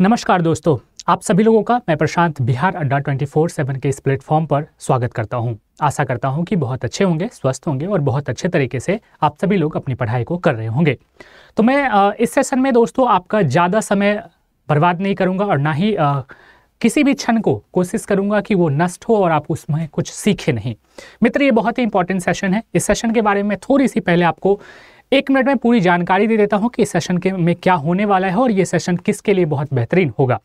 नमस्कार दोस्तों आप सभी लोगों का मैं प्रशांत बिहार अड्डा 24/7 के इस प्लेटफॉर्म पर स्वागत करता हूं। आशा करता हूं कि बहुत अच्छे होंगे स्वस्थ होंगे और बहुत अच्छे तरीके से आप सभी लोग अपनी पढ़ाई को कर रहे होंगे तो मैं इस सेशन में दोस्तों आपका ज़्यादा समय बर्बाद नहीं करूँगा और ना ही आ, किसी भी क्षण को कोशिश करूंगा कि वो नष्ट हो और आप उसमें कुछ सीखे नहीं मित्र ये बहुत ही इंपॉर्टेंट सेशन है इस सेशन के बारे में थोड़ी सी पहले आपको एक मिनट में पूरी जानकारी दे देता हूँ कि इस सेशन के में क्या होने वाला है और ये सेशन किसके लिए बहुत बेहतरीन होगा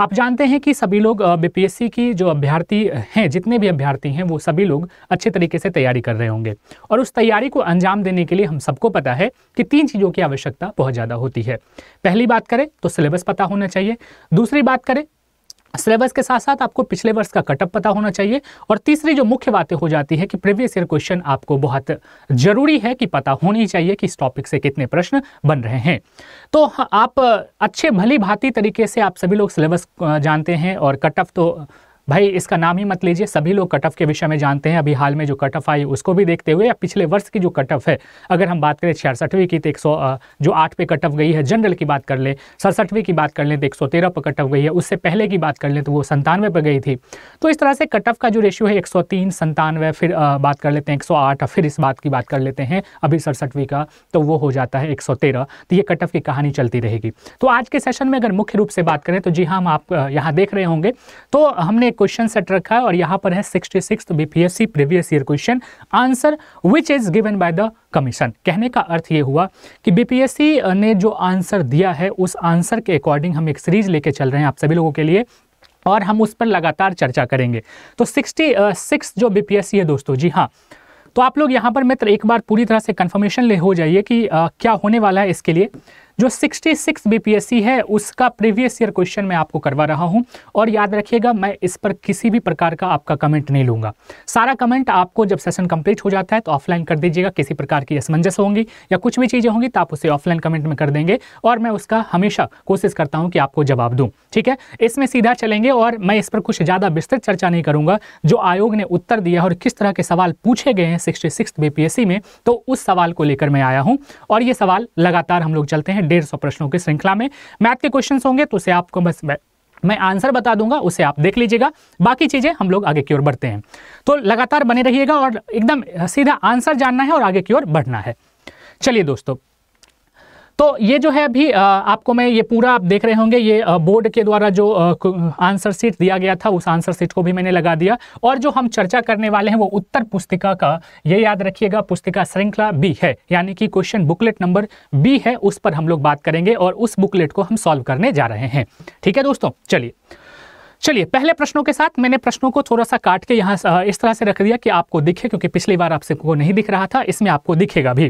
आप जानते हैं कि सभी लोग बीपीएससी की जो अभ्यर्थी हैं जितने भी अभ्यर्थी हैं वो सभी लोग अच्छे तरीके से तैयारी कर रहे होंगे और उस तैयारी को अंजाम देने के लिए हम सबको पता है कि तीन चीज़ों की आवश्यकता बहुत ज़्यादा होती है पहली बात करें तो सिलेबस पता होना चाहिए दूसरी बात करें सिलेबस के साथ साथ आपको पिछले वर्ष का कटअप पता होना चाहिए और तीसरी जो मुख्य बातें हो जाती है कि प्रीवियस ईयर क्वेश्चन आपको बहुत जरूरी है कि पता होनी चाहिए कि इस टॉपिक से कितने प्रश्न बन रहे हैं तो हाँ, आप अच्छे भली भांति तरीके से आप सभी लोग सिलेबस जानते हैं और कटअप तो भाई इसका नाम ही मत लीजिए सभी लोग कट ऑफ के विषय में जानते हैं अभी हाल में जो कट ऑफ आई उसको भी देखते हुए या पिछले वर्ष की जो कट ऑफ है अगर हम बात करें छियासठवीं की तो एक सौ जो आठ पे कट ऑफ गई है जनरल की बात कर लें सड़सठवीं की बात कर लें तो एक सौ तेरह पर कट ऑफ गई है उससे पहले की बात कर लें तो वो संतानवे पर गई थी तो इस तरह से कट ऑफ का जो रेशियो है एक सौ तीन संतानवे फिर बात कर लेते हैं एक सौ आठ फिर इस बात की बात कर लेते हैं अभी सड़सठवीं का तो वो हो जाता है एक सौ तेरह तो ये कट ऑफ की कहानी चलती रहेगी तो आज के सेशन में अगर मुख्य रूप से बात करें तो जी हाँ हम आप यहाँ देख रहे होंगे तो हमने एक क्वेश्चन सेट रखा है और यहां पर है sixty six BPSC previous year question answer which is given by the commission कहने का अर्थ ये हुआ कि बीपीएससी ने जो आंसर दिया है उस आंसर के अकॉर्डिंग हम एक सीरीज लेके चल रहे हैं आप सभी लोगों के लिए और हम उस पर लगातार चर्चा करेंगे तो सिक्सटी सिक्स जो बीपीएससी है दोस्तों जी हाँ तो आप लोग यहाँ पर मित्र एक बार पूरी तरह से कंफर्मेशन ले हो जाइए कि आ, क्या होने वाला है इसके लिए जो 66 बीपीएससी है उसका प्रीवियस ईयर क्वेश्चन मैं आपको करवा रहा हूं और याद रखिएगा मैं इस पर किसी भी प्रकार का आपका कमेंट नहीं लूंगा सारा कमेंट आपको जब सेशन कंप्लीट हो जाता है तो ऑफलाइन कर दीजिएगा किसी प्रकार की असमंजस होंगी या कुछ भी चीज़ें होंगी तो आप उसे ऑफलाइन कमेंट में कर देंगे और मैं उसका हमेशा कोशिश करता हूँ कि आपको जवाब दूँ ठीक है इसमें सीधा चलेंगे और मैं इस पर कुछ ज़्यादा विस्तृत चर्चा नहीं करूँगा जो आयोग ने उत्तर दिया और किस तरह के सवाल पूछे गए हैं सिक्सटी बीपीएससी में तो उस सवाल को लेकर मैं आया हूँ और ये सवाल लगातार हम लोग चलते हैं हैं डेढ़ सौ प्रश्नों की श्रृंखला में मैथ के क्वेश्चन होंगे तो उसे आपको बस मैं आंसर बता दूंगा उसे आप देख लीजिएगा बाकी चीज़ें हम लोग आगे की ओर बढ़ते हैं तो लगातार बने रहिएगा और एकदम सीधा आंसर जानना है और आगे की ओर बढ़ना है चलिए दोस्तों तो ये जो है अभी आपको मैं ये पूरा आप देख रहे होंगे ये बोर्ड के द्वारा जो आंसर सीट दिया गया था उस आंसर सीट को भी मैंने लगा दिया और जो हम चर्चा करने वाले हैं वो उत्तर पुस्तिका का ये याद रखिएगा पुस्तिका श्रृंखला बी है यानी कि क्वेश्चन बुकलेट नंबर बी है उस पर हम लोग बात करेंगे और उस बुकलेट को हम सॉल्व करने जा रहे हैं ठीक है दोस्तों चलिए चलिए पहले प्रश्नों के साथ मैंने प्रश्नों को थोड़ा सा काट के यहाँ इस तरह से रख दिया कि आपको दिखे क्योंकि पिछली बार आपसे को नहीं दिख रहा था इसमें आपको दिखेगा भी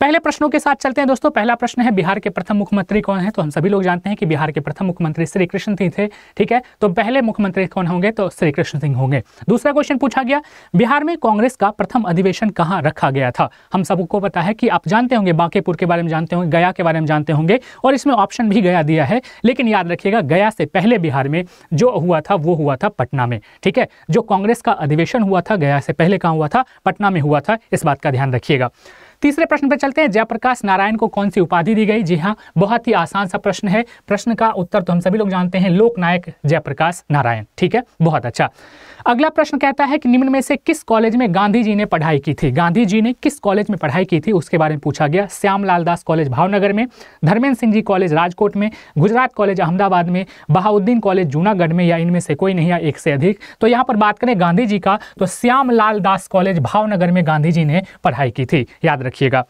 पहले प्रश्नों के साथ चलते हैं दोस्तों पहला प्रश्न है बिहार के प्रथम मुख्यमंत्री कौन है तो हम सभी लोग जानते हैं कि बिहार के प्रथम मुख्यमंत्री श्री कृष्ण सिंह थे ठीक है तो पहले मुख्यमंत्री कौन होंगे तो श्री कृष्ण सिंह होंगे दूसरा क्वेश्चन पूछा गया बिहार में कांग्रेस का प्रथम अधिवेशन कहाँ रखा गया था हम सबको पता है कि आप जानते होंगे बांकेपुर के बारे में जानते होंगे गया के बारे में जानते होंगे और इसमें ऑप्शन भी गया दिया है लेकिन याद रखिएगा गया से पहले बिहार में जो हुआ था वो हुआ था पटना में ठीक है जो कांग्रेस का अधिवेशन हुआ था गया से पहले कहाँ हुआ था पटना में हुआ था इस बात का ध्यान रखिएगा तीसरे प्रश्न पर चलते हैं जयप्रकाश नारायण को कौन सी उपाधि दी गई जी हाँ बहुत ही आसान सा प्रश्न है प्रश्न का उत्तर तो हम सभी लोग जानते हैं लोकनायक जयप्रकाश नारायण ठीक है बहुत अच्छा अगला प्रश्न कहता है कि निम्न में से किस कॉलेज में गांधी जी ने पढ़ाई की थी गांधी जी ने किस कॉलेज में पढ़ाई की थी उसके बारे में पूछा गया श्यामलाल दास कॉलेज भावनगर में धर्मेंद्र सिंह जी कॉलेज राजकोट में गुजरात कॉलेज अहमदाबाद में बहाउद्दीन कॉलेज जूनागढ़ में या इनमें से कोई नहीं या एक से अधिक तो यहाँ पर बात करें गांधी जी का तो श्यामलाल दास कॉलेज भावनगर में गांधी जी ने पढ़ाई की थी याद रखिएगा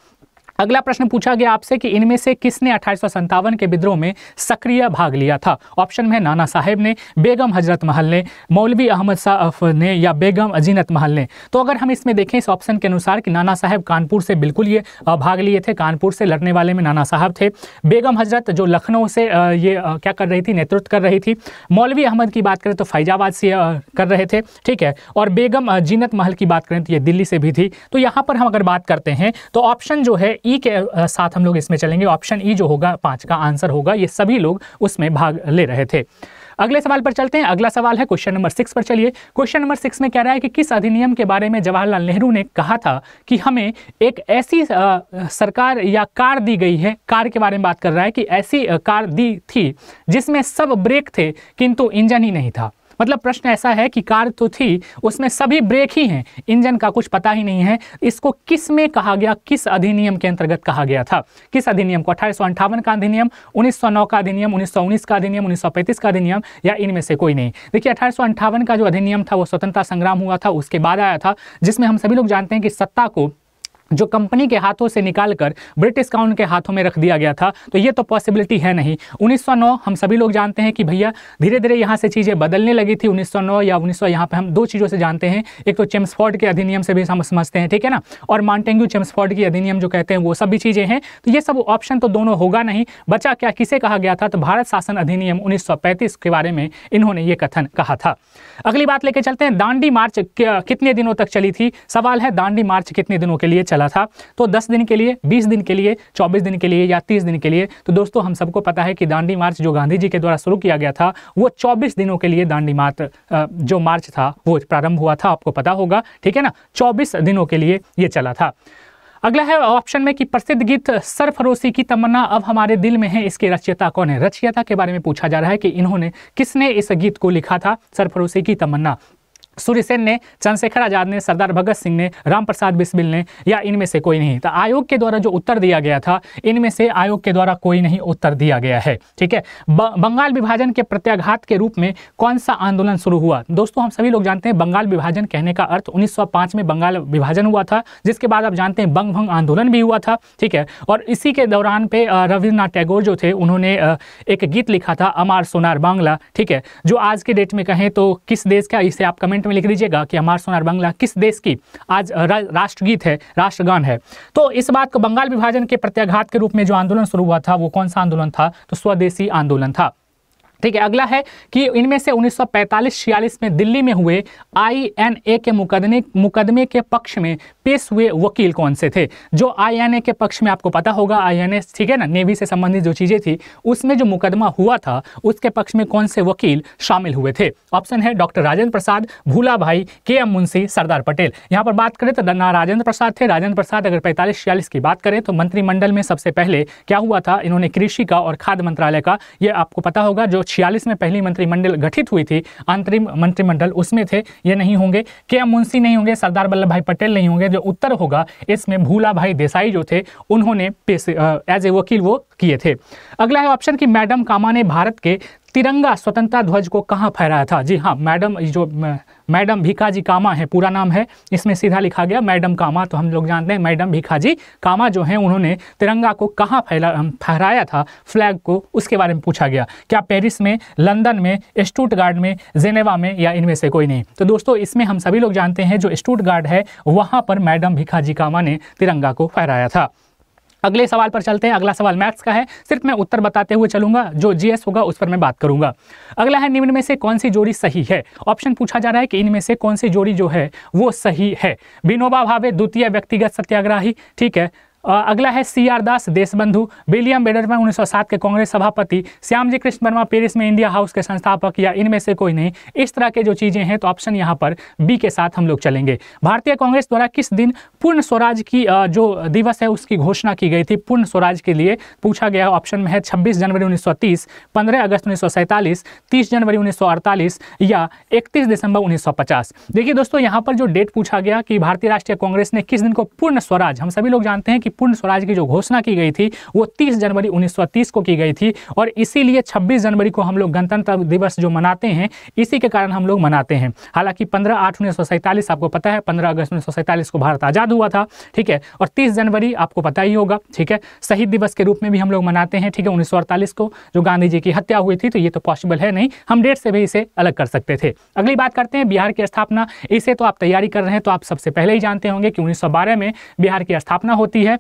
अगला प्रश्न पूछा गया आपसे कि इनमें से किसने अठारह के विद्रोह में सक्रिय भाग लिया था ऑप्शन में नाना साहेब ने बेगम हजरत महल ने मौलवी अहमद साफ ने या बेगम अजीनत महल ने तो अगर हम इसमें देखें इस ऑप्शन के अनुसार कि नाना साहेब कानपुर से बिल्कुल ये भाग लिए थे कानपुर से लड़ने वाले में नाना साहब थे बेगम हजरत जो लखनऊ से ये क्या कर रही थी नेतृत्व कर रही थी मौलवी अहमद की बात करें तो फैजाबाद से कर रहे थे ठीक है और बेगम जीनत महल की बात करें तो ये दिल्ली से भी थी तो यहाँ पर हम अगर बात करते हैं तो ऑप्शन जो है ई e के साथ हम लोग इसमें चलेंगे ऑप्शन ई e जो होगा पाँच का आंसर होगा ये सभी लोग उसमें भाग ले रहे थे अगले सवाल पर चलते हैं अगला सवाल है क्वेश्चन नंबर सिक्स पर चलिए क्वेश्चन नंबर सिक्स में कह रहा है कि किस अधिनियम के बारे में जवाहरलाल नेहरू ने कहा था कि हमें एक ऐसी सरकार या कार दी गई है कार के बारे में बात कर रहा है कि ऐसी कार दी थी जिसमें सब ब्रेक थे किंतु इंजन ही नहीं था मतलब प्रश्न ऐसा है कि कार तो थी उसमें सभी ब्रेक ही हैं इंजन का कुछ पता ही नहीं है इसको किस में कहा गया किस अधिनियम के अंतर्गत कहा गया था किस अधिनियम को अठारह का अधिनियम उन्नीस का अधिनियम उन्नीस का अधिनियम उन्नीस का अधिनियम या इनमें से कोई नहीं देखिए अठारह का जो अधिनियम था वो स्वतंत्रता संग्राम हुआ था उसके बाद आया था जिसमें हम सभी लोग जानते हैं कि सत्ता को जो कंपनी के हाथों से निकालकर ब्रिटिश काउन के हाथों में रख दिया गया था तो ये तो पॉसिबिलिटी है नहीं 1909 हम सभी लोग जानते हैं कि भैया धीरे धीरे यहाँ से चीज़ें बदलने लगी थी 1909 या 1900 सौ यहाँ पर हम दो चीज़ों से जानते हैं एक तो चेम्सफोर्ड के अधिनियम से भी हम समझते हैं ठीक है ना और माउंटेंग्यू चेम्सफोर्ड के अधिनियम जो कहते हैं वो सब भी चीज़ें हैं तो ये सब ऑप्शन तो दोनों होगा नहीं बचा क्या किसे कहा गया था तो भारत शासन अधिनियम उन्नीस के बारे में इन्होंने ये कथन कहा था अगली बात लेके चलते हैं दांडी मार्च कितने दिनों तक चली थी सवाल है दांडी मार्च कितने दिनों के लिए चला चला था तो दस दिन के लिए बीस दिन के लिए चौबीस दिन के लिए या तीस दिन के लिए तो दोस्तों हम सबको पता है कि दांडी मार्च जो गांधी जी के द्वारा शुरू किया गया था वो चौबीस दिनों के लिए दांडी मार्च जो मार्च था वो प्रारंभ हुआ था आपको पता होगा ठीक है ना चौबीस दिनों के लिए ये चला था अगला है ऑप्शन में कि प्रसिद्ध गीत सरफरोशी की तमन्ना अब हमारे दिल में है इसके रचयिता कौन है रचयिता के बारे में पूछा जा रहा है कि इन्होंने किसने इस गीत को लिखा था सरफरोशी की तमन्ना सूर्यसेन ने चंद्रशेखर आजाद ने सरदार भगत सिंह ने राम प्रसाद ने या इनमें से कोई नहीं तो आयोग के द्वारा जो उत्तर दिया गया था इनमें से आयोग के द्वारा कोई नहीं उत्तर दिया गया है ठीक है बंगाल विभाजन के प्रत्याघात के रूप में कौन सा आंदोलन शुरू हुआ दोस्तों हम सभी लोग जानते हैं बंगाल विभाजन कहने का अर्थ उन्नीस में बंगाल विभाजन हुआ था जिसके बाद आप जानते हैं बंग भंग आंदोलन भी हुआ था ठीक है और इसी के दौरान पे रविन्द्रनाथ टैगोर जो थे उन्होंने एक गीत लिखा था अमार सोनार बांग्ला ठीक है जो आज के डेट में कहें तो किस देश का इसे आप कमेंट कमेंट में लिख दीजिएगा कि हमार सोनार बंगला किस देश की आज राष्ट्रगीत है राष्ट्रगान है तो इस बात को बंगाल विभाजन के प्रत्याघात के रूप में जो आंदोलन शुरू हुआ था वो कौन सा आंदोलन था तो स्वदेशी आंदोलन था ठीक है अगला है कि इनमें से 1945-46 में दिल्ली में हुए आईएनए के मुकदमे मुकदमे के पक्ष में पेश हुए वकील कौन से थे जो आईएनए के पक्ष में आपको पता होगा आईएनए ठीक है ना नेवी से संबंधित जो चीज़ें थी उसमें जो मुकदमा हुआ था उसके पक्ष में कौन से वकील शामिल हुए थे ऑप्शन है डॉक्टर राजेंद्र प्रसाद भूला भाई के एम मुंशी सरदार पटेल यहाँ पर बात करें तो राजेंद्र प्रसाद थे राजेंद्र प्रसाद अगर पैंतालीस छियालीस की बात करें तो मंत्रिमंडल में सबसे पहले क्या हुआ था इन्होंने कृषि का और खाद्य मंत्रालय का ये आपको पता होगा जो 1946 में पहली मंत्रिमंडल गठित हुई थी अंतरिम मंत्रिमंडल उसमें थे ये नहीं होंगे के एम मुंशी नहीं होंगे सरदार वल्लभ भाई पटेल नहीं होंगे जो उत्तर होगा इसमें भूला भाई देसाई जो थे उन्होंने एज ए वकील वो किए थे अगला है ऑप्शन कि मैडम कामा ने भारत के तिरंगा स्वतंत्रता ध्वज को कहाँ फहराया था जी हाँ मैडम जो मैडम भिकाजी कामा है पूरा नाम है इसमें सीधा लिखा गया मैडम कामा तो हम लोग जानते हैं मैडम भिकाजी कामा जो है उन्होंने तिरंगा को कहाँ फैला फहराया था फ्लैग को उसके बारे में पूछा गया क्या पेरिस में लंदन में स्टूटगार्ड में जेनेवा में या इनमें से कोई नहीं तो दोस्तों इसमें हम सभी लोग जानते हैं जो स्टूटगार्ड है वहाँ पर मैडम भिखाजी कामा ने तिरंगा को फहराया था अगले सवाल पर चलते हैं अगला सवाल मैथ्स का है सिर्फ मैं उत्तर बताते हुए चलूंगा जो जीएस होगा उस पर मैं बात करूंगा अगला है निम्न में से कौन सी जोड़ी सही है ऑप्शन पूछा जा रहा है कि इनमें से कौन सी जोड़ी जो है वो सही है विनोबा भावे द्वितीय व्यक्तिगत सत्याग्रही ठीक है अगला है C R Das Deshbandhu William बेडरमैन 1907 के कांग्रेस सभापति श्यामजी कृष्ण वर्मा पेरिस में इंडिया हाउस के संस्थापक या इनमें से कोई नहीं इस तरह के जो चीज़ें हैं तो ऑप्शन यहाँ पर बी के साथ हम लोग चलेंगे भारतीय कांग्रेस द्वारा किस दिन पूर्ण स्वराज की जो दिवस है उसकी घोषणा की गई थी पूर्ण स्वराज के लिए पूछा गया ऑप्शन में है छब्बीस जनवरी उन्नीस पंद्रह अगस्त उन्नीस तीस जनवरी उन्नीस या इकतीस दिसंबर उन्नीस देखिए दोस्तों यहाँ पर जो डेट पूछा गया कि भारतीय राष्ट्रीय कांग्रेस ने किस दिन को पूर्ण स्वराज हम सभी लोग जानते हैं कि कि पूर्ण स्वराज की जो घोषणा की गई थी वो 30 जनवरी 1930 को की गई थी और इसीलिए 26 जनवरी को हम लोग गणतंत्र दिवस जो मनाते हैं इसी के कारण हम लोग मनाते हैं हालांकि पंद्रह आठ उन्नीस आपको पता है पंद्रह अगस्त उन्नीस को भारत आज़ाद हुआ था ठीक है और तीस जनवरी आपको पता ही होगा ठीक है शहीद दिवस के रूप में भी हम लोग मनाते हैं ठीक है उन्नीस को जो गांधी जी की हत्या हुई थी तो ये तो पॉसिबल है नहीं हम डेट से भी इसे अलग कर सकते थे अगली बात करते हैं बिहार की स्थापना इसे तो आप तैयारी कर रहे हैं तो आप सबसे पहले ही जानते होंगे कि 1912 में बिहार की स्थापना होती है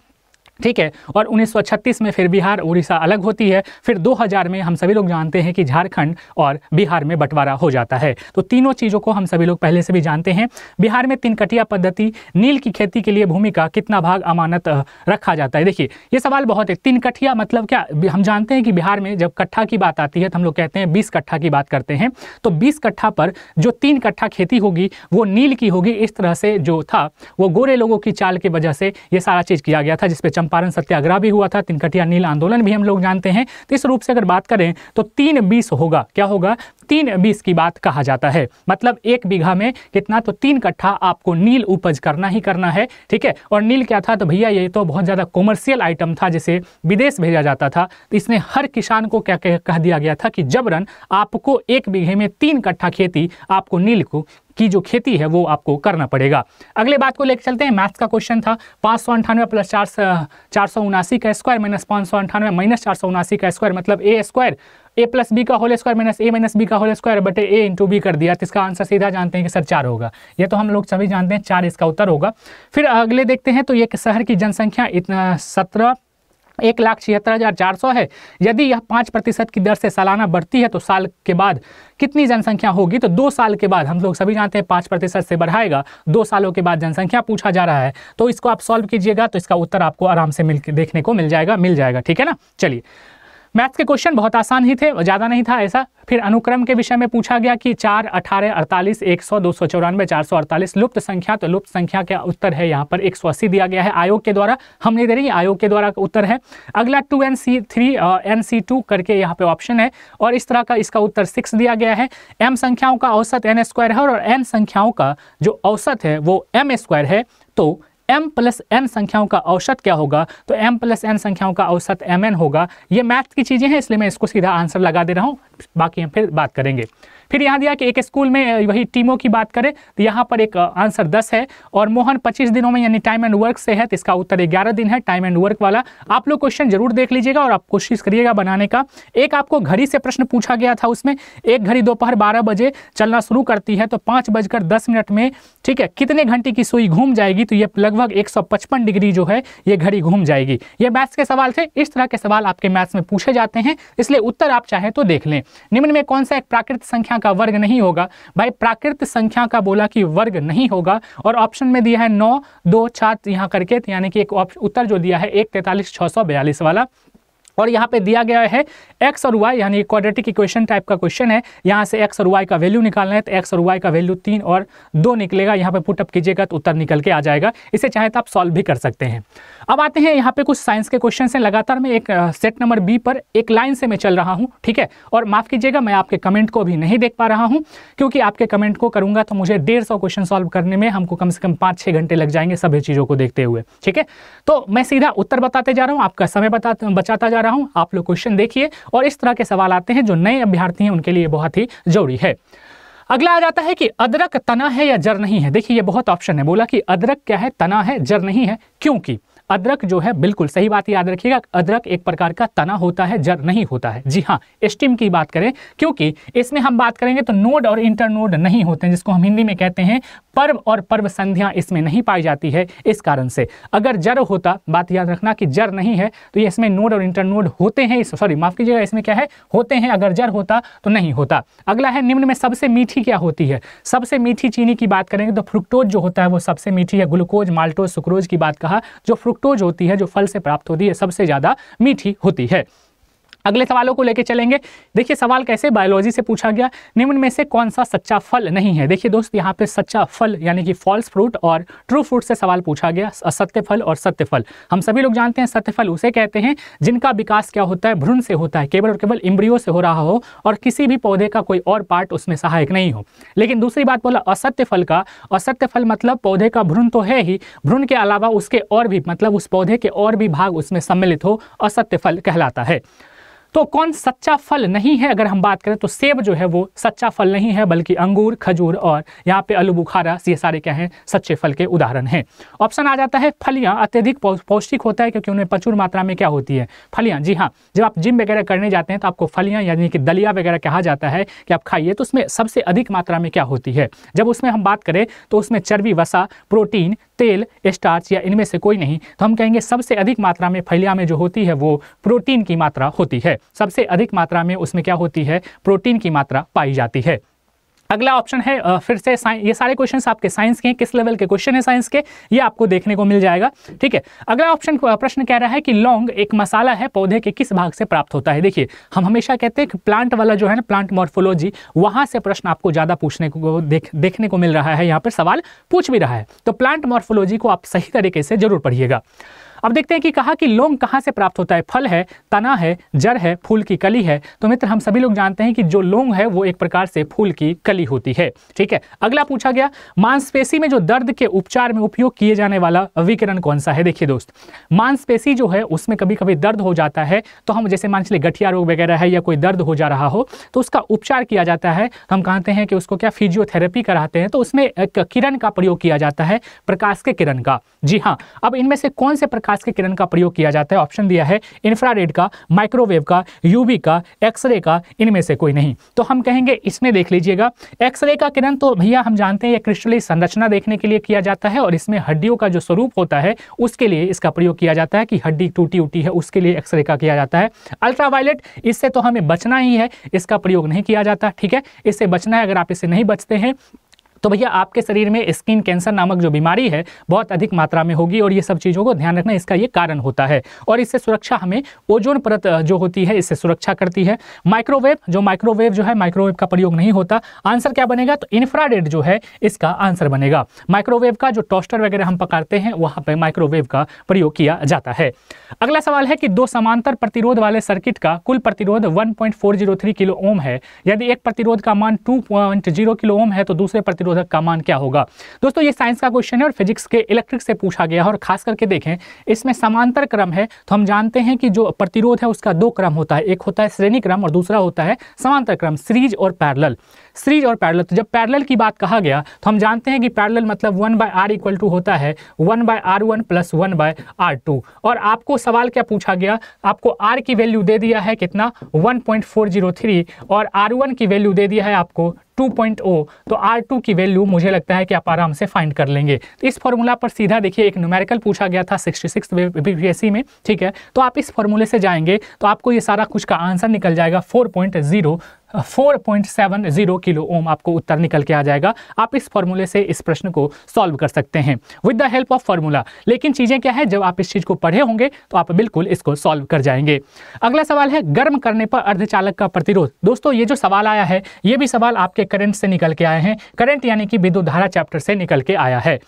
ठीक है और 1936 में फिर बिहार उड़ीसा अलग होती है फिर 2000 में हम सभी लोग जानते हैं कि झारखंड और बिहार में बंटवारा हो जाता है तो तीनों चीज़ों को हम सभी लोग पहले से भी जानते हैं बिहार में तिनकटिया पद्धति नील की खेती के लिए भूमि का कितना भाग अमानत रखा जाता है देखिए ये सवाल बहुत है तिनकटिया मतलब क्या हम जानते हैं कि बिहार में जब कट्ठा की बात आती है तो हम लोग कहते हैं बीस कट्ठा की बात करते हैं तो बीस कट्ठा पर जो तीन कट्ठा खेती होगी वो नील की होगी इस तरह से जो था वो गोरे लोगों की चाल की वजह से ये सारा चीज़ किया गया था जिसपे चंपा चंपारण सत्याग्रह भी हुआ था तिनकटिया नील आंदोलन भी हम लोग जानते हैं तो इस रूप से अगर बात करें तो तीन बीस होगा क्या होगा तीन बीस की बात कहा जाता है मतलब एक बीघा में कितना तो तीन कट्ठा आपको नील उपज करना ही करना है ठीक है और नील क्या था तो भैया ये तो बहुत ज़्यादा कॉमर्शियल आइटम था जिसे विदेश भेजा जाता था तो इसने हर किसान को क्या कह दिया गया था कि जबरन आपको एक बीघे में तीन कट्ठा खेती आपको नील को की जो खेती है वो आपको करना पड़ेगा अगले बात को लेकर चलते हैं मैथ्स का क्वेश्चन था पाँच सौ अंठानवे प्लस चार चार सौ उनासी का स्क्वायर माइनस पाँच सौ अंठानवे माइनस चार सौ उनासी का स्क्वायर मतलब A square A plus B का whole square minus A minus B का होल स्क्वायर बटे ए इंटू बी कर दिया तो इसका आंसर सीधा जानते हैं कि सर चार होगा ये तो हम लोग सभी जानते हैं चार इसका उत्तर होगा फिर अगले देखते हैं तो एक शहर की जनसंख्या इतना सत्रह एक लाख छिहत्तर हज़ार चार सौ है यदि यह पाँच प्रतिशत की दर से सालाना बढ़ती है तो साल के बाद कितनी जनसंख्या होगी तो दो साल के बाद हम लोग सभी जानते हैं पाँच प्रतिशत से बढ़ाएगा दो सालों के बाद जनसंख्या पूछा जा रहा है तो इसको आप सॉल्व कीजिएगा तो इसका उत्तर आपको आराम से मिल देखने को मिल जाएगा मिल जाएगा ठीक है ना चलिए मैथ्स के क्वेश्चन बहुत आसान ही थे ज़्यादा नहीं था ऐसा फिर अनुक्रम के विषय में पूछा गया कि चार अठारह अड़तालीस एक सौ दो सौ चौरानवे चार सौ अड़तालीस लुप्त संख्या तो लुप्त संख्या का उत्तर है यहाँ पर एक सौ अस्सी दिया गया है आयोग के द्वारा हम नहीं दे रही आयोग के द्वारा उत्तर है अगला two N C three N C two करके यहाँ पे ऑप्शन है और इस तरह का इसका उत्तर सिक्स दिया गया है एम संख्याओं का औसत एन स्क्वायर है और एन संख्याओं का जो औसत है वो एम स्क्वायर है तो एम प्लस एन संख्याओं का औसत क्या होगा तो एम प्लस एन संख्याओं का औसत एम एन होगा ये मैथ की चीज़ें हैं इसलिए मैं इसको सीधा आंसर लगा दे रहा हूँ बाकी हम फिर बात करेंगे फिर यहाँ दिया कि एक स्कूल में वही टीमों की बात करें तो यहाँ पर एक आंसर दस है और मोहन पच्चीस दिनों में यानी टाइम एंड वर्क से है तो इसका उत्तर ग्यारह दिन है टाइम एंड वर्क वाला आप लोग क्वेश्चन जरूर देख लीजिएगा और आप कोशिश करिएगा बनाने का एक आपको घड़ी से प्रश्न पूछा गया था उसमें एक घड़ी दोपहर बारह बजे चलना शुरू करती है तो पाँच बजकर दस मिनट में ठीक है कितने घंटे की सुई घूम जाएगी तो ये लगभग एक डिग्री जो है ये घड़ी घूम जाएगी ये मैथ्स के सवाल थे इस तरह के सवाल आपके मैथ्स में पूछे जाते हैं इसलिए उत्तर आप चाहें तो देख लें निम्न में कौन सा एक प्राकृतिक संख्या संख्या का वर्ग नहीं होगा भाई प्राकृत संख्या का बोला कि वर्ग नहीं होगा और ऑप्शन में दिया है नौ दो सात यहाँ करके तो यानी कि एक उत्तर जो दिया है एक तैतालीस छः सौ बयालीस वाला और यहाँ पे दिया गया है x और y यानी क्वाड्रेटिक इक्वेशन टाइप का क्वेश्चन है यहाँ से x और y का वैल्यू निकालना है तो x और y का वैल्यू तीन और दो निकलेगा यहाँ पे पुटअप कीजिएगा तो उत्तर निकल के आ जाएगा इसे चाहे तो आप सॉल्व भी कर सकते हैं अब आते हैं यहाँ पे कुछ साइंस के क्वेश्चन हैं लगातार मैं एक सेट नंबर बी पर एक लाइन से मैं चल रहा हूँ ठीक है और माफ़ कीजिएगा मैं आपके कमेंट को भी नहीं देख पा रहा हूँ क्योंकि आपके कमेंट को करूँगा तो मुझे डेढ़ सौ क्वेश्चन सॉल्व करने में हमको कम से कम पाँच छः घंटे लग जाएंगे सभी चीज़ों को देखते हुए ठीक है तो मैं सीधा उत्तर बताते जा रहा हूँ आपका समय बता बचाता जा रहा हूँ आप लोग क्वेश्चन देखिए और इस तरह के सवाल आते हैं जो नए अभ्यार्थी हैं उनके लिए बहुत ही जरूरी है अगला आ जाता है कि अदरक तना है या जर नहीं है देखिए ये बहुत ऑप्शन है बोला कि अदरक क्या है तना है जर नहीं है क्योंकि अदरक जो है बिल्कुल सही बात याद रखिएगा अदरक एक प्रकार का तना होता है जड़ नहीं होता है जी हाँ स्टीम की बात करें क्योंकि इसमें हम बात करेंगे तो नोड और इंटरनोड नहीं होते हैं जिसको हम हिंदी में कहते हैं पर्व और पर्व संध्या इसमें नहीं पाई जाती है इस कारण से अगर जड़ होता बात याद रखना कि जड़ नहीं है तो ये इसमें नोड और इंटरनोड होते हैं सॉरी माफ कीजिएगा इसमें क्या है होते हैं अगर जड़ होता तो नहीं होता अगला है निम्न में सबसे मीठी क्या होती है सबसे मीठी चीनी की बात करेंगे तो फ्रुक्टोज जो होता है वो सबसे मीठी है ग्लूकोज माल्टोज सुक्रोज की बात कहा जो फ्रुक्ट फ्रुक्टोज होती है जो फल से प्राप्त होती है सबसे ज़्यादा मीठी होती है अगले सवालों को लेकर चलेंगे देखिए सवाल कैसे बायोलॉजी से पूछा गया निम्न में से कौन सा सच्चा फल नहीं है देखिए दोस्त यहाँ पे सच्चा फल यानी कि फॉल्स फ्रूट और ट्रू फ्रूट से सवाल पूछा गया असत्य फल और सत्य फल हम सभी लोग जानते हैं सत्य फल उसे कहते हैं जिनका विकास क्या होता है भ्रूण से होता है केवल और केवल इम्ब्रियो से हो रहा हो और किसी भी पौधे का कोई और पार्ट उसमें सहायक नहीं हो लेकिन दूसरी बात बोला असत्य फल का असत्य फल मतलब पौधे का भ्रूण तो है ही भ्रूण के अलावा उसके और भी मतलब उस पौधे के और भी भाग उसमें सम्मिलित हो असत्य फल कहलाता है तो कौन सच्चा फल नहीं है अगर हम बात करें तो सेब जो है वो सच्चा फल नहीं है बल्कि अंगूर खजूर और यहाँ पे आलू बुखारा ये सारे क्या हैं सच्चे फल के उदाहरण हैं ऑप्शन आ जाता है फलियाँ अत्यधिक पौष्टिक होता है क्योंकि उनमें प्रचुर मात्रा में क्या होती है फलियाँ जी हाँ जब आप जिम वगैरह करने जाते हैं तो आपको फलियाँ यानी कि दलिया वगैरह कहा जाता है कि आप खाइए तो उसमें सबसे अधिक मात्रा में क्या होती है जब उसमें हम बात करें तो उसमें चर्बी वसा प्रोटीन तेल स्टार्च या इनमें से कोई नहीं तो हम कहेंगे सबसे अधिक मात्रा में फैलिया में जो होती है वो प्रोटीन की मात्रा होती है सबसे अधिक मात्रा में उसमें क्या होती है प्रोटीन की मात्रा पाई जाती है अगला ऑप्शन है फिर से ये सारे क्वेश्चन आपके साइंस के हैं किस लेवल के क्वेश्चन है साइंस के ये आपको देखने को मिल जाएगा ठीक है अगला ऑप्शन प्रश्न कह रहा है कि लौंग एक मसाला है पौधे के किस भाग से प्राप्त होता है देखिए हम हमेशा कहते हैं कि प्लांट वाला जो है ना प्लांट मॉर्फोलॉजी वहां से प्रश्न आपको ज़्यादा पूछने को देख देखने को मिल रहा है यहाँ पर सवाल पूछ भी रहा है तो प्लांट मॉर्फोलॉजी को आप सही तरीके से जरूर पढ़िएगा अब देखते हैं कि कहा कि लोंग कहाँ से प्राप्त होता है फल है तना है जड़ है फूल की कली है तो मित्र हम सभी लोग जानते हैं कि जो लोंग है वो एक प्रकार से फूल की कली होती है ठीक है अगला पूछा गया मांसपेशी में जो दर्द के उपचार में उपयोग किए जाने वाला विकिरण कौन सा है देखिए दोस्त मांसपेशी जो है उसमें कभी कभी दर्द हो जाता है तो हम जैसे मान चलिए गठिया रोग वगैरह है या कोई दर्द हो जा रहा हो तो उसका उपचार किया जाता है हम कहते हैं कि उसको क्या फिजियोथेरेपी कराते हैं तो उसमें किरण का प्रयोग किया जाता है प्रकाश के किरण का जी हाँ अब इनमें से कौन से प्रकार प्रकाश के किरण का प्रयोग किया जाता है ऑप्शन दिया है इंफ्रारेड का माइक्रोवेव का यूवी का एक्सरे का इनमें से कोई नहीं तो हम कहेंगे इसमें देख लीजिएगा एक्सरे का किरण तो भैया हम जानते हैं ये क्रिस्टली संरचना देखने के लिए किया जाता है और इसमें हड्डियों का जो स्वरूप होता है उसके लिए इसका प्रयोग किया जाता है कि हड्डी टूटी उटी है उसके लिए एक्सरे का किया जाता है अल्ट्रावायलेट इससे तो हमें बचना ही है इसका प्रयोग नहीं किया जाता ठीक है इससे बचना है अगर आप इसे नहीं बचते हैं तो भैया आपके शरीर में स्किन कैंसर नामक जो बीमारी है बहुत अधिक मात्रा में होगी और ये सब चीज़ों को ध्यान रखना इसका ये कारण होता है और इससे सुरक्षा हमें ओजोन परत जो होती है इससे सुरक्षा करती है माइक्रोवेव जो माइक्रोवेव जो है माइक्रोवेव का प्रयोग नहीं होता आंसर क्या बनेगा तो इन्फ्राडेड जो है इसका आंसर बनेगा माइक्रोवेव का जो टोस्टर वगैरह हम पकाते हैं वहाँ पर माइक्रोवेव का प्रयोग किया जाता है अगला सवाल है कि दो समांतर प्रतिरोध वाले सर्किट का कुल प्रतिरोध वन किलो ओम है यदि एक प्रतिरोध का मान टू किलो ओम है तो दूसरे प्रतिरोध प्रतिरोधक का मान क्या होगा दोस्तों ये साइंस का क्वेश्चन है और फिजिक्स के इलेक्ट्रिक से पूछा गया है और खास करके देखें इसमें समांतर क्रम है तो हम जानते हैं कि जो प्रतिरोध है उसका दो क्रम होता है एक होता है श्रेणी क्रम और दूसरा होता है समांतर क्रम सीरीज और पैरल सीरीज और पैरेलल तो जब पैरेलल की बात कहा गया तो हम जानते हैं कि पैरेलल मतलब one by R equal to होता है one by R one plus one by R two और आपको सवाल क्या पूछा गया आपको आर की वैल्यू दे दिया है कितना one point four zero three और आर वन की वैल्यू दे दिया है आपको 2.0 तो R2 की वैल्यू मुझे लगता है कि आप आराम से फाइंड कर लेंगे इस फॉर्मूला पर सीधा देखिए एक न्यूमेरिकल पूछा गया था 66 बीपीएससी में ठीक है तो आप इस फॉर्मूले से जाएंगे तो आपको ये सारा कुछ का आंसर निकल जाएगा 4.0 4.70 किलो ओम आपको उत्तर निकल के आ जाएगा आप इस फॉर्मूले से इस प्रश्न को सॉल्व कर सकते हैं with the help of formula लेकिन चीज़ें क्या है जब आप इस चीज़ को पढ़े होंगे तो आप बिल्कुल इसको सॉल्व कर जाएंगे अगला सवाल है गर्म करने पर अर्धचालक का प्रतिरोध दोस्तों ये जो सवाल आया है ये भी सवाल आपके करंट से निकल के आए हैं करंट यानी कि विद्युत धारा चैप्टर से निकल के आया है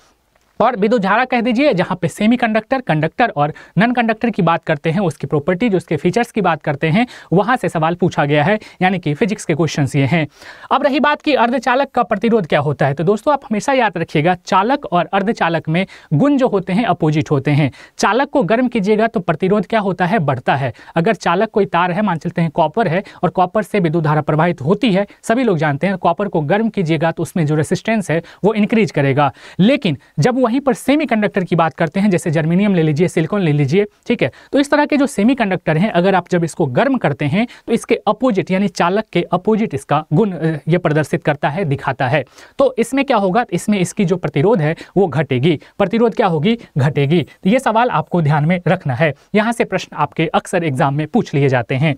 और धारा कह दीजिए जहाँ पे सेमी कंडक्टर कंडक्टर और नन कंडक्टर की बात करते हैं उसकी प्रॉपर्टीज उसके फीचर्स की बात करते हैं वहाँ से सवाल पूछा गया है यानी कि फिजिक्स के क्वेश्चन ये हैं अब रही बात की अर्धचालक का प्रतिरोध क्या होता है तो दोस्तों आप हमेशा याद रखिएगा चालक और अर्धचालक में गुण जो होते हैं अपोजिट होते हैं चालक को गर्म कीजिएगा तो प्रतिरोध क्या होता है बढ़ता है अगर चालक कोई तार है मान चलते हैं कॉपर है और कॉपर से विद्युत धारा प्रवाहित होती है सभी लोग जानते हैं कॉपर को गर्म कीजिएगा तो उसमें जो रेसिस्टेंस है वो इंक्रीज करेगा लेकिन जब वहीं पर सेमीकंडक्टर की बात करते हैं जैसे जर्मीनियम ले लीजिए सिलिकॉन ले लीजिए ठीक है तो इस तरह के जो सेमीकंडक्टर हैं अगर आप जब इसको गर्म करते हैं तो इसके अपोजिट यानी चालक के अपोजिट इसका गुण ये प्रदर्शित करता है दिखाता है तो इसमें क्या होगा इसमें इसकी जो प्रतिरोध है वो घटेगी प्रतिरोध क्या होगी घटेगी तो ये सवाल आपको ध्यान में रखना है यहाँ से प्रश्न आपके अक्सर एग्जाम में पूछ लिए जाते हैं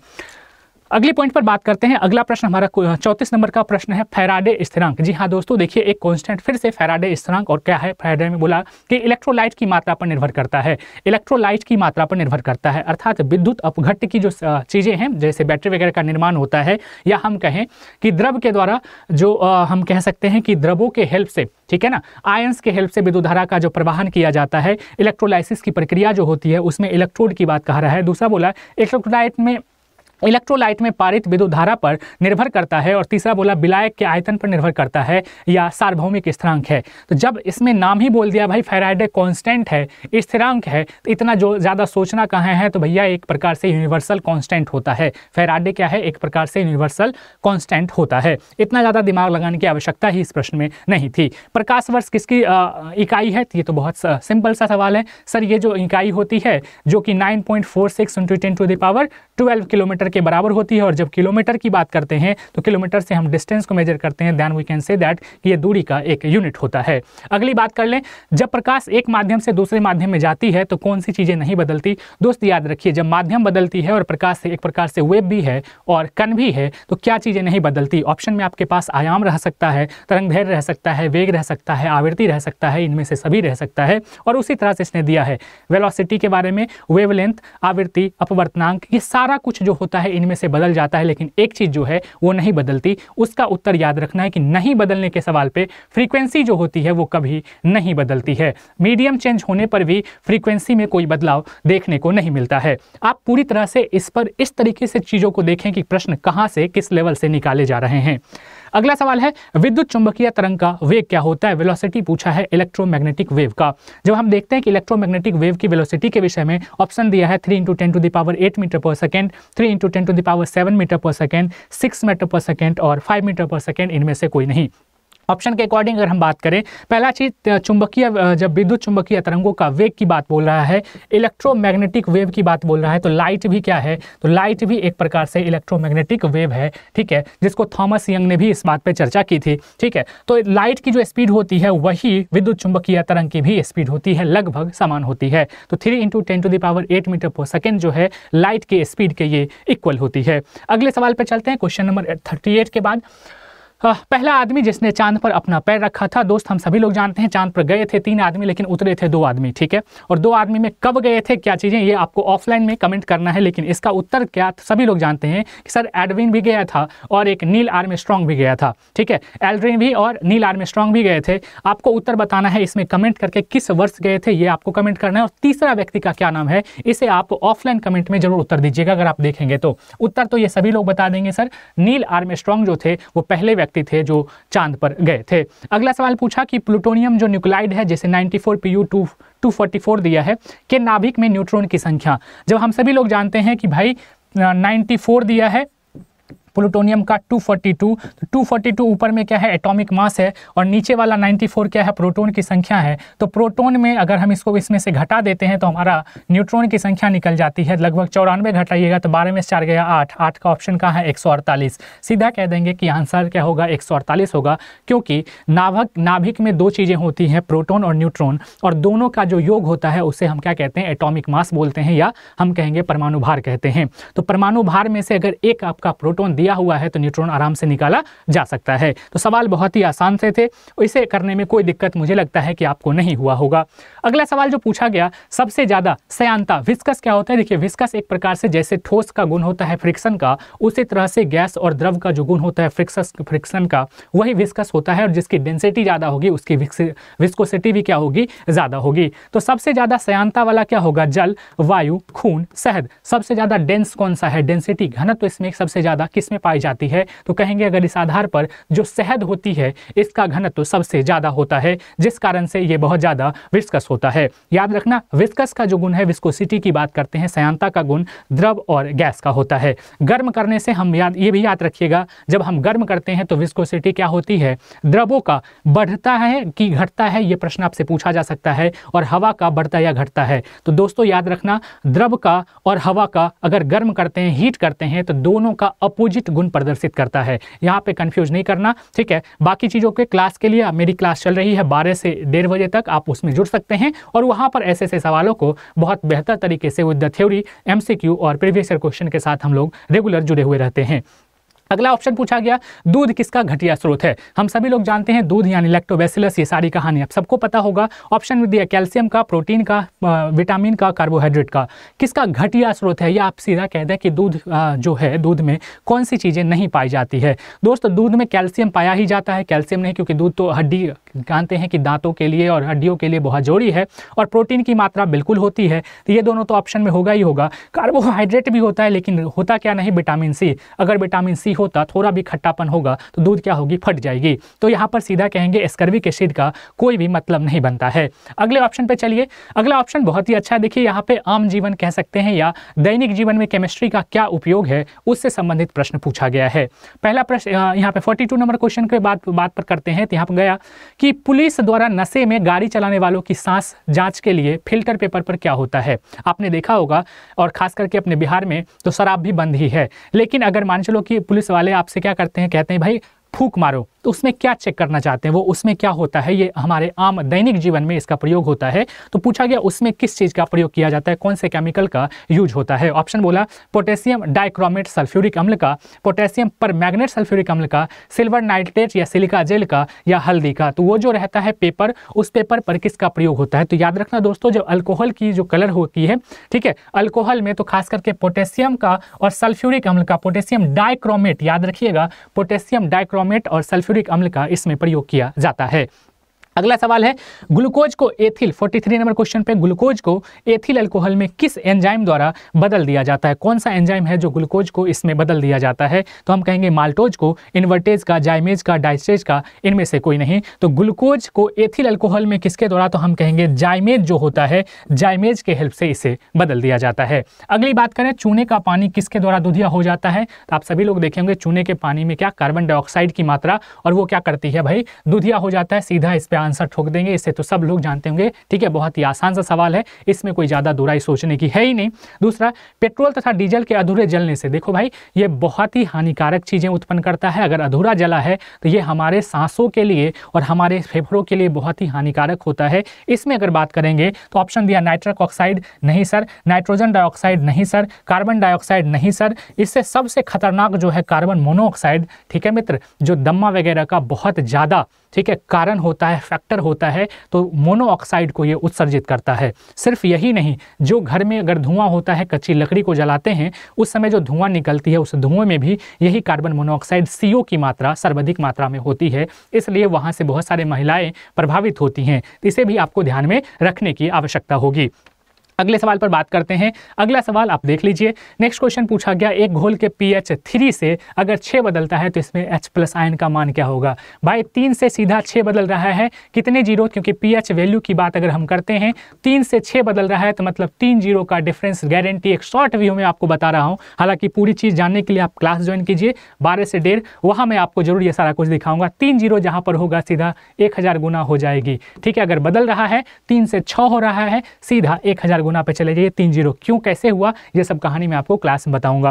अगले पॉइंट पर बात करते हैं अगला प्रश्न हमारा चौंतीस नंबर का प्रश्न है फेराडे स्थिरांक जी हाँ दोस्तों देखिए एक कांस्टेंट फिर से फेराडे स्थिरांक और क्या है फेराडे में बोला कि इलेक्ट्रोलाइट की मात्रा पर निर्भर करता है इलेक्ट्रोलाइट की मात्रा पर निर्भर करता है अर्थात विद्युत अपघट्ट की जो चीज़ें हैं जैसे बैटरी वगैरह का निर्माण होता है या हम कहें कि द्रव के द्वारा जो हम कह सकते हैं कि द्रवों के हेल्प से ठीक है ना आयंस के हेल्प से विद्युत धारा का जो प्रवाहन किया जाता है इलेक्ट्रोलाइसिस की प्रक्रिया जो होती है उसमें इलेक्ट्रोड की बात कह रहा है दूसरा बोला इलेक्ट्रोलाइट में इलेक्ट्रोलाइट में पारित विद्युत धारा पर निर्भर करता है और तीसरा बोला विलायक के आयतन पर निर्भर करता है या सार्वभौमिक स्थिरांक है तो जब इसमें नाम ही बोल दिया भाई फेराइडे कांस्टेंट है स्थिरांक है तो इतना जो ज़्यादा सोचना कहाँ है तो भैया एक प्रकार से यूनिवर्सल कांस्टेंट होता है फेराडे क्या है एक प्रकार से यूनिवर्सल कॉन्स्टेंट होता है इतना ज़्यादा दिमाग लगाने की आवश्यकता ही इस प्रश्न में नहीं थी प्रकाश वर्ष किसकी इकाई है ये तो बहुत सिंपल सा सवाल है सर ये जो इकाई होती है जो कि nine point four six two ten to the power twelve kilometre kilometre के बराबर होती है और जब किलोमीटर की बात करते हैं तो किलोमीटर से हम डिस्टेंस को मेजर करते हैं then we can say that ये दूरी का एक यूनिट होता है अगली बात कर लें जब प्रकाश एक माध्यम से दूसरे माध्यम में जाती है तो कौन सी चीज़ें नहीं बदलती दोस्त याद रखिए जब माध्यम बदलती है और प्रकाश से एक प्रकार से वेब भी है और कन भी है तो क्या चीज़ें नहीं बदलती ऑप्शन में आपके पास आयाम रह सकता है तरंग धैर्य रह सकता है वेग रह सकता है आवृत्ति रह सकता है इनमें से सभी रह सकता है और उसी तरह से इसने दिया है वेलोसिटी के बारे में वेवलेंथ आवृत्ति अपवर्तनांक ये सारा कुछ जो होता होता है इनमें से बदल जाता है लेकिन एक चीज़ जो है वो नहीं बदलती उसका उत्तर याद रखना है कि नहीं बदलने के सवाल पे फ्रीक्वेंसी जो होती है वो कभी नहीं बदलती है मीडियम चेंज होने पर भी फ्रीक्वेंसी में कोई बदलाव देखने को नहीं मिलता है आप पूरी तरह से इस पर इस तरीके से चीज़ों को देखें कि प्रश्न कहाँ से किस लेवल से निकाले जा रहे हैं अगला सवाल है विद्युत चुंबकीय तरंग का वेग क्या होता है वेलोसिटी पूछा है इलेक्ट्रोमैग्नेटिक वेव का जब हम देखते हैं कि इलेक्ट्रोमैग्नेटिक वेव की वेलोसिटी के विषय में ऑप्शन दिया है three into ten to the power eight metre per second three into ten to the power seven metre per second six metre per second और फाइव मीटर पर सेकेंड इनमें से कोई नहीं ऑप्शन के अकॉर्डिंग अगर हम बात करें पहला चीज चुंबकीय जब विद्युत चुंबकीय तरंगों का वेग की बात बोल रहा है इलेक्ट्रोमैग्नेटिक वेव की बात बोल रहा है तो लाइट भी क्या है तो लाइट भी एक प्रकार से इलेक्ट्रोमैग्नेटिक वेव है ठीक है जिसको थॉमस यंग ने भी इस बात पर चर्चा की थी ठीक है तो लाइट की जो स्पीड होती है वही विद्युत चुंबकीय तरंग की भी स्पीड होती है लगभग समान होती है तो three into ten to the power eight metre per second जो है लाइट के स्पीड के ये इक्वल होती है अगले सवाल पर चलते हैं क्वेश्चन नंबर थर्टी के बाद हाँ, पहला आदमी जिसने चांद पर अपना पैर रखा था दोस्त हम सभी लोग जानते हैं चांद पर गए थे तीन आदमी लेकिन उतरे थे दो आदमी ठीक है और दो आदमी में कब गए थे क्या चीज़ें ये आपको ऑफलाइन में कमेंट करना है लेकिन इसका उत्तर क्या सभी लोग जानते हैं कि सर एडविन भी गया था और एक नील आर्म भी गया था ठीक है एलड्रिन भी और नील आर्म भी गए थे आपको उत्तर बताना है इसमें कमेंट करके किस वर्ष गए थे ये आपको कमेंट करना है और तीसरा व्यक्ति का क्या नाम है इसे आप ऑफलाइन कमेंट में जरूर उत्तर दीजिएगा अगर आप देखेंगे तो उत्तर तो ये सभी लोग बता देंगे सर नील आर्म जो थे वो पहले व्यक्ति व्यक्ति थे जो चांद पर गए थे अगला सवाल पूछा कि प्लूटोनियम जो न्यूक्लाइड है जैसे 94 four P U two two forty four दिया है के नाभिक में न्यूट्रॉन की संख्या जब हम सभी लोग जानते हैं कि भाई 94 दिया है प्लूटोनियम का 242 तो 242 ऊपर में क्या है एटॉमिक मास है और नीचे वाला 94 क्या है प्रोटोन की संख्या है तो प्रोटोन में अगर हम इसको इसमें से घटा देते हैं तो हमारा न्यूट्रॉन की संख्या निकल जाती है लगभग चौरानवे घटाइएगा तो बारह में से चार गया आठ आठ का ऑप्शन कहाँ है एक सीधा कह देंगे कि आंसर क्या होगा एक होगा क्योंकि नाभक नाभिक में दो चीज़ें होती हैं प्रोटोन और न्यूट्रॉन और दोनों का जो योग होता है उसे हम क्या कहते हैं एटॉमिक मास बोलते हैं या हम कहेंगे परमाणु भार कहते हैं तो परमाणु भार में से अगर एक आपका प्रोटोन दिया दिया हुआ है तो न्यूट्रॉन आराम से निकाला जा सकता है तो सवाल बहुत ही आसान से थे इसे करने में कोई दिक्कत मुझे लगता है कि आपको नहीं हुआ होगा अगला सवाल जो पूछा गया सबसे ज़्यादा सयांता विस्कस क्या होता है देखिए विस्कस एक प्रकार से जैसे ठोस का गुण होता है फ्रिक्शन का उसी तरह से गैस और द्रव का जो गुण होता है फ्रिक्सस फ्रिक्शन का वही विस्कस होता है और जिसकी डेंसिटी ज़्यादा होगी उसकी विस्कोसिटी भी क्या होगी ज़्यादा होगी तो सबसे ज़्यादा सयांता वाला क्या होगा जल वायु खून शहद सबसे ज़्यादा डेंस कौन सा है डेंसिटी घनत्व इसमें सबसे ज़्यादा किसमें में पाई जाती है तो कहेंगे अगर इस आधार पर जो शहद होती है इसका घनत्व सबसे ज़्यादा होता है जिस कारण से ये बहुत ज़्यादा विस्कस होता है याद रखना विस्कस का जो गुण है विस्कोसिटी की बात करते हैं सयांता का गुण द्रव और गैस का होता है गर्म करने से हम याद ये भी याद रखिएगा जब हम गर्म करते हैं तो विस्कोसिटी क्या होती है द्रवों का बढ़ता है कि घटता है ये प्रश्न आपसे पूछा जा सकता है और हवा का बढ़ता या घटता है तो दोस्तों याद रखना द्रव का और हवा का अगर गर्म करते हैं हीट करते हैं तो दोनों का अपोजिट निश्चित गुण प्रदर्शित करता है यहाँ पे कंफ्यूज नहीं करना ठीक है बाकी चीज़ों के क्लास के लिए मेरी क्लास चल रही है बारह से डेढ़ बजे तक आप उसमें जुड़ सकते हैं और वहाँ पर ऐसे ऐसे सवालों को बहुत बेहतर तरीके से विद द थ्योरी एम और प्रीवियसर क्वेश्चन के साथ हम लोग रेगुलर जुड़े हुए रहते हैं अगला ऑप्शन पूछा गया दूध किसका घटिया स्रोत है हम सभी लोग जानते हैं दूध यानी लैक्टोबैसिलस ये सारी कहानी आप सबको पता होगा ऑप्शन दिया कैल्शियम का प्रोटीन का विटामिन का कार्बोहाइड्रेट का किसका घटिया स्रोत है या आप सीधा कह दें कि दूध जो है दूध में कौन सी चीज़ें नहीं पाई जाती है दोस्तों दूध में कैल्शियम पाया ही जाता है कैल्शियम नहीं क्योंकि दूध तो हड्डी जानते हैं कि दांतों के लिए और हड्डियों के लिए बहुत जोड़ी है और प्रोटीन की मात्रा बिल्कुल होती है तो ये दोनों तो ऑप्शन में होगा ही होगा कार्बोहाइड्रेट भी होता है लेकिन होता क्या नहीं विटामिन सी अगर विटामिन सी होता थोड़ा भी खट्टापन होगा तो दूध क्या होगी फट जाएगी तो यहाँ पर सीधा कहेंगे स्कर्वी के शीड का कोई भी मतलब नहीं बनता है अगले ऑप्शन पर चलिए अगला ऑप्शन बहुत ही अच्छा है देखिए यहाँ पर आम जीवन कह सकते हैं या दैनिक जीवन में केमिस्ट्री का क्या उपयोग है उससे संबंधित प्रश्न पूछा गया है पहला प्रश्न यहाँ पर फोर्टी नंबर क्वेश्चन के बाद बात पर करते हैं तो यहाँ पर गया कि पुलिस द्वारा नशे में गाड़ी चलाने वालों की सांस जांच के लिए फिल्टर पेपर पर क्या होता है आपने देखा होगा और खास करके अपने बिहार में तो शराब भी बंद ही है लेकिन अगर मान चलो कि पुलिस पुलिस वाले आपसे क्या करते हैं कहते हैं भाई फूक मारो तो उसमें क्या चेक करना चाहते हैं वो उसमें क्या होता है ये हमारे आम दैनिक जीवन में इसका प्रयोग होता है तो पूछा गया उसमें किस चीज़ का प्रयोग किया जाता है कौन से केमिकल का यूज होता है ऑप्शन बोला पोटेशियम डाइक्रोमेट सल्फ्यूरिक अम्ल का पोटेशियम पर मैग्नेट सल्फ्यूरिक अम्ल का सिल्वर नाइट्रेट या सिलिका जेल का या हल्दी का तो वो जो रहता है पेपर उस पेपर पर किसका प्रयोग होता है तो याद रखना दोस्तों जब अल्कोहल की जो कलर होती है ठीक है अल्कोहल में तो खास करके पोटेशियम का और सल्फ्यूरिक अम्ल का पोटेशियम डाइक्रोमेट याद रखिएगा पोटेशियम डाइक्रोमेट और सल्फ्यूरिक सल्फ्यूरिक अम्ल का इसमें प्रयोग किया जाता है अगला सवाल है ग्लूकोज को एथिल 43 नंबर क्वेश्चन पे ग्लूकोज को एथिल अल्कोहल में किस एंजाइम द्वारा बदल दिया जाता है कौन सा एंजाइम है जो ग्लूकोज को इसमें बदल दिया जाता है तो हम कहेंगे माल्टोज को इन्वर्टेज का जाइमेज का डाइस्टेज का इनमें से कोई नहीं तो ग्लूकोज को एथिल अल्कोहल में किसके द्वारा तो हम कहेंगे जाइमेज जो होता है जाइमेज के हेल्प से इसे बदल दिया जाता है अगली बात करें चूने का पानी किसके द्वारा दुधिया हो जाता है तो आप सभी लोग देखेंगे चूने के पानी में क्या कार्बन डाइऑक्साइड की मात्रा और वो क्या करती है भाई दुधिया हो जाता है सीधा इस पर आंसर ठोक देंगे इससे तो सब लोग जानते होंगे ठीक है बहुत ही आसान सा सवाल है इसमें कोई ज़्यादा दुराई सोचने की है ही नहीं दूसरा पेट्रोल तथा डीजल के अधूरे जलने से देखो भाई ये बहुत ही हानिकारक चीज़ें उत्पन्न करता है अगर अधूरा जला है तो ये हमारे सांसों के लिए और हमारे फेफड़ों के लिए बहुत ही हानिकारक होता है इसमें अगर बात करेंगे तो ऑप्शन दिया नाइट्रक ऑक्साइड नहीं सर नाइट्रोजन डाइऑक्साइड नहीं सर कार्बन डाइऑक्साइड नहीं सर इससे सबसे खतरनाक जो है कार्बन मोनोऑक्साइड ठीक है मित्र जो दम्मा वगैरह का बहुत ज़्यादा ठीक है कारण होता है फैक्टर होता है तो मोनोऑक्साइड को ये उत्सर्जित करता है सिर्फ यही नहीं जो घर में अगर धुआं होता है कच्ची लकड़ी को जलाते हैं उस समय जो धुआं निकलती है उस धुएं में भी यही कार्बन मोनोऑक्साइड सी की मात्रा सर्वाधिक मात्रा में होती है इसलिए वहाँ से बहुत सारे महिलाएँ प्रभावित होती हैं इसे भी आपको ध्यान में रखने की आवश्यकता होगी अगले सवाल पर बात करते हैं अगला सवाल आप देख लीजिए नेक्स्ट क्वेश्चन पूछा गया एक घोल के पीएच थ्री से अगर छः बदलता है तो इसमें एच प्लस आयन का मान क्या होगा भाई तीन से सीधा छः बदल रहा है कितने जीरो क्योंकि पीएच वैल्यू की बात अगर हम करते हैं तीन से छः बदल रहा है तो मतलब तीन जीरो का डिफरेंस गारंटी एक शॉर्ट व्यू में आपको बता रहा हूँ हालांकि पूरी चीज़ जानने के लिए आप क्लास ज्वाइन कीजिए बारह से डेढ़ वहाँ मैं आपको जरूर ये सारा कुछ दिखाऊंगा तीन जीरो जहाँ पर होगा सीधा एक गुना हो जाएगी ठीक है अगर बदल रहा है तीन से छः हो रहा है सीधा एक गुना पे चले जाइए तीन जीरो क्यों कैसे हुआ ये सब कहानी मैं आपको क्लास में बताऊंगा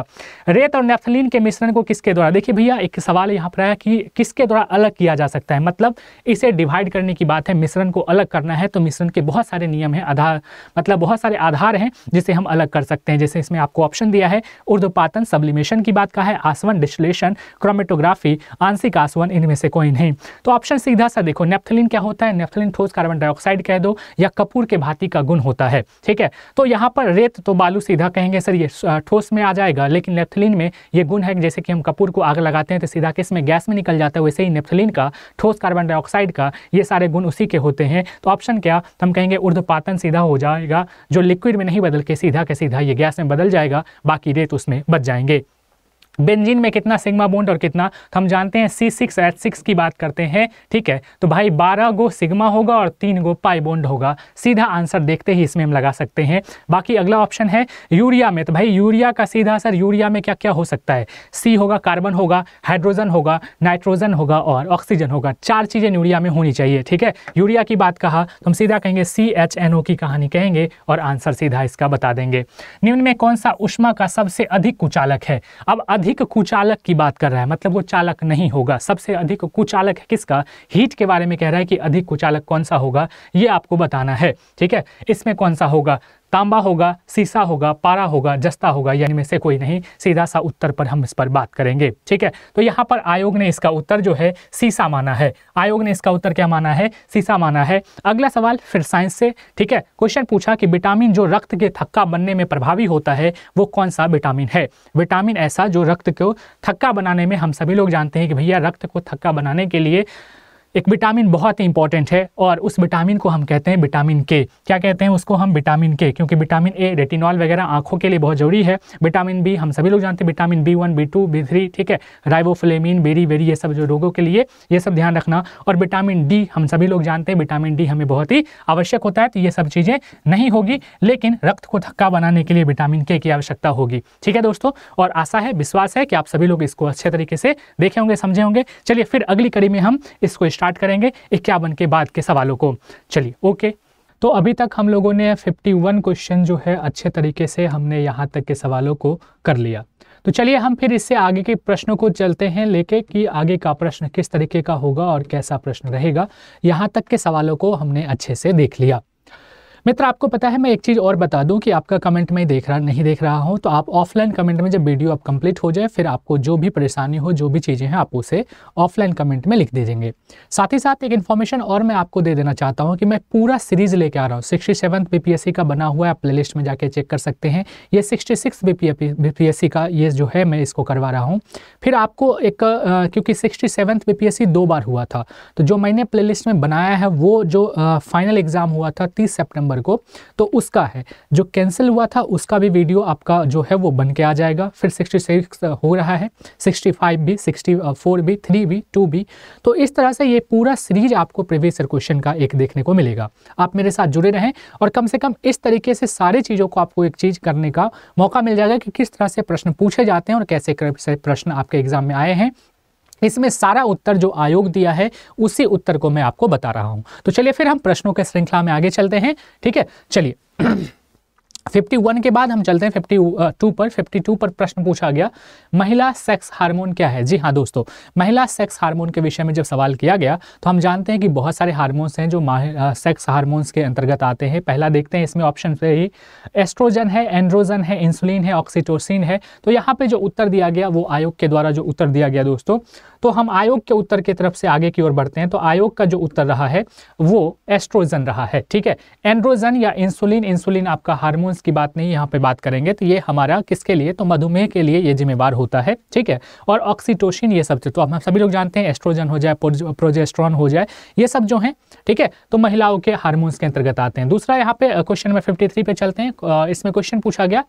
रेत और नेफ्थलीन के मिश्रण को किसके द्वारा देखिए भैया एक सवाल यहाँ पर आया कि किसके द्वारा अलग किया जा सकता है मतलब इसे डिवाइड करने की बात है मिश्रण को अलग करना है तो मिश्रण के बहुत सारे नियम हैं आधार मतलब बहुत सारे आधार हैं जिसे हम अलग कर सकते हैं जैसे इसमें आपको ऑप्शन दिया है उर्दुपातन सब्लिमेशन की बात का है आसवन डिस्लेशन क्रोमेटोग्राफी आंशिक आसवन इनमें से कोई नहीं तो ऑप्शन सीधा सा देखो नेफ्थलीन क्या होता है नेफ्थलीन ठोस कार्बन डाइऑक्साइड कह दो या कपूर के भांति का गुण होता है ठीक है है तो यहाँ पर रेत तो बालू सीधा कहेंगे सर ये ठोस में आ जाएगा लेकिन नेफ्थलिन में ये गुण है जैसे कि हम कपूर को आग लगाते हैं तो सीधा किस में गैस में निकल जाता है वैसे ही नेफ्थलिन का ठोस कार्बन डाइऑक्साइड का ये सारे गुण उसी के होते हैं तो ऑप्शन क्या तो हम कहेंगे ऊर्ध्वपातन सीधा हो जाएगा जो लिक्विड में नहीं बदल के सीधा के सीधा ये गैस में बदल जाएगा बाकी रेत उसमें बच जाएंगे बेंजीन में कितना सिग्मा बोन्ड और कितना तो हम जानते हैं सी सिक्स एच सिक्स की बात करते हैं ठीक है तो भाई बारह गो सिग्मा होगा और तीन गो पाई बोन्ड होगा सीधा आंसर देखते ही इसमें हम लगा सकते हैं बाकी अगला ऑप्शन है यूरिया में तो भाई यूरिया का सीधा असर यूरिया में क्या क्या हो सकता है सी होगा कार्बन होगा हाइड्रोजन होगा नाइट्रोजन होगा और ऑक्सीजन होगा चार चीज़ें यूरिया में होनी चाहिए ठीक है यूरिया की बात कहा तो हम सीधा कहेंगे सी एच एन ओ की कहानी कहेंगे और आंसर सीधा इसका बता देंगे निम्न में कौन सा उष्मा का सबसे अधिक कुचालक है अब अधिक कुचालक की बात कर रहा है मतलब वो चालक नहीं होगा सबसे अधिक कुचालक है किसका हीट के बारे में कह रहा है कि अधिक कुचालक कौन सा होगा ये आपको बताना है ठीक है इसमें कौन सा होगा तांबा होगा सीसा होगा पारा होगा जस्ता होगा यानी में से कोई नहीं सीधा सा उत्तर पर हम इस पर बात करेंगे ठीक है तो यहाँ पर आयोग ने इसका उत्तर जो है सीसा माना है आयोग ने इसका उत्तर क्या माना है सीसा माना है अगला सवाल फिर साइंस से ठीक है क्वेश्चन पूछा कि विटामिन जो रक्त के थक्का बनने में प्रभावी होता है वो कौन सा विटामिन है विटामिन ऐसा जो रक्त को थक्का बनाने में हम सभी लोग जानते हैं कि भैया रक्त को थक्का बनाने के लिए एक विटामिन बहुत ही इंपॉर्टेंट है और उस विटामिन को हम कहते हैं विटामिन के क्या कहते हैं उसको हम विटामिन के क्योंकि विटामिन ए रेटिनॉल वगैरह आंखों के लिए बहुत जरूरी है विटामिन बी हम सभी लोग जानते हैं vitamin B one B two B three ठीक है राइबोफ्लेमिन बेरी वेरी ये सब जो रोगों के लिए ये सब ध्यान रखना और विटामिन डी हम सभी लोग जानते हैं विटामिन डी हमें बहुत ही आवश्यक होता है तो ये सब चीज़ें नहीं होगी लेकिन रक्त को थक्का बनाने के लिए विटामिन के की आवश्यकता होगी ठीक है दोस्तों और आशा है विश्वास है कि आप सभी लोग इसको अच्छे तरीके से देखे होंगे समझे होंगे चलिए फिर अगली कड़ी में हम इसको स्टार्ट स्टार्ट करेंगे इक्यावन के बाद के सवालों को चलिए ओके तो अभी तक हम लोगों ने 51 क्वेश्चन जो है अच्छे तरीके से हमने यहाँ तक के सवालों को कर लिया तो चलिए हम फिर इससे आगे के प्रश्नों को चलते हैं लेके कि आगे का प्रश्न किस तरीके का होगा और कैसा प्रश्न रहेगा यहाँ तक के सवालों को हमने अच्छे से देख लिया मित्र आपको पता है मैं एक चीज़ और बता दूं कि आपका कमेंट में देख रहा नहीं देख रहा हूं तो आप ऑफलाइन कमेंट में जब वीडियो आप कंप्लीट हो जाए फिर आपको जो भी परेशानी हो जो भी चीज़ें हैं आप उसे ऑफलाइन कमेंट में लिख दे देंगे साथ ही साथ एक इन्फॉर्मेशन और मैं आपको दे देना चाहता हूँ कि मैं पूरा सीरीज़ लेके आ रहा हूँ सिक्सटी सेवंथ बी का बना हुआ है आप प्ले में जाके चेक कर सकते हैं ये सिक्सटी सिक्स बी का ये जो है मैं इसको करवा रहा हूँ फिर आपको एक क्योंकि सिक्सटी सेवंथ बी दो बार हुआ था तो जो मैंने प्ले में बनाया है वो जो फाइनल एग्ज़ाम हुआ था तीस सेप्टेम्बर नंबर को तो उसका है जो कैंसिल हुआ था उसका भी वीडियो आपका जो है वो बन के आ जाएगा फिर 66 हो रहा है 65 भी 64 भी 3 भी 2 भी तो इस तरह से ये पूरा सीरीज आपको प्रीवियस ईयर क्वेश्चन का एक देखने को मिलेगा आप मेरे साथ जुड़े रहें और कम से कम इस तरीके से सारी चीज़ों को आपको एक चीज़ करने का मौका मिल जाएगा कि किस तरह से प्रश्न पूछे जाते हैं और कैसे प्रश्न आपके एग्जाम में आए हैं इसमें सारा उत्तर जो आयोग दिया है उसी उत्तर को मैं आपको बता रहा हूं तो चलिए फिर हम प्रश्नों के श्रृंखला में आगे चलते हैं ठीक है चलिए 51 के बाद हम चलते हैं 52 पर 52 पर प्रश्न पूछा गया महिला सेक्स हार्मोन क्या है जी हाँ दोस्तों महिला सेक्स हार्मोन के विषय में जब सवाल किया गया तो हम जानते हैं कि बहुत सारे हार्मोन्स हैं जो आ, सेक्स हार्मोन्स के अंतर्गत आते हैं पहला देखते हैं इसमें ऑप्शन पे ही एस्ट्रोजन है एंड्रोजन है इंसुलिन है ऑक्सीटोसिन है तो यहाँ पर जो उत्तर दिया गया वो आयोग के द्वारा जो उत्तर दिया गया दोस्तों तो हम आयोग के उत्तर की तरफ से आगे की ओर बढ़ते हैं तो आयोग का जो उत्तर रहा है वो एस्ट्रोजन रहा है ठीक है एंड्रोजन या इंसुलिन इंसुलिन आपका हार्मोन हार्मोन्स की बात नहीं यहाँ पे बात करेंगे तो ये हमारा किसके लिए तो मधुमेह के लिए ये जिम्मेवार होता है ठीक है और ऑक्सीटोशिन ये सब तो हम सभी लोग जानते हैं एस्ट्रोजन हो जाए प्रोजेस्ट्रॉन हो जाए ये सब जो है ठीक है तो महिलाओं के हार्मोन्स के अंतर्गत आते हैं दूसरा यहाँ पे क्वेश्चन नंबर फिफ्टी पे चलते हैं इसमें क्वेश्चन पूछा गया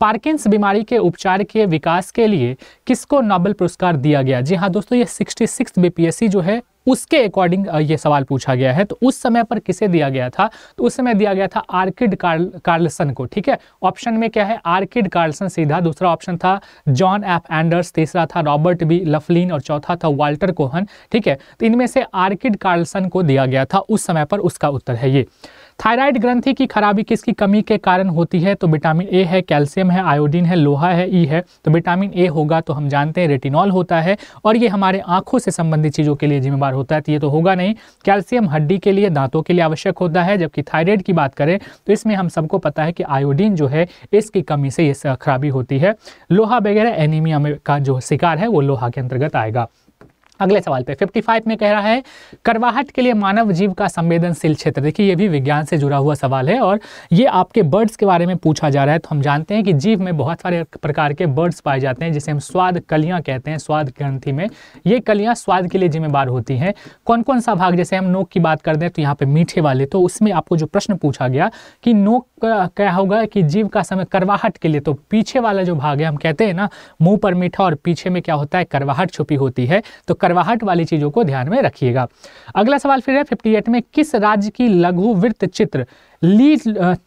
पार्किंस बीमारी के उपचार के विकास के लिए किसको नोबेल पुरस्कार दिया गया जी हाँ दोस्तों ये सिक्सटी सिक्स बीपीएससी जो है उसके अकॉर्डिंग ये सवाल पूछा गया है तो उस समय पर किसे दिया गया था तो उस समय दिया गया था आर्किड कार्ल कार्लसन को ठीक है ऑप्शन में क्या है आर्किड कार्लसन सीधा दूसरा ऑप्शन था जॉन एफ एंडर्स तीसरा था रॉबर्ट बी लफलिन और चौथा था वाल्टर कोहन ठीक है तो इनमें से आर्किड कार्लसन को दिया गया था उस समय पर उसका उत्तर है ये थायराइड ग्रंथि की खराबी किसकी कमी के कारण होती है तो विटामिन ए है कैल्शियम है आयोडीन है लोहा है ई है तो विटामिन ए होगा तो हम जानते हैं रेटिनॉल होता है और ये हमारे आंखों से संबंधित चीज़ों के लिए जिम्मेवार होता है तो ये तो होगा नहीं कैल्शियम हड्डी के लिए दांतों के लिए आवश्यक होता है जबकि थायराइड की बात करें तो इसमें हम सबको पता है कि आयोडीन जो है इसकी कमी से ये खराबी होती है लोहा वगैरह एनीमिया में का जो शिकार है वो लोहा के अंतर्गत आएगा अगले सवाल पे 55 में कह रहा है करवाहट के लिए मानव जीव का संवेदनशील क्षेत्र देखिए ये भी विज्ञान से जुड़ा हुआ सवाल है और ये आपके बर्ड्स के बारे में पूछा जा रहा है तो हम जानते हैं कि जीव में बहुत सारे प्रकार के बर्ड्स पाए जाते हैं जिसे हम स्वाद कलियां कहते हैं स्वाद ग्रंथि में ये कलियां स्वाद के लिए जिम्मेवार होती हैं कौन कौन सा भाग जैसे हम नोक की बात कर दें तो यहाँ पे मीठे वाले तो उसमें आपको जो प्रश्न पूछा गया कि नोक क्या होगा कि जीव का समय करवाहट के लिए तो पीछे वाला जो भाग है हम कहते हैं ना मुंह पर मीठा और पीछे में क्या होता है करवाहट छुपी होती है तो करवाहट वाली चीज़ों को ध्यान में रखिएगा अगला सवाल फिर है फिफ्टी एट में किस राज्य की लघु वृत्त चित्र ली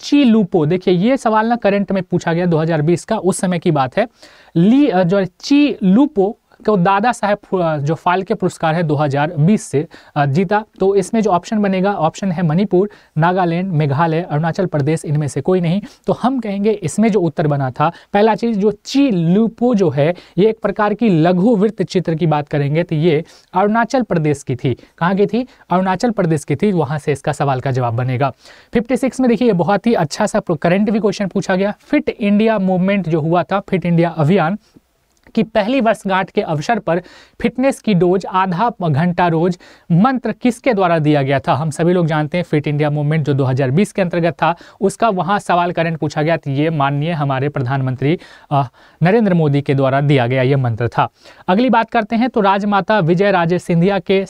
ची लूपो देखिए ये सवाल ना करंट में पूछा गया 2020 का उस समय की बात है ली जो ची लूपो को तो दादा साहेब जो फाल्के पुरस्कार है 2020 से जीता तो इसमें जो ऑप्शन बनेगा ऑप्शन है मणिपुर नागालैंड मेघालय अरुणाचल प्रदेश इनमें से कोई नहीं तो हम कहेंगे इसमें जो उत्तर बना था पहला चीज़ जो ची लुपो जो है ये एक प्रकार की लघु वृत्त चित्र की बात करेंगे तो ये अरुणाचल प्रदेश की थी कहाँ की थी अरुणाचल प्रदेश की थी वहाँ से इसका सवाल का जवाब बनेगा फिफ्टी में देखिए बहुत ही अच्छा सा करंट भी क्वेश्चन पूछा गया फिट इंडिया मूवमेंट जो हुआ था फिट इंडिया अभियान कि पहली वर्षगांठ के अवसर पर फिटनेस की डोज आधा घंटा रोज मंत्र किसके द्वारा दिया गया था हम सभी लोग जानते हैं फिट इंडिया मूवमेंट जो 2020 के अंतर्गत था उसका वहां सवाल करंट पूछा गया ये माननीय हमारे प्रधानमंत्री नरेंद्र मोदी के द्वारा दिया गया यह मंत्र था अगली बात करते हैं तो राजमाता विजय राजे सिंधिया के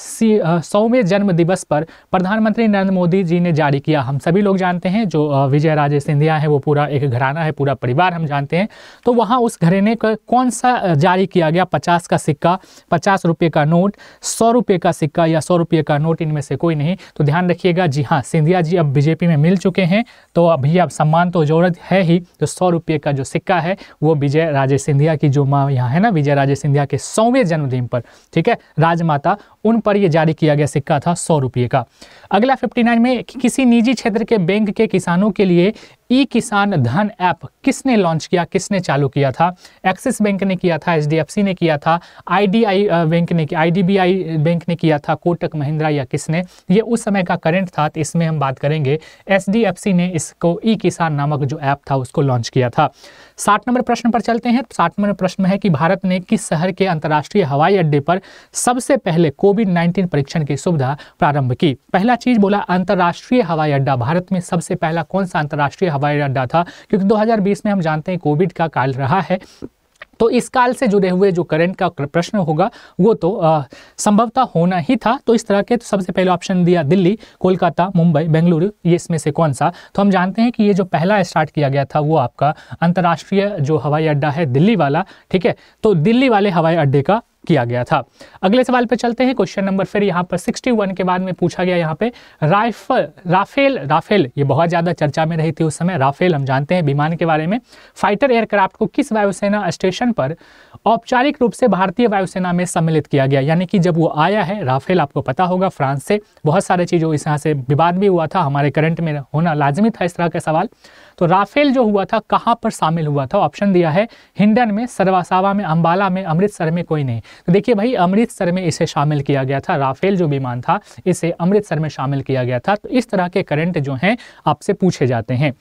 सौवें जन्म दिवस पर प्रधानमंत्री नरेंद्र मोदी जी ने जारी किया हम सभी लोग जानते हैं जो विजय राजे सिंधिया है वो पूरा एक घराना है पूरा परिवार हम जानते हैं तो वहां उस घरेने का कौन सा जारी किया गया पचास का सिक्का पचास रुपये का नोट सौ रुपये का सिक्का या सौ रुपये का नोट इनमें से कोई नहीं तो ध्यान रखिएगा जी हाँ सिंधिया जी अब बीजेपी में मिल चुके हैं तो अभी अब सम्मान तो जरूरत है ही तो सौ रुपये का जो सिक्का है वो विजय राजे सिंधिया की जो माँ यहाँ है ना विजय राजे सिंधिया के सौवें जन्मदिन पर ठीक है राजमाता उन पर यह जारी किया गया सिक्का था सौ रुपये का अगला फिफ्टी में कि किसी निजी क्षेत्र के बैंक के किसानों के लिए ई किसान धन ऐप किसने लॉन्च किया किसने चालू किया था एक्सिस बैंक ने किया था एच ने किया था आईडीआई बैंक uh, ने आईडीबीआई बैंक ने किया था कोटक महिंद्रा या किसने ये उस समय का करंट था तो इसमें हम बात करेंगे एचडीएफसी ने इसको ई किसान नामक जो ऐप था उसको लॉन्च किया था साठ नंबर प्रश्न पर चलते हैं साठ नंबर प्रश्न है कि भारत ने किस शहर के अंतर्राष्ट्रीय हवाई अड्डे पर सबसे पहले कोविड नाइन्टीन परीक्षण की सुविधा प्रारंभ की पहला चीज बोला अंतर्राष्ट्रीय हवाई अड्डा भारत में सबसे पहला कौन सा अंतर्राष्ट्रीय हवाई अड्डा था क्योंकि दो में हम जानते हैं कोविड का काल रहा है तो इस काल से जुड़े हुए जो करंट का प्रश्न होगा वो तो संभवतः होना ही था तो इस तरह के तो सबसे पहले ऑप्शन दिया दिल्ली कोलकाता मुंबई बेंगलुरु ये इसमें से कौन सा तो हम जानते हैं कि ये जो पहला स्टार्ट किया गया था वो आपका अंतर्राष्ट्रीय जो हवाई अड्डा है दिल्ली वाला ठीक है तो दिल्ली वाले हवाई अड्डे का किया गया था अगले सवाल पे चलते हैं क्वेश्चन नंबर फिर यहाँ पर 61 के बाद में पूछा गया यहाँ पे राइफल राफेल राफेल ये बहुत ज़्यादा चर्चा में रही थी उस समय राफेल हम जानते हैं विमान के बारे में फाइटर एयरक्राफ्ट को किस वायुसेना स्टेशन पर औपचारिक रूप से भारतीय वायुसेना में सम्मिलित किया गया यानी कि जब वो आया है राफेल आपको पता होगा फ्रांस से बहुत सारे चीज़ों इस यहाँ से विवाद भी हुआ था हमारे करंट में होना लाजमी था इस तरह का सवाल तो राफेल जो हुआ था कहां पर शामिल हुआ था ऑप्शन दिया है हिंडन में सरवासावा में अंबाला में अमृतसर में कोई नहीं तो देखिए भाई अमृतसर में इसे शामिल किया गया था राफेल जो विमान था इसे अमृतसर में शामिल किया गया था तो इस तरह के करंट जो हैं आपसे पूछे जाते हैं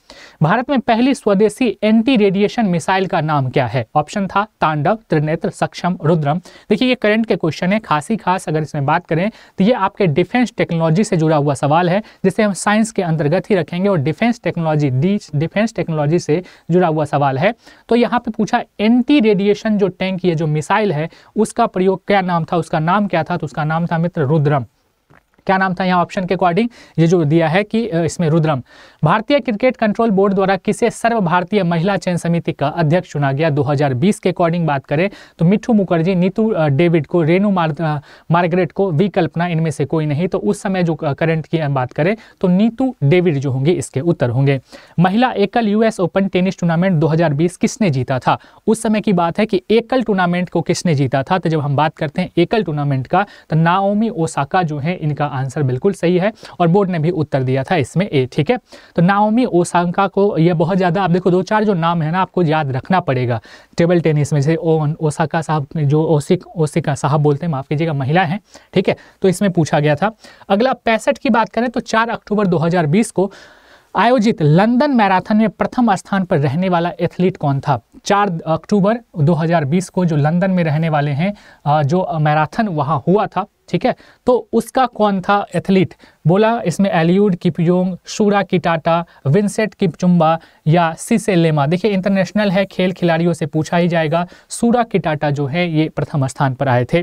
भारत में पहली स्वदेशी एंटी रेडिएशन मिसाइल का नाम क्या है ऑप्शन था तांडव त्रिनेत्र सक्षम रुद्रम देखिए ये करंट के क्वेश्चन है खासी खास अगर इसमें बात करें तो ये आपके डिफेंस टेक्नोलॉजी से जुड़ा हुआ सवाल है जिसे हम साइंस के अंतर्गत ही रखेंगे और defence technology D defence technology से जुड़ा हुआ सवाल है तो यहाँ पे पूछा एंटी रेडिएशन जो टैंक ये जो मिसाइल है उसका प्रयोग क्या नाम था उसका नाम क्या था तो उसका नाम था मित्र रुद्रम क्या नाम था यहाँ ऑप्शन के अकॉर्डिंग ये जो दिया है कि इसमें रुद्रम भारतीय क्रिकेट कंट्रोल बोर्ड द्वारा किसे सर्व भारतीय महिला चयन समिति का अध्यक्ष चुना गया 2020 के अकॉर्डिंग बात करें तो मिठू मुखर्जी नीतू डेविड को रेणु मार्गरेट को वी कल्पना इनमें से कोई नहीं तो उस समय जो करंट की बात करें तो नीतू डेविड जो होंगे इसके उत्तर होंगे महिला एकल यूएस ओपन टेनिस टूर्नामेंट दो किसने जीता था उस समय की बात है कि एकल टूर्नामेंट को किसने जीता था तो जब हम बात करते हैं एकल टूर्नामेंट का तो नाओमी ओसाका जो है इनका आंसर बिल्कुल सही है और बोर्ड ने भी उत्तर दिया था इसमें ए ठीक है तो नाओमी ओसांका को यह बहुत ज़्यादा आप देखो दो चार जो नाम है ना आपको याद रखना पड़ेगा टेबल टेनिस में जैसे ओन ओसाका साहब जो ओसिक ओसिका साहब बोलते हैं माफ़ कीजिएगा महिला हैं ठीक है तो इसमें पूछा गया था अगला पैंसठ की बात करें तो चार अक्टूबर दो को आयोजित लंदन मैराथन में प्रथम स्थान पर रहने वाला एथलीट कौन था चार अक्टूबर 2020 को जो लंदन में रहने वाले हैं जो मैराथन वहाँ हुआ था ठीक है तो उसका कौन था एथलीट बोला इसमें एलियूड किपयोंग शूरा किटाटा विंसेट किपचुम्बा या सीसे लेमा देखिए इंटरनेशनल है खेल खिलाड़ियों से पूछा ही जाएगा सूरा किटाटा जो है ये प्रथम स्थान पर आए थे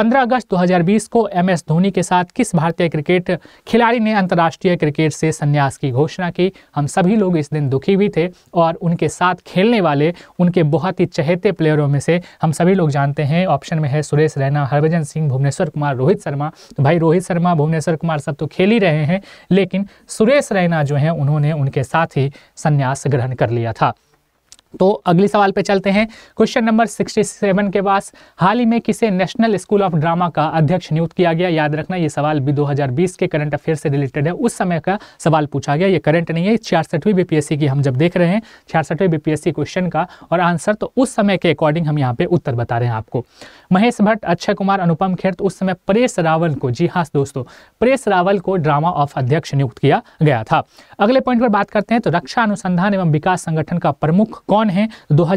15 अगस्त 2020 को एम एस धोनी के साथ किस भारतीय क्रिकेट खिलाड़ी ने अंतर्राष्ट्रीय क्रिकेट से संन्यास की घोषणा की हम सभी लोग इस दिन दुखी भी थे और उनके साथ खेलने वाले उनके बहुत ही चहेते प्लेयरों में से हम सभी लोग जानते हैं ऑप्शन में है सुरेश रैना हरभजन सिंह भुवनेश्वर कुमार रोहित शर्मा तो भाई रोहित शर्मा भुवनेश्वर कुमार सब तो खेल ही रहे हैं लेकिन सुरेश रैना जो हैं उन्होंने उनके साथ ही संन्यास ग्रहण कर लिया था तो अगले सवाल पे चलते हैं क्वेश्चन नंबर 67 के पास हाल ही में किसे नेशनल स्कूल ऑफ ड्रामा का अध्यक्ष नियुक्त किया गया याद रखना ये सवाल भी 2020 के करंट अफेयर से रिलेटेड है उस समय का सवाल पूछा गया ये करंट नहीं है छियासठवीं बीपीएससी की हम जब देख रहे हैं छियासठवीं बीपीएससी क्वेश्चन का और आंसर तो उस समय के अकॉर्डिंग हम यहाँ पे उत्तर बता रहे हैं आपको महेश भट्ट अक्षय कुमार अनुपम खेर तो उस समय प्रेस रावल को जी हाँ दोस्तों प्रेस रावल को ड्रामा ऑफ अध्यक्ष नियुक्त किया गया था अगले पॉइंट पर बात करते हैं तो रक्षा अनुसंधान एवं विकास संगठन का प्रमुख कौन है तो दो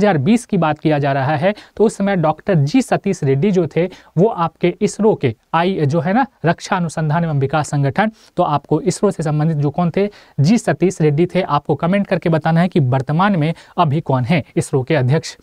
की बात किया जा रहा है तो उस समय डॉक्टर जी सतीश रेड्डी जो थे वो आपके इसरो के आई जो है ना रक्षा अनुसंधान एवं विकास संगठन तो आपको इसरो से संबंधित जो कौन थे जी सतीश रेड्डी थे आपको कमेंट करके बताना है कि वर्तमान में अभी कौन है इसरो के अध्यक्ष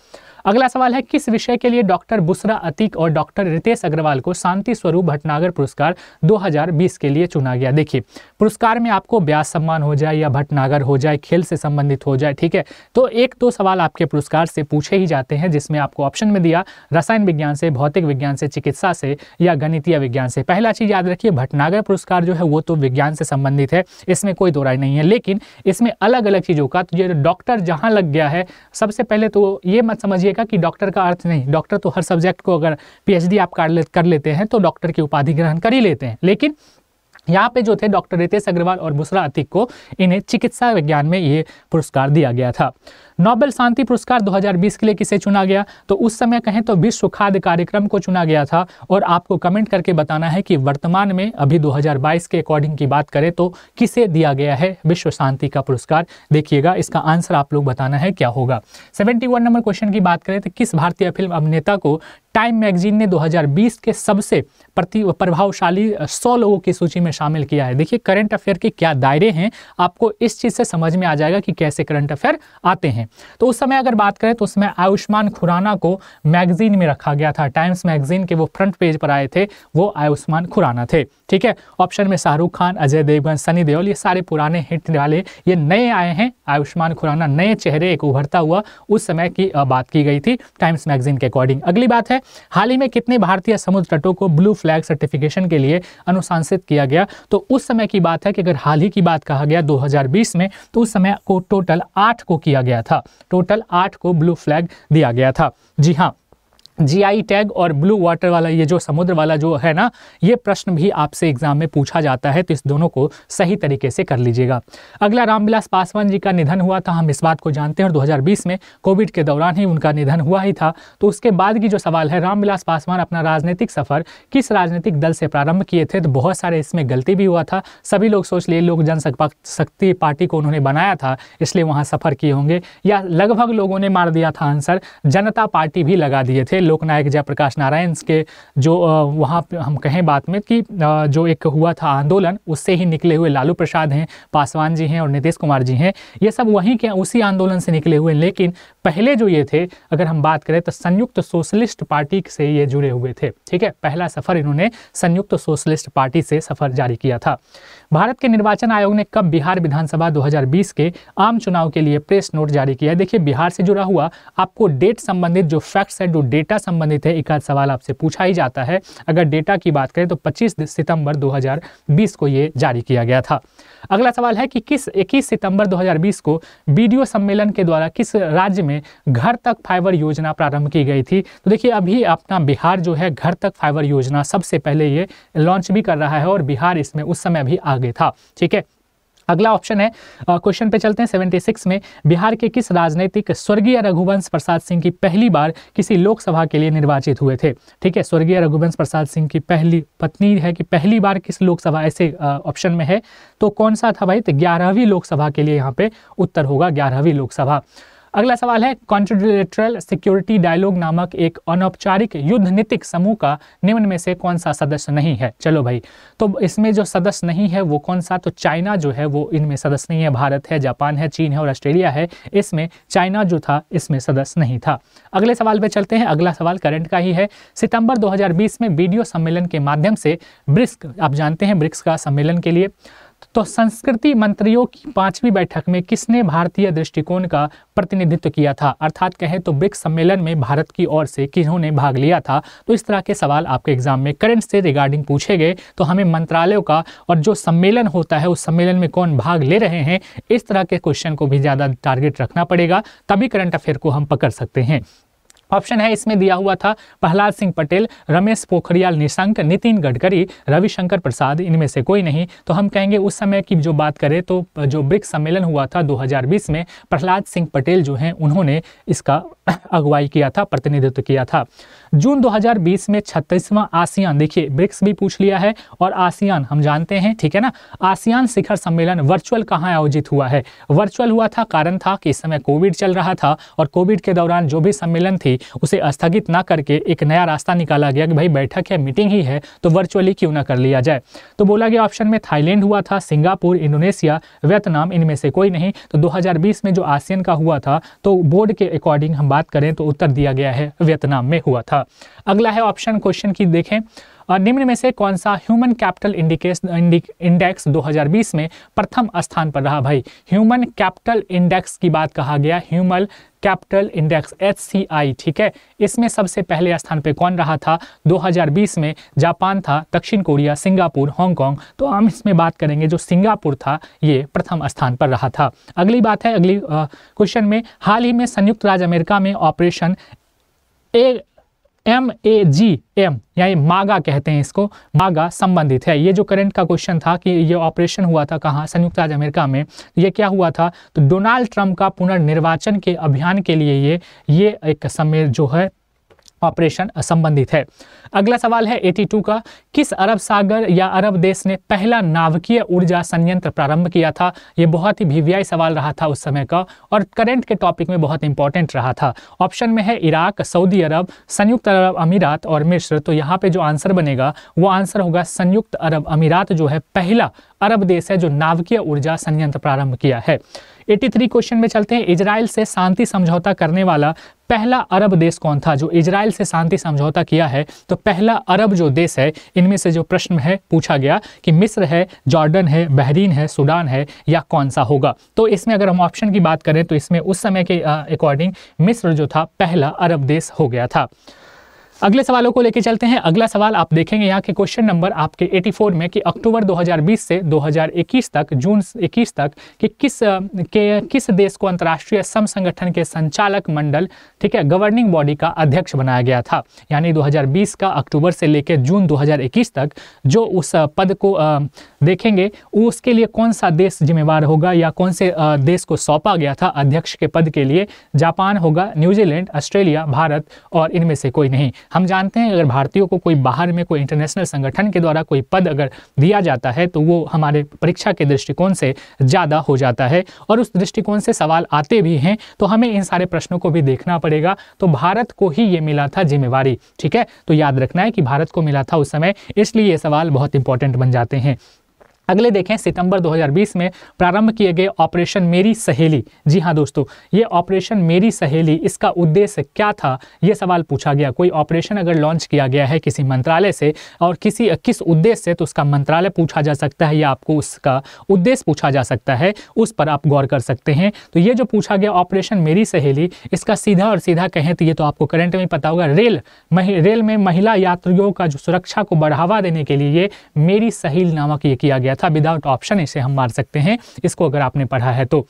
अगला सवाल है किस विषय के लिए डॉक्टर बुसरा अतीक और डॉक्टर रितेश अग्रवाल को शांति स्वरूप भटनागर पुरस्कार 2020 के लिए चुना गया देखिए पुरस्कार में आपको ब्यास सम्मान हो जाए या भटनागर हो जाए खेल से संबंधित हो जाए ठीक है तो एक दो सवाल आपके पुरस्कार से पूछे ही जाते हैं जिसमें आपको ऑप्शन में दिया रसायन विज्ञान से भौतिक विज्ञान से चिकित्सा से या गणितीय विज्ञान से पहला चीज याद रखिए भटनागर पुरस्कार जो है वो तो विज्ञान से संबंधित है इसमें कोई दो राय नहीं है लेकिन इसमें अलग अलग चीज़ों का तो डॉक्टर जहां लग गया है सबसे पहले तो ये मत समझिए जाएगा कि डॉक्टर का अर्थ नहीं डॉक्टर तो हर सब्जेक्ट को अगर पीएचडी आप कर, कर लेते हैं तो डॉक्टर की उपाधि ग्रहण कर ही लेते हैं लेकिन यहाँ पे जो थे डॉक्टर रितेश अग्रवाल और बुसरा अतिक को इन्हें चिकित्सा विज्ञान में ये पुरस्कार दिया गया था नोबेल शांति पुरस्कार 2020 के लिए किसे चुना गया तो उस समय कहें तो विश्व खाद्य कार्यक्रम को चुना गया था और आपको कमेंट करके बताना है कि वर्तमान में अभी 2022 के अकॉर्डिंग की बात करें तो किसे दिया गया है विश्व शांति का पुरस्कार देखिएगा इसका आंसर आप लोग बताना है क्या होगा सेवेंटी नंबर क्वेश्चन की बात करें तो किस भारतीय फिल्म अभिनेता को टाइम मैगजीन ने 2020 के सबसे प्रति प्रभावशाली 100 लोगों की सूची में शामिल किया है देखिए करंट अफेयर के क्या दायरे हैं आपको इस चीज़ से समझ में आ जाएगा कि कैसे करंट अफेयर आते हैं तो उस समय अगर बात करें तो उसमें आयुष्मान खुराना को मैगजीन में रखा गया था टाइम्स मैगजीन के वो फ्रंट पेज पर आए थे वो आयुष्मान खुराना थे ठीक है ऑप्शन में शाहरुख खान अजय देवगन सनी देओल ये सारे पुराने हिट वाले ये नए आए हैं आयुष्मान खुराना नए चेहरे एक उभरता हुआ उस समय की बात की गई थी टाइम्स मैगजीन के अकॉर्डिंग अगली बात है है हाल ही में कितने भारतीय समुद्र तटों को ब्लू फ्लैग सर्टिफिकेशन के लिए अनुशासित किया गया तो उस समय की बात है कि अगर हाल ही की बात कहा गया 2020 में तो उस समय को टोटल आठ को किया गया था टोटल आठ को ब्लू फ्लैग दिया गया था जी हाँ जीआई टैग और ब्लू वाटर वाला ये जो समुद्र वाला जो है ना ये प्रश्न भी आपसे एग्जाम में पूछा जाता है तो इस दोनों को सही तरीके से कर लीजिएगा अगला रामविलास पासवान जी का निधन हुआ था हम इस बात को जानते हैं और 2020 में कोविड के दौरान ही उनका निधन हुआ ही था तो उसके बाद की जो सवाल है रामविलास पासवान अपना राजनीतिक सफ़र किस राजनीतिक दल से प्रारंभ किए थे तो बहुत सारे इसमें गलती भी हुआ था सभी लोग सोच लिए लोग जन शक्ति पार्टी को उन्होंने बनाया था इसलिए वहाँ सफ़र किए होंगे या लगभग लोगों ने मार दिया था आंसर जनता पार्टी भी लगा दिए थे लोकनायक जयप्रकाश नारायण के जो वहाँ हम कहें बात में कि जो एक हुआ था आंदोलन उससे ही निकले हुए लालू प्रसाद हैं पासवान जी हैं और नीतीश कुमार जी हैं ये सब वहीं के उसी आंदोलन से निकले हुए लेकिन पहले जो ये थे अगर हम बात करें तो संयुक्त सोशलिस्ट पार्टी से ये जुड़े हुए थे ठीक है पहला सफ़र इन्होंने संयुक्त सोशलिस्ट पार्टी से सफ़र जारी किया था भारत के निर्वाचन आयोग ने कब बिहार विधानसभा 2020 के आम चुनाव के लिए प्रेस नोट जारी किया है देखिए बिहार से जुड़ा हुआ आपको डेट संबंधित जो फैक्ट्स है जो डेटा संबंधित है एक आध सवाल आपसे पूछा ही जाता है अगर डेटा की बात करें तो पच्चीस सितंबर 2020 को ये जारी किया गया था अगला सवाल है कि किस इक्कीस सितंबर दो को वीडियो सम्मेलन के द्वारा किस राज्य में घर तक फाइबर योजना प्रारंभ की गई थी तो देखिए अभी अपना बिहार जो है घर तक फाइबर योजना सबसे पहले ये लॉन्च भी कर रहा है और बिहार इसमें उस समय भी आ आगे था ठीक है अगला ऑप्शन है क्वेश्चन पे चलते हैं 76 में बिहार के किस राजनीतिक स्वर्गीय रघुवंश प्रसाद सिंह की पहली बार किसी लोकसभा के लिए निर्वाचित हुए थे ठीक है स्वर्गीय रघुवंश प्रसाद सिंह की पहली पत्नी है कि पहली बार किस लोकसभा ऐसे ऑप्शन में है तो कौन सा था भाई तो ग्यारहवीं लोकसभा के लिए यहाँ पे उत्तर होगा ग्यारहवीं लोकसभा अगला सवाल है कॉन्ट्रोलेट्रल सिक्योरिटी डायलॉग नामक एक अनौपचारिक युद्ध नीतिक समूह का निम्न में से कौन सा सदस्य नहीं है चलो भाई तो इसमें जो सदस्य नहीं है वो कौन सा तो चाइना जो है वो इनमें सदस्य नहीं है भारत है जापान है चीन है और ऑस्ट्रेलिया है इसमें चाइना जो था इसमें सदस्य नहीं था अगले सवाल पर चलते हैं अगला सवाल करंट का ही है सितंबर दो में वीडियो सम्मेलन के माध्यम से ब्रिक्स आप जानते हैं ब्रिक्स का सम्मेलन के लिए तो संस्कृति मंत्रियों की पांचवी बैठक में किसने भारतीय दृष्टिकोण का प्रतिनिधित्व किया था अर्थात कहें तो ब्रिक्स सम्मेलन में भारत की ओर से किन्होंने भाग लिया था तो इस तरह के सवाल आपके एग्जाम में करंट से रिगार्डिंग पूछे गए तो हमें मंत्रालयों का और जो सम्मेलन होता है उस सम्मेलन में कौन भाग ले रहे हैं इस तरह के क्वेश्चन को भी ज़्यादा टारगेट रखना पड़ेगा तभी करंट अफेयर को हम पकड़ सकते हैं ऑप्शन है इसमें दिया हुआ था प्रहलाद सिंह पटेल रमेश पोखरियाल निशंक नितिन गडकरी रविशंकर प्रसाद इनमें से कोई नहीं तो हम कहेंगे उस समय की जो बात करें तो जो ब्रिक्स सम्मेलन हुआ था 2020 में प्रहलाद सिंह पटेल जो हैं उन्होंने इसका अगुवाई किया था प्रतिनिधित्व किया था जून 2020 में छत्तीसवां आसियान देखिए ब्रिक्स भी पूछ लिया है और आसियान हम जानते हैं ठीक है ना आसियान शिखर सम्मेलन वर्चुअल कहाँ आयोजित हुआ है वर्चुअल हुआ था कारण था कि इस समय कोविड चल रहा था और कोविड के दौरान जो भी सम्मेलन थी उसे स्थगित ना करके एक नया रास्ता निकाला गया कि भाई बैठक है मीटिंग ही है तो वर्चुअली क्यों ना कर लिया जाए तो बोला गया ऑप्शन में थाईलैंड हुआ था सिंगापुर इंडोनेशिया वियतनाम इनमें से कोई नहीं तो दो में जो आसियन का हुआ था तो बोर्ड के अकॉर्डिंग हम बात करें तो उत्तर दिया गया है वियतनाम में हुआ था था अगला है ऑप्शन क्वेश्चन की देखें निम्न में से कौन सा ह्यूमन कैपिटल इंडिकेश इंडेक्स 2020 में प्रथम स्थान पर रहा भाई ह्यूमन कैपिटल इंडेक्स की बात कहा गया ह्यूमन कैपिटल इंडेक्स एच ठीक है इसमें सबसे पहले स्थान पे कौन रहा था 2020 में जापान था दक्षिण कोरिया सिंगापुर हांगकांग तो हम इसमें बात करेंगे जो सिंगापुर था ये प्रथम स्थान पर रहा था अगली बात है अगली क्वेश्चन में हाल ही में संयुक्त राज्य अमेरिका में operation M A G M यानी मागा कहते हैं इसको मागा संबंधित है ये जो करंट का क्वेश्चन था कि ये ऑपरेशन हुआ था कहाँ संयुक्त राज्य अमेरिका में तो ये क्या हुआ था तो डोनाल्ड ट्रंप का पुनर्निर्वाचन के अभियान के लिए ये ये एक समय जो है ऑपरेशन संबंधित है अगला सवाल है 82 का किस अरब सागर या अरब देश ने पहला नाभिकीय ऊर्जा संयंत्र प्रारंभ किया था ये बहुत ही भीवीआई सवाल रहा था उस समय का और करंट के टॉपिक में बहुत इंपॉर्टेंट रहा था ऑप्शन में है इराक सऊदी अरब संयुक्त अरब अमीरात और मिस्र तो यहाँ पे जो आंसर बनेगा वो आंसर होगा संयुक्त अरब अमीरात जो है पहला अरब देश है जो नावकीय ऊर्जा संयंत्र प्रारंभ किया है 83 क्वेश्चन में चलते हैं इजराइल से शांति समझौता करने वाला पहला अरब देश कौन था जो इसराइल से शांति समझौता किया है तो पहला अरब जो देश है इनमें से जो प्रश्न है पूछा गया कि मिस्र है जॉर्डन है बहरीन है सूडान है या कौन सा होगा तो इसमें अगर हम ऑप्शन की बात करें तो इसमें उस समय के अकॉर्डिंग मिस्र जो था पहला अरब देश हो गया था अगले सवालों को लेकर चलते हैं अगला सवाल आप देखेंगे यहाँ के क्वेश्चन नंबर आपके 84 में कि अक्टूबर 2020 से 2021 तक जून 21 तक कि किस के किस देश को अंतर्राष्ट्रीय सम संगठन के संचालक मंडल ठीक है गवर्निंग बॉडी का अध्यक्ष बनाया गया था यानी 2020 का अक्टूबर से लेकर जून 2021 तक जो उस पद को देखेंगे उसके लिए कौन सा देश जिम्मेवार होगा या कौन से देश को सौंपा गया था अध्यक्ष के पद के लिए जापान होगा न्यूजीलैंड ऑस्ट्रेलिया भारत और इनमें से कोई नहीं हम जानते हैं अगर भारतीयों को कोई बाहर में कोई इंटरनेशनल संगठन के द्वारा कोई पद अगर दिया जाता है तो वो हमारे परीक्षा के दृष्टिकोण से ज़्यादा हो जाता है और उस दृष्टिकोण से सवाल आते भी हैं तो हमें इन सारे प्रश्नों को भी देखना पड़ेगा तो भारत को ही ये मिला था जिम्मेवारी ठीक है तो याद रखना है कि भारत को मिला था उस समय इसलिए ये सवाल बहुत इंपॉर्टेंट बन जाते हैं अगले देखें सितंबर 2020 में प्रारंभ किए गए ऑपरेशन मेरी सहेली जी हाँ दोस्तों ये ऑपरेशन मेरी सहेली इसका उद्देश्य क्या था ये सवाल पूछा गया कोई ऑपरेशन अगर लॉन्च किया गया है किसी मंत्रालय से और किसी किस उद्देश्य से तो उसका मंत्रालय पूछा जा सकता है या आपको उसका उद्देश्य पूछा जा सकता है उस पर आप गौर कर सकते हैं तो ये जो पूछा गया ऑपरेशन मेरी सहेली इसका सीधा और सीधा कहें तो ये तो आपको करेंट में पता होगा रेल रेल में महिला यात्रियों का जो सुरक्षा को बढ़ावा देने के लिए मेरी सहेल नामक ये किया गया था विदाउट ऑप्शन इसे हम मार सकते हैं इसको अगर आपने पढ़ा है तो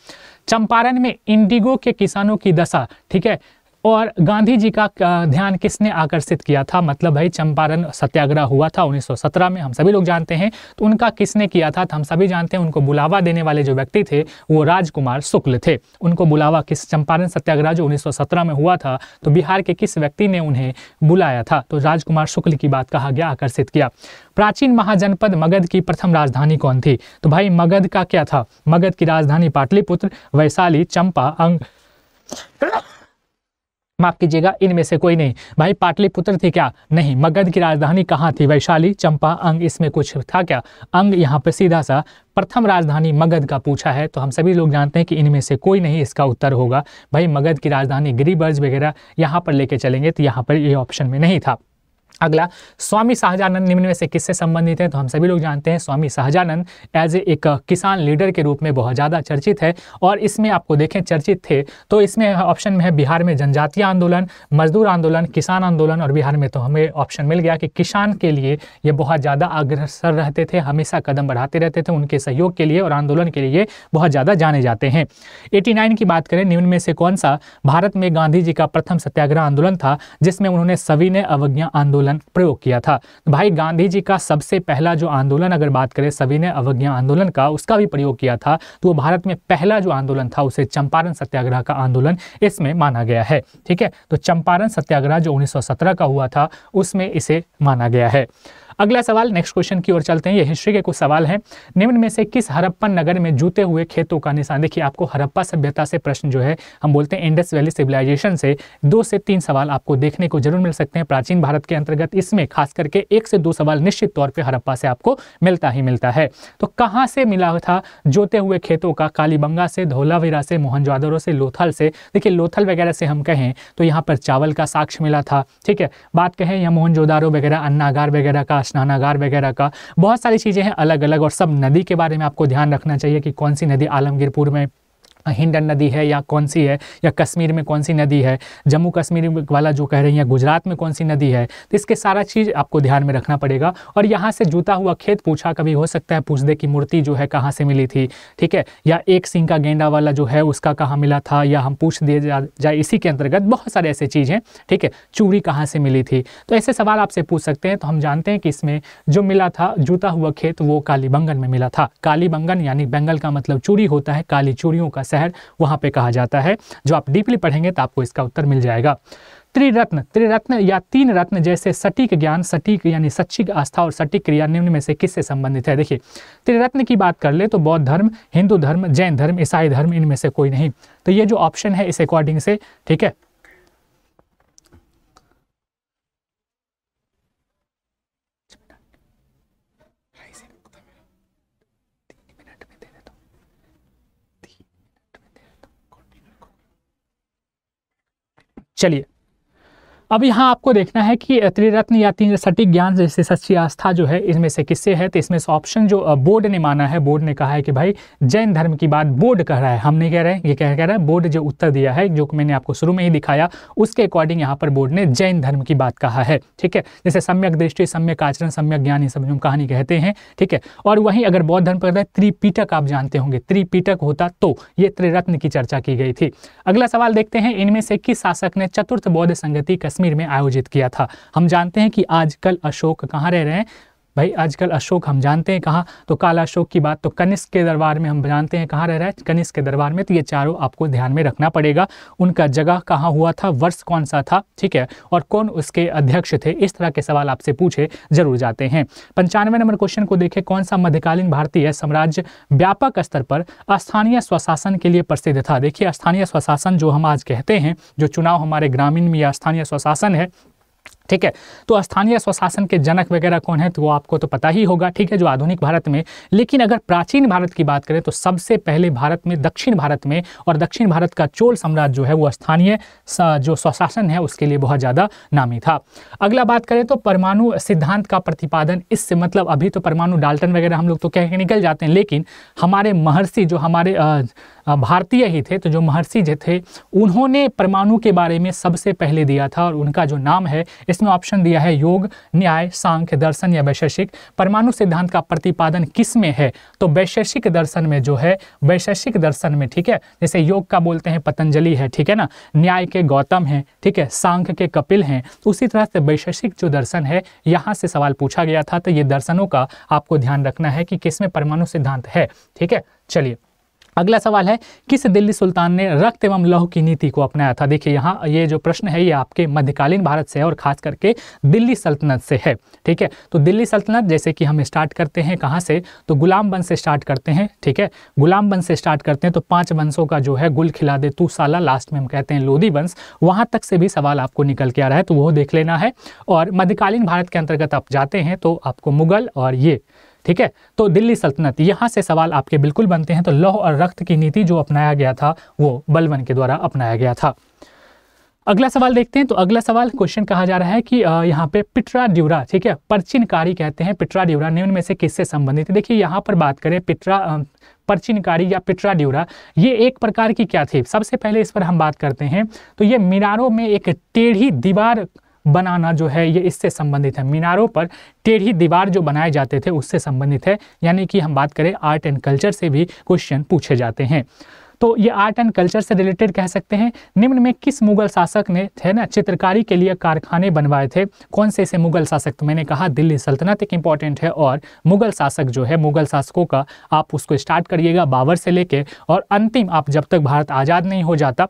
चंपारण में इंडिगो के किसानों की दशा ठीक है और गांधी जी का ध्यान किसने आकर्षित किया था मतलब भाई चंपारण सत्याग्रह हुआ था 1917 में हम सभी लोग जानते हैं तो उनका किसने किया था तो हम सभी जानते हैं उनको बुलावा देने वाले जो व्यक्ति थे वो राजकुमार शुक्ल थे उनको बुलावा किस चंपारण सत्याग्रह जो 1917 में हुआ था तो बिहार के किस व्यक्ति ने उन्हें बुलाया था तो राजकुमार शुक्ल की बात कहा गया आकर्षित किया प्राचीन महाजनपद मगध की प्रथम राजधानी कौन थी तो भाई मगध का क्या था मगध की राजधानी पाटलिपुत्र वैशाली चंपा अंग माफ कीजिएगा इनमें से कोई नहीं भाई पाटलिपुत्र थी क्या नहीं मगध की राजधानी कहाँ थी वैशाली चंपा अंग इसमें कुछ था क्या अंग यहाँ पर सीधा सा प्रथम राजधानी मगध का पूछा है तो हम सभी लोग जानते हैं कि इनमें से कोई नहीं इसका उत्तर होगा भाई मगध की राजधानी गिरीबर्ज वगैरह यहाँ पर लेके चलेंगे तो यहाँ पर ये ऑप्शन में नहीं था अगला स्वामी शाहजानंद निम्न में से किससे संबंधित है तो हम सभी लोग जानते हैं स्वामी शाहजानंद एज ए एक किसान लीडर के रूप में बहुत ज़्यादा चर्चित है और इसमें आपको देखें चर्चित थे तो इसमें ऑप्शन में है बिहार में जनजातीय आंदोलन मजदूर आंदोलन किसान आंदोलन और बिहार में तो हमें ऑप्शन मिल गया कि किसान के लिए ये बहुत ज़्यादा अग्रसर रहते थे हमेशा कदम बढ़ाते रहते थे उनके सहयोग के लिए और आंदोलन के लिए बहुत ज़्यादा जाने जाते हैं एटी की बात करें निम्न में से कौन सा भारत में गांधी जी का प्रथम सत्याग्रह आंदोलन था जिसमें उन्होंने सविनय अवज्ञा आंदोलन आंदोलन प्रयोग किया था भाई गांधी जी का सबसे पहला जो आंदोलन अगर बात करें सविनय अवज्ञा आंदोलन का उसका भी प्रयोग किया था तो वो भारत में पहला जो आंदोलन था उसे चंपारण सत्याग्रह का आंदोलन इसमें माना गया है ठीक है तो चंपारण सत्याग्रह जो उन्नीस का हुआ था उसमें इसे माना गया है अगला सवाल नेक्स्ट क्वेश्चन की ओर चलते हैं ये हिस्ट्री के कुछ सवाल हैं निम्न में से किस हरप्पन नगर में जूते हुए खेतों का निशान देखिए आपको हरप्पा सभ्यता से प्रश्न जो है हम बोलते हैं इंडस वैली सिविलाइजेशन से दो से तीन सवाल आपको देखने को जरूर मिल सकते हैं प्राचीन भारत के अंतर्गत इसमें खास करके एक से दो सवाल निश्चित तौर पर हरप्पा से आपको मिलता ही मिलता है तो कहाँ से मिला था जोते हुए खेतों का कालीबंगा से धोलावीरा से मोहनजादरों से लोथल से देखिए लोथल वगैरह से हम कहें तो यहाँ पर चावल का साक्ष्य मिला था ठीक है बात कहें या मोहनजोदारो वगैरह अन्नागार वगैरह का स्नानागार वगैरह का बहुत सारी चीज़ें हैं अलग अलग और सब नदी के बारे में आपको ध्यान रखना चाहिए कि कौन सी नदी आलमगीरपुर में हिंडन नदी है या कौन सी है या कश्मीर में कौन सी नदी है जम्मू कश्मीर वाला जो कह रहे हैं या गुजरात में कौन सी नदी है तो इसके सारा चीज़ आपको ध्यान में रखना पड़ेगा और यहाँ से जूता हुआ खेत पूछा कभी हो सकता है पूछ दे कि मूर्ति जो है कहाँ से मिली थी ठीक है या एक सिंह का गेंडा वाला जो है उसका कहाँ मिला था या हम पूछ दिए जाए इसी के अंतर्गत बहुत सारे ऐसे चीज़ हैं ठीक है चूड़ी कहाँ से मिली थी तो ऐसे सवाल आपसे पूछ सकते हैं तो हम जानते हैं कि इसमें जो मिला था जूता हुआ खेत वो कालीबंगन में मिला था कालीबंगन यानी बंगल का मतलब चूड़ी होता है काली चूड़ियों का शहर वहां पे कहा जाता है जो आप डीपली पढ़ेंगे तो आपको इसका उत्तर मिल जाएगा त्रिरत्न त्रिरत्न या तीन रत्न जैसे सटीक ज्ञान सटीक यानी सच्ची आस्था और सटीक क्रिया निम्न में से किससे संबंधित है देखिए त्रिरत्न की बात कर ले तो बौद्ध धर्म हिंदू धर्म जैन धर्म ईसाई धर्म इनमें से कोई नहीं तो ये जो ऑप्शन है इस अकॉर्डिंग से ठीक है cest अब यहाँ आपको देखना है कि त्रिरत्न या तीन सटीक ज्ञान जैसे सच्ची आस्था जो है इसमें से किससे है तो इसमें से ऑप्शन जो बोर्ड ने माना है बोर्ड ने कहा है कि भाई जैन धर्म की बात बोर्ड कह रहा है हम नहीं कह रहे हैं ये कह कह रहा है बोर्ड जो उत्तर दिया है जो मैंने आपको शुरू में ही दिखाया उसके अकॉर्डिंग यहाँ पर बोर्ड ने जैन धर्म की बात कहा है ठीक है जैसे सम्यक दृष्टि सम्यक आचरण सम्यक ज्ञान ये सब हम कहानी कहते हैं ठीक है और वहीं अगर बौद्ध धर्म पर त्रिपीटक आप जानते होंगे त्रिपीटक होता तो ये त्रिरत्न की चर्चा की गई थी अगला सवाल देखते हैं इनमें से किस शासक ने चतुर्थ बौद्ध संगति का कश्मीर में आयोजित किया था हम जानते हैं कि आजकल अशोक कहाँ रह रहे हैं भाई आजकल अशोक हम जानते हैं कहाँ तो काला अशोक की बात तो कनिष्क के दरबार में हम जानते हैं कहाँ रह रहा है कनिष्क के दरबार में तो ये चारों आपको ध्यान में रखना पड़ेगा उनका जगह कहाँ हुआ था वर्ष कौन सा था ठीक है और कौन उसके अध्यक्ष थे इस तरह के सवाल आपसे पूछे जरूर जाते हैं पंचानवे नंबर क्वेश्चन को देखें कौन सा मध्यकालीन भारतीय साम्राज्य व्यापक स्तर पर स्थानीय स्वशासन के लिए प्रसिद्ध था देखिए स्थानीय स्वशासन जो हम आज कहते हैं जो चुनाव हमारे ग्रामीण में या स्थानीय स्वशासन है ठीक है तो स्थानीय स्वशासन के जनक वगैरह कौन है तो वो आपको तो पता ही होगा ठीक है जो आधुनिक भारत में लेकिन अगर प्राचीन भारत की बात करें तो सबसे पहले भारत में दक्षिण भारत में और दक्षिण भारत का चोल साम्राज्य जो है वो स्थानीय जो स्वशासन है उसके लिए बहुत ज़्यादा नामी था अगला बात करें तो परमाणु सिद्धांत का प्रतिपादन इससे मतलब अभी तो परमाणु डाल्टन वगैरह हम लोग तो कह के निकल जाते हैं लेकिन हमारे महर्षि जो हमारे भारतीय ही थे तो जो महर्षि जी थे उन्होंने परमाणु के बारे में सबसे पहले दिया था और उनका जो नाम है इसमें ऑप्शन दिया है योग न्याय सांख्य दर्शन या वैशेषिक परमाणु सिद्धांत का प्रतिपादन किस में है तो वैशेषिक दर्शन में जो है वैशेषिक दर्शन में ठीक है जैसे योग का बोलते हैं पतंजलि है ठीक है ना न्याय के गौतम हैं ठीक है सांख्य के कपिल हैं तो उसी तरह से वैशेषिक जो दर्शन है यहाँ से सवाल पूछा गया था तो ये दर्शनों का आपको ध्यान रखना है कि किस में परमाणु सिद्धांत है ठीक है चलिए अगला सवाल है किस दिल्ली सुल्तान ने रक्त एवं लौह की नीति को अपनाया था देखिए यहाँ ये जो प्रश्न है ये आपके मध्यकालीन भारत से है और खास करके दिल्ली सल्तनत से है ठीक है तो दिल्ली सल्तनत जैसे कि हम स्टार्ट करते हैं कहाँ से तो गुलाम बन से स्टार्ट करते हैं ठीक है गुलाम बन से स्टार्ट करते हैं तो पाँच वंशों का जो है गुल खिला दे तू साला लास्ट में हम कहते हैं लोधी वंश वहाँ तक से भी सवाल आपको निकल के आ रहा है तो वो देख लेना है और मध्यकालीन भारत के अंतर्गत आप जाते हैं तो आपको मुगल और ये ठीक है तो दिल्ली सल्तनत यहां से सवाल आपके बिल्कुल बनते हैं तो लौह और रक्त की नीति जो अपनाया गया था वो बलवन के द्वारा अपनाया गया था अगला सवाल देखते हैं तो अगला सवाल क्वेश्चन कहा जा रहा है कि यहाँ पे पिटरा ड्यूरा ठीक है परचिनकारी कहते हैं पिटरा ड्यूरा निम्न में से किससे संबंधित है देखिए यहाँ पर बात करें पिटरा परचिनकारी या पिटरा ड्यूरा ये एक प्रकार की क्या थी सबसे पहले इस पर हम बात करते हैं तो ये मीनारों में एक टेढ़ी दीवार बनाना जो है ये इससे संबंधित है मीनारों पर टेढ़ी दीवार जो बनाए जाते थे उससे संबंधित है यानी कि हम बात करें आर्ट एंड कल्चर से भी क्वेश्चन पूछे जाते हैं तो ये आर्ट एंड कल्चर से रिलेटेड कह सकते हैं निम्न में किस मुगल शासक ने थे ना चित्रकारी के लिए कारखाने बनवाए थे कौन से से मुगल शासक तो मैंने कहा दिल्ली सल्तनत एक इंपॉर्टेंट है और मुगल शासक जो है मुगल शासकों का आप उसको स्टार्ट करिएगा बाबर से लेके और अंतिम आप जब तक भारत आज़ाद नहीं हो जाता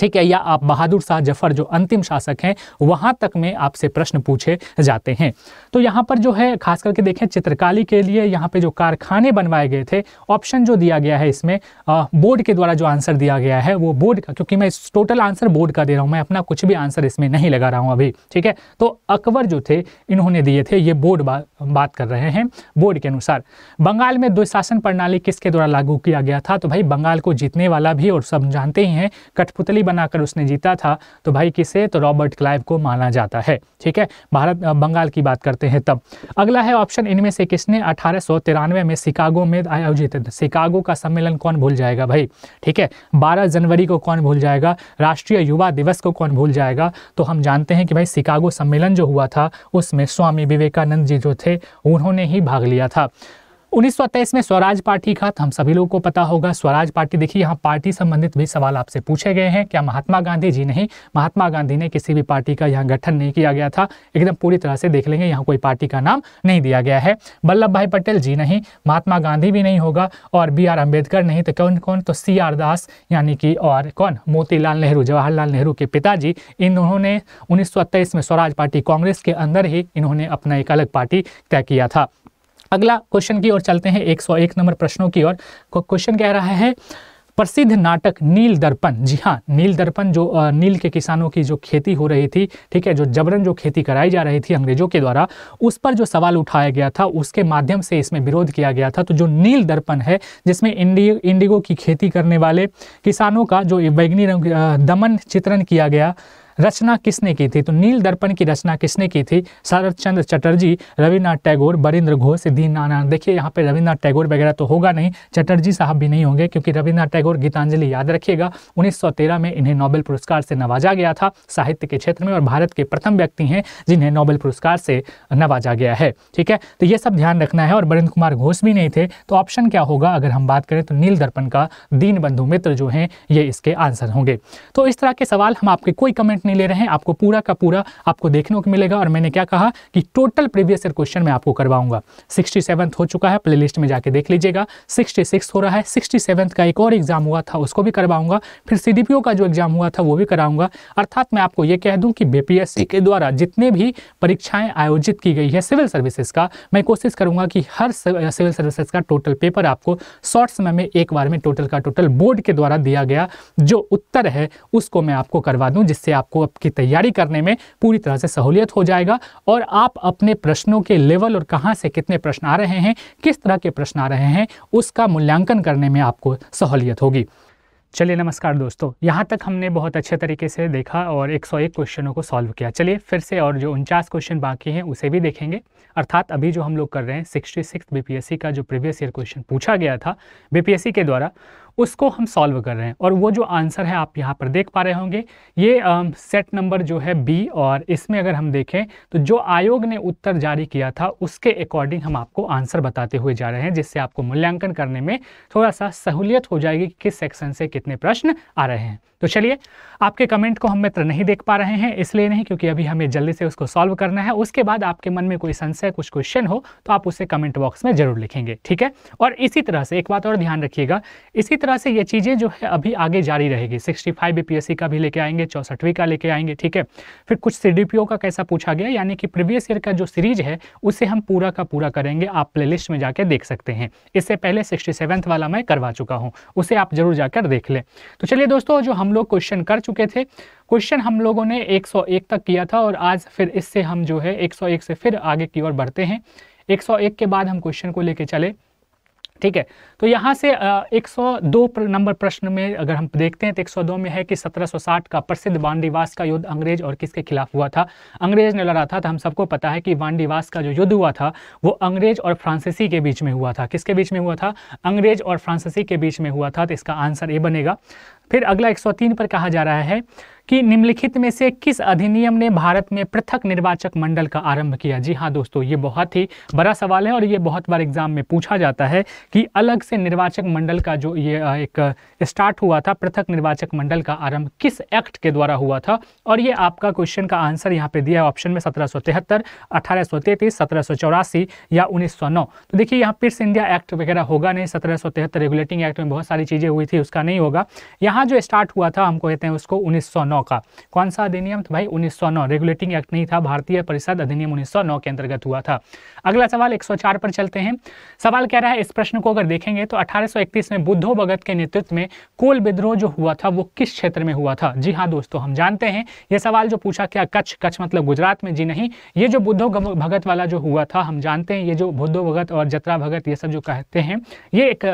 ठीक है या आप बहादुर शाह जफर जो अंतिम शासक हैं वहां तक में आपसे प्रश्न पूछे जाते हैं तो यहाँ पर जो है खास करके देखें चित्रकारी के लिए यहाँ पे जो कारखाने बनवाए गए थे ऑप्शन जो दिया गया है इसमें बोर्ड के द्वारा जो आंसर दिया गया है वो बोर्ड का क्योंकि मैं टोटल आंसर बोर्ड का दे रहा हूँ मैं अपना कुछ भी आंसर इसमें नहीं लगा रहा हूँ अभी ठीक है तो अकबर जो थे इन्होंने दिए थे ये बोर्ड बा, बात कर रहे हैं बोर्ड के अनुसार बंगाल में दुशासन प्रणाली किसके द्वारा लागू किया गया था तो भाई बंगाल को जीतने वाला भी और सब जानते ही हैं कठपुतली बनाकर उसने जीता था तो भाई किसे तो रॉबर्ट क्लाइव को माना जाता है ठीक है भारत बंगाल की बात करते हैं तब अगला है ऑप्शन इनमें से किसने अठारह में शिकागो में आयोजित शिकागो का सम्मेलन कौन भूल जाएगा भाई ठीक है बारह जनवरी को कौन भूल जाएगा राष्ट्रीय युवा दिवस को कौन भूल जाएगा तो हम जानते हैं कि भाई शिकागो सम्मेलन जो हुआ था उसमें स्वामी विवेकानंद जी जो थे उन्होंने ही भाग लिया था उन्नीस में स्वराज पार्टी का तो हम सभी लोगों को पता होगा स्वराज पार्टी देखिए यहाँ पार्टी संबंधित भी सवाल आपसे पूछे गए हैं क्या महात्मा गांधी जी नहीं महात्मा गांधी ने किसी भी पार्टी का यहाँ गठन नहीं किया गया था एकदम पूरी तरह से देख लेंगे यहाँ कोई पार्टी का नाम नहीं दिया गया है वल्लभ भाई पटेल जी नहीं महात्मा गांधी भी नहीं होगा और बी आर अम्बेडकर नहीं तो कौन कौन तो सी आर दास यानी कि और कौन मोतीलाल नेहरू जवाहरलाल नेहरू के पिताजी इन उन्होंने उन्नीस में स्वराज पार्टी कांग्रेस के अंदर ही इन्होंने अपना एक अलग पार्टी तय किया था अगला क्वेश्चन की ओर चलते हैं एक सौ एक नंबर प्रश्नों की ओर क्वेश्चन कह रहा है प्रसिद्ध नाटक नील दर्पण जी हाँ नील दर्पण जो नील के किसानों की जो खेती हो रही थी ठीक है जो जबरन जो खेती कराई जा रही थी अंग्रेजों के द्वारा उस पर जो सवाल उठाया गया था उसके माध्यम से इसमें विरोध किया गया था तो जो नील दर्पण है जिसमें इंडियो इंडिगो की खेती करने वाले किसानों का जो बैगनी रंग दमन चित्रण किया गया रचना किसने की थी तो नील दर्पण की रचना किसने की थी शरद चंद्र चटर्जी रविन्द्रनाथ टैगोर बरिंद्र घोष नारायण देखिए यहाँ पे रविन्द्रनाथ टैगोर वगैरह तो होगा नहीं चटर्जी साहब भी नहीं होंगे क्योंकि रविन्द्रनाथ टैगोर गीतांजलि याद रखिएगा 1913 में इन्हें नोबेल पुरस्कार से नवाजा गया था साहित्य के क्षेत्र में और भारत के प्रथम व्यक्ति हैं जिन्हें नोबेल पुरस्कार से नवाजा गया है ठीक है तो ये सब ध्यान रखना है और बरिंद्र कुमार घोष भी नहीं थे तो ऑप्शन क्या होगा अगर हम बात करें तो नील दर्पण का बंधु मित्र जो है ये इसके आंसर होंगे तो इस तरह के सवाल हम आपके कोई कमेंट तक नहीं ले रहे हैं आपको पूरा का पूरा आपको देखने को मिलेगा और मैंने क्या कहा कि टोटल प्रीवियस ईयर क्वेश्चन मैं आपको करवाऊंगा सिक्सटी हो चुका है प्ले में जाके देख लीजिएगा सिक्सटी हो रहा है सिक्सटी का एक और एग्जाम हुआ था उसको भी करवाऊंगा फिर सी का जो एग्जाम हुआ था वो भी कराऊंगा अर्थात मैं आपको ये कह दूँ कि बीपीएससी के द्वारा जितने भी परीक्षाएं आयोजित की गई है सिविल सर्विसेज का मैं कोशिश करूंगा कि हर सिविल सर्विसेज का टोटल पेपर आपको शॉर्ट समय में एक बार में टोटल का टोटल बोर्ड के द्वारा दिया गया जो उत्तर है उसको मैं आपको करवा दूं जिससे आपको आपको आपकी तैयारी करने में पूरी तरह से सहूलियत हो जाएगा और आप अपने प्रश्नों के लेवल और कहाँ से कितने प्रश्न आ रहे हैं किस तरह के प्रश्न आ रहे हैं उसका मूल्यांकन करने में आपको सहूलियत होगी चलिए नमस्कार दोस्तों यहाँ तक हमने बहुत अच्छे तरीके से देखा और 101 क्वेश्चनों को सॉल्व किया चलिए फिर से और जो उनचास क्वेश्चन बाकी हैं उसे भी देखेंगे अर्थात अभी जो हम लोग कर रहे हैं सिक्सटी सिक्स बीपीएससी का जो प्रीवियस ईयर क्वेश्चन पूछा गया था बीपीएससी के द्वारा उसको हम सॉल्व कर रहे हैं और वो जो आंसर है आप यहाँ पर देख पा रहे होंगे ये सेट नंबर जो है बी और इसमें अगर हम देखें तो जो आयोग ने उत्तर जारी किया था उसके अकॉर्डिंग हम आपको आंसर बताते हुए जा रहे हैं जिससे आपको मूल्यांकन करने में थोड़ा सा सहूलियत हो जाएगी कि किस सेक्शन से कितने प्रश्न आ रहे हैं तो चलिए आपके कमेंट को हम मित्र नहीं देख पा रहे हैं इसलिए नहीं क्योंकि अभी हमें जल्दी से उसको सॉल्व करना है उसके बाद आपके मन में कोई संशय कुछ क्वेश्चन हो तो आप उसे कमेंट बॉक्स में जरूर लिखेंगे ठीक है और इसी तरह से एक बात और ध्यान रखिएगा इसी तरह से ये चीज़ें जो है अभी आगे जारी रहेगी सिक्सटी फाइव का भी लेके आएंगे चौसठवीं का लेके आएंगे ठीक है फिर कुछ सी का कैसा पूछा गया यानी कि प्रीवियस ईयर का जो सीरीज है उसे हम पूरा का पूरा करेंगे आप प्ले में जाकर देख सकते हैं इससे पहले सिक्सटी वाला मैं करवा चुका हूँ उसे आप जरूर जाकर देख लें तो चलिए दोस्तों जो हम लोग क्वेश्चन कर चुके थे क्वेश्चन हम लोगों ने 101 तक किया था और आज फिर इससे हम जो है 101 से फिर आगे की ओर बढ़ते हैं 101 के बाद हम क्वेश्चन को लेके चले ठीक है तो यहाँ से एक नंबर प्रश्न में अगर हम देखते हैं तो एक में है कि सत्रह का प्रसिद्ध वांडीवास का युद्ध अंग्रेज और किसके खिलाफ हुआ था अंग्रेज ने लड़ा था तो हम सबको पता है कि वांडीवास का जो युद्ध हुआ था वो अंग्रेज और फ्रांसीसी के बीच में हुआ था किसके बीच में हुआ था अंग्रेज और फ्रांसीसी के बीच में हुआ था तो इसका आंसर ये बनेगा फिर अगला 103 पर कहा जा रहा है कि निम्नलिखित में से किस अधिनियम ने भारत में पृथक निर्वाचक मंडल का आरंभ किया जी हाँ दोस्तों ये बहुत ही बड़ा सवाल है और ये बहुत बार एग्जाम में पूछा जाता है कि अलग से निर्वाचक मंडल का जो ये एक स्टार्ट हुआ था पृथक निर्वाचक मंडल का आरंभ किस एक्ट के द्वारा हुआ था और ये आपका क्वेश्चन का आंसर यहाँ पे दिया है ऑप्शन में सत्रह सौ तिहत्तर अठारह सौ सत्रह सौ चौरासी या उन्नीस सौ नौ तो देखिए यहाँ पिट्स इंडिया एक्ट वगैरह होगा नहीं सत्रह सौ तिहत्तर रेगुलेटिंग एक्ट में बहुत सारी चीज़ें हुई थी उसका नहीं होगा यहाँ जो स्टार्ट हुआ था हम कहते हैं उसको उन्नीस सौ नौ 1909 का कौन सा अधिनियम था तो भाई 1909 रेगुलेटिंग एक्ट नहीं था भारतीय परिषद अधिनियम 1909 के अंतर्गत हुआ था अगला सवाल 104 पर चलते हैं सवाल कह रहा है इस प्रश्न को अगर देखेंगे तो 1831 में बुद्धो भगत के नेतृत्व में कोल विद्रोह जो हुआ था वो किस क्षेत्र में हुआ था जी हाँ दोस्तों हम जानते हैं ये सवाल जो पूछा क्या कच्छ कच्छ मतलब गुजरात में जी नहीं ये जो बुद्धो भगत वाला जो हुआ था हम जानते हैं ये जो बुद्धो भगत और जतरा भगत ये सब जो कहते हैं ये एक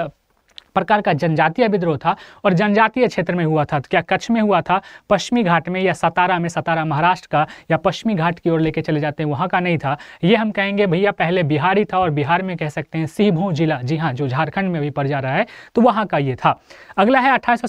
प्रकार का जनजातीय विद्रोह था और जनजातीय क्षेत्र में हुआ था तो क्या कच्छ में हुआ था पश्चिमी घाट में या सतारा में सतारा महाराष्ट्र का या पश्चिमी घाट की ओर लेके चले जाते हैं वहाँ का नहीं था ये हम कहेंगे भैया पहले बिहारी था और बिहार में कह सकते हैं सिंहभू जिला जी हाँ जो झारखंड में भी पड़ जा रहा है तो वहाँ का ये था अगला है अट्ठाईस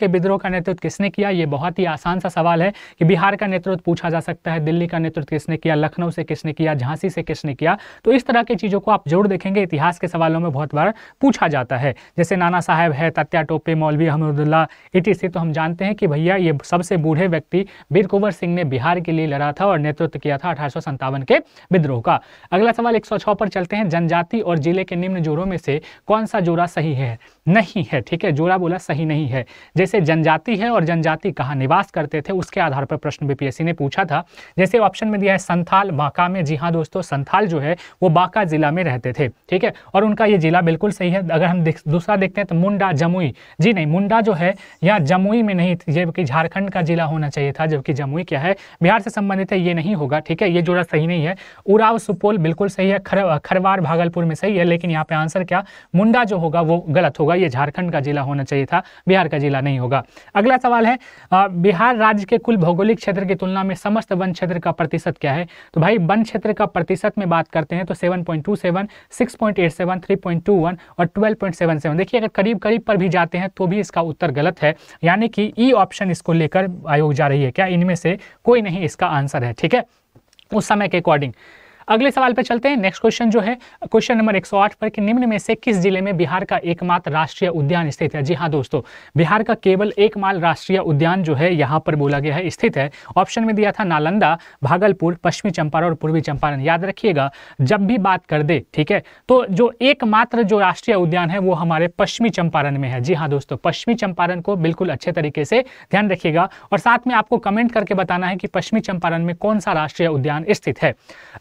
के विद्रोह का नेतृत्व किसने किया ये बहुत ही आसान सा सवाल है कि बिहार का नेतृत्व पूछा जा सकता है दिल्ली का नेतृत्व किसने किया लखनऊ से किसने किया झांसी से किसने किया तो इस तरह की चीज़ों को आप जरूर देखेंगे इतिहास के सवालों में बहुत बार पूछा जाता है जैसे नाना साहब है तत्या टोपे मौलवी अहमदुल्ला इटी से तो हम जानते हैं कि भैया ये सबसे बूढ़े व्यक्ति वीर कुंवर सिंह ने बिहार के लिए लड़ा था और नेतृत्व किया था अठारह के विद्रोह का अगला सवाल एक पर चलते हैं जनजाति और जिले के निम्न जोड़ों में से कौन सा जोड़ा सही है नहीं है ठीक है जोड़ा बोला सही नहीं है जैसे जनजाति है और जनजाति कहाँ निवास करते थे उसके आधार पर प्रश्न बीपीएससी ने पूछा था जैसे ऑप्शन में दिया है संथाल बांका में जी हाँ दोस्तों संथाल जो है वो बांका जिला में रहते थे ठीक है और उनका ये जिला बिल्कुल सही है अगर हम दूसरा देख देखते हैं तो मुंडा जमुई जी नहीं मुंडा जो है यह जमुई में नहीं जबकि झारखंड का जिला होना चाहिए था जबकि जमुई क्या है बिहार से संबंधित है ये नहीं होगा ठीक है ये जोड़ा सही नहीं है उराव सुपोल बिल्कुल सही है खर, खरवार भागलपुर में सही है लेकिन यहाँ पे आंसर क्या मुंडा जो होगा वो गलत होगा ये झारखंड का जिला होना चाहिए था बिहार का जिला नहीं होगा अगला सवाल है बिहार राज्य के कुल भौगोलिक क्षेत्र की तुलना में समस्त वन क्षेत्र का प्रतिशत क्या है तो भाई वन क्षेत्र का प्रतिशत में बात करते हैं तो seven point two seven six point eight seven three point two one और ट्वेल्व पॉइंट सेवन सेवन देखिए अगर करीब करीब पर भी जाते हैं तो भी इसका उत्तर गलत है यानी कि ई e ऑप्शन इसको लेकर आयोग जा रही है क्या इनमें से कोई नहीं इसका आंसर है ठीक है उस समय के अकॉर्डिंग अगले सवाल पे चलते हैं नेक्स्ट क्वेश्चन जो है क्वेश्चन नंबर 108 पर कि निम्न में से किस जिले में बिहार का एकमात्र राष्ट्रीय उद्यान स्थित है जी हाँ दोस्तों बिहार का केवल एक माल राष्ट्रीय उद्यान जो है यहाँ पर बोला गया है स्थित है ऑप्शन में दिया था नालंदा भागलपुर पश्चिमी चंपारण और पूर्वी चंपारण याद रखिएगा जब भी बात कर दे ठीक है तो जो एकमात्र जो राष्ट्रीय उद्यान है वो हमारे पश्चिमी चंपारण में है जी हाँ दोस्तों पश्चिमी चंपारण को बिल्कुल अच्छे तरीके से ध्यान रखिएगा और साथ में आपको कमेंट करके बताना है कि पश्चिमी चंपारण में कौन सा राष्ट्रीय उद्यान स्थित है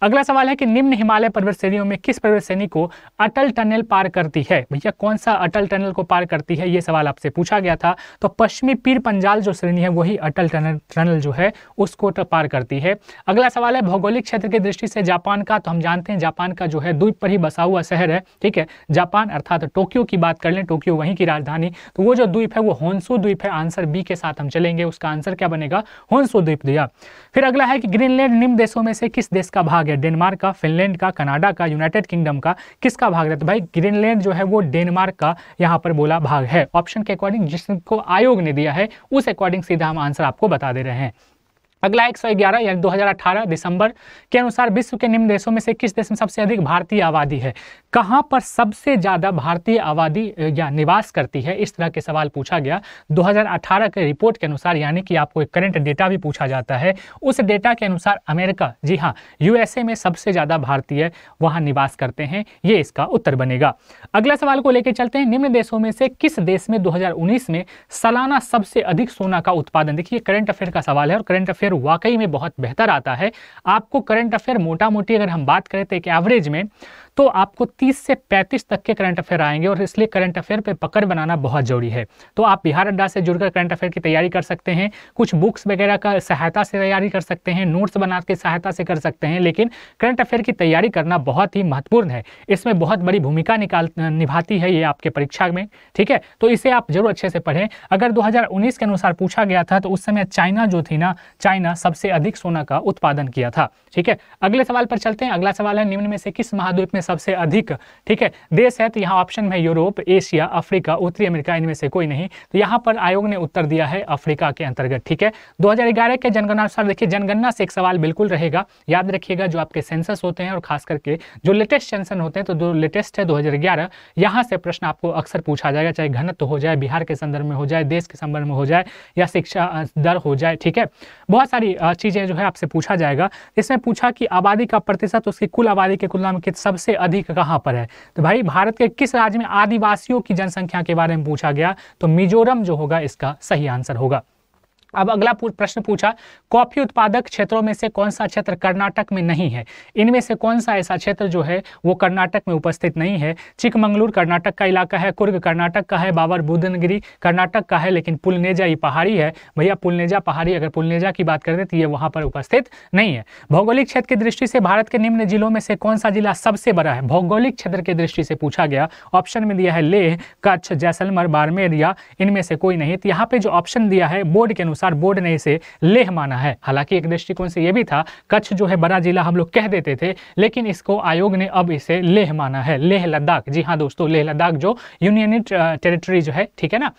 अगला सवाल है कि निम्न हिमालय पर्वत श्रेणियों में किस पर्वत श्रेणी को अटल टनल पार करती है भैया कौन सा अटल टनल को पार करती है ये सवाल आपसे पूछा गया था तो पश्चिमी पीर पंजाल जो श्रेणी है वही अटल टनल टनल जो है उसको तो पार करती है अगला सवाल है भौगोलिक क्षेत्र की दृष्टि से जापान का तो हम जानते हैं जापान का जो है द्वीप पर ही बसा हुआ शहर है ठीक है जापान अर्थात टोक्यो की बात कर लें टोक्यो वहीं की राजधानी तो वो जो द्वीप है वो होन्सू द्वीप है आंसर बी के साथ हम चलेंगे उसका आंसर क्या बनेगा होन्सू द्वीप दिया फिर अगला है कि ग्रीनलैंड निम्न देशों में से किस देश का भाग है डेनमार्क डेनमार्क का फिनलैंड का कनाडा का यूनाइटेड किंगडम का किसका भाग रहता है भाई ग्रीनलैंड जो है वो डेनमार्क का यहाँ पर बोला भाग है ऑप्शन के अकॉर्डिंग जिसको आयोग ने दिया है उस अकॉर्डिंग सीधा हम आंसर आपको बता दे रहे हैं अगला एक सौ ग्यारह यानी 2018 दिसंबर के अनुसार विश्व के निम्न देशों में से किस देश में सबसे अधिक भारतीय आबादी है कहां पर सबसे ज़्यादा भारतीय आबादी या निवास करती है इस तरह के सवाल पूछा गया 2018 के रिपोर्ट के अनुसार यानी कि आपको एक करंट डेटा भी पूछा जाता है उस डेटा के अनुसार अमेरिका जी हाँ यूएसए में सबसे ज़्यादा भारतीय वहाँ निवास करते हैं ये इसका उत्तर बनेगा अगला सवाल को लेकर चलते हैं निम्न देशों में से किस देश में दो में सालाना सबसे अधिक सोना का उत्पादन देखिए करंट अफेयर का सवाल है और करंट अफेयर अफेयर वाकई में बहुत बेहतर आता है आपको करंट अफेयर मोटा मोटी अगर हम बात करें तो एक एवरेज में तो आपको 30 से 35 तक के करंट अफेयर आएंगे और इसलिए करंट अफेयर पे पकड़ बनाना बहुत जरूरी है तो आप बिहार अड्डा से जुड़कर करंट अफेयर की तैयारी कर सकते हैं कुछ बुक्स वगैरह का सहायता से तैयारी कर सकते हैं नोट्स बना के सहायता से कर सकते हैं लेकिन करंट अफेयर की तैयारी करना बहुत ही महत्वपूर्ण है इसमें बहुत बड़ी भूमिका निकाल निभाती है ये आपके परीक्षा में ठीक है तो इसे आप जरूर अच्छे से पढ़ें अगर दो के अनुसार पूछा गया था तो उस समय चाइना जो थी ना चाइना सबसे अधिक सोना का उत्पादन किया था ठीक है अगले सवाल पर चलते हैं अगला सवाल है निम्न में से किस महाद्वीप में में सबसे अधिक ठीक है देश है तो यहाँ ऑप्शन में यूरोप एशिया अफ्रीका उत्तरी अमेरिका इनमें से कोई नहीं तो यहाँ पर आयोग ने उत्तर दिया है अफ्रीका के अंतर्गत ठीक है दो के जनगणना अनुसार देखिए जनगणना से एक सवाल बिल्कुल रहेगा याद रखिएगा जो आपके सेंसस होते हैं और खास करके जो लेटेस्ट सेंसन होते हैं तो जो लेटेस्ट है 2011 यहाँ से प्रश्न आपको अक्सर पूछा जाएगा चाहे घनत्व हो जाए बिहार के संदर्भ में हो जाए देश के संदर्भ में हो जाए या शिक्षा दर हो जाए ठीक है बहुत सारी चीज़ें जो है आपसे पूछा जाएगा इसमें पूछा कि आबादी का प्रतिशत उसकी कुल आबादी के तुलना में सबसे सबसे अधिक कहां पर है तो भाई भारत के किस राज्य में आदिवासियों की जनसंख्या के बारे में पूछा गया तो मिजोरम जो होगा इसका सही आंसर होगा अब अगला प्रश्न पूछा कॉफी उत्पादक क्षेत्रों में से कौन सा क्षेत्र कर्नाटक में नहीं है इनमें से कौन सा ऐसा क्षेत्र जो है वो कर्नाटक में उपस्थित नहीं है चिकमंगलूर कर्नाटक का इलाका है कुर्ग कर्नाटक का है बाबर बुद्धनगिरी कर्नाटक का है लेकिन पुलनेजा ये पहाड़ी है भैया पुलनेजा पहाड़ी अगर पुलनेजा की बात करें तो ये वहाँ पर उपस्थित नहीं है भौगोलिक क्षेत्र की दृष्टि से भारत के निम्न जिलों में से कौन सा जिला सबसे बड़ा है भौगोलिक क्षेत्र की दृष्टि से पूछा गया ऑप्शन में दिया है लेह कच्छ जैसलमर बाड़मेर या इनमें से कोई नहीं तो यहाँ पे जो ऑप्शन दिया है बोर्ड के अनुसार अनुसार बोर्ड ने इसे लेह माना है हालांकि एक दृष्टिकोण से यह भी था कच्छ जो है बड़ा जिला हम लोग कह देते थे लेकिन इसको आयोग ने अब इसे लेह माना है लेह लद्दाख जी हाँ दोस्तों लेह लद्दाख जो यूनियन टेरिटरी जो है ठीक है ना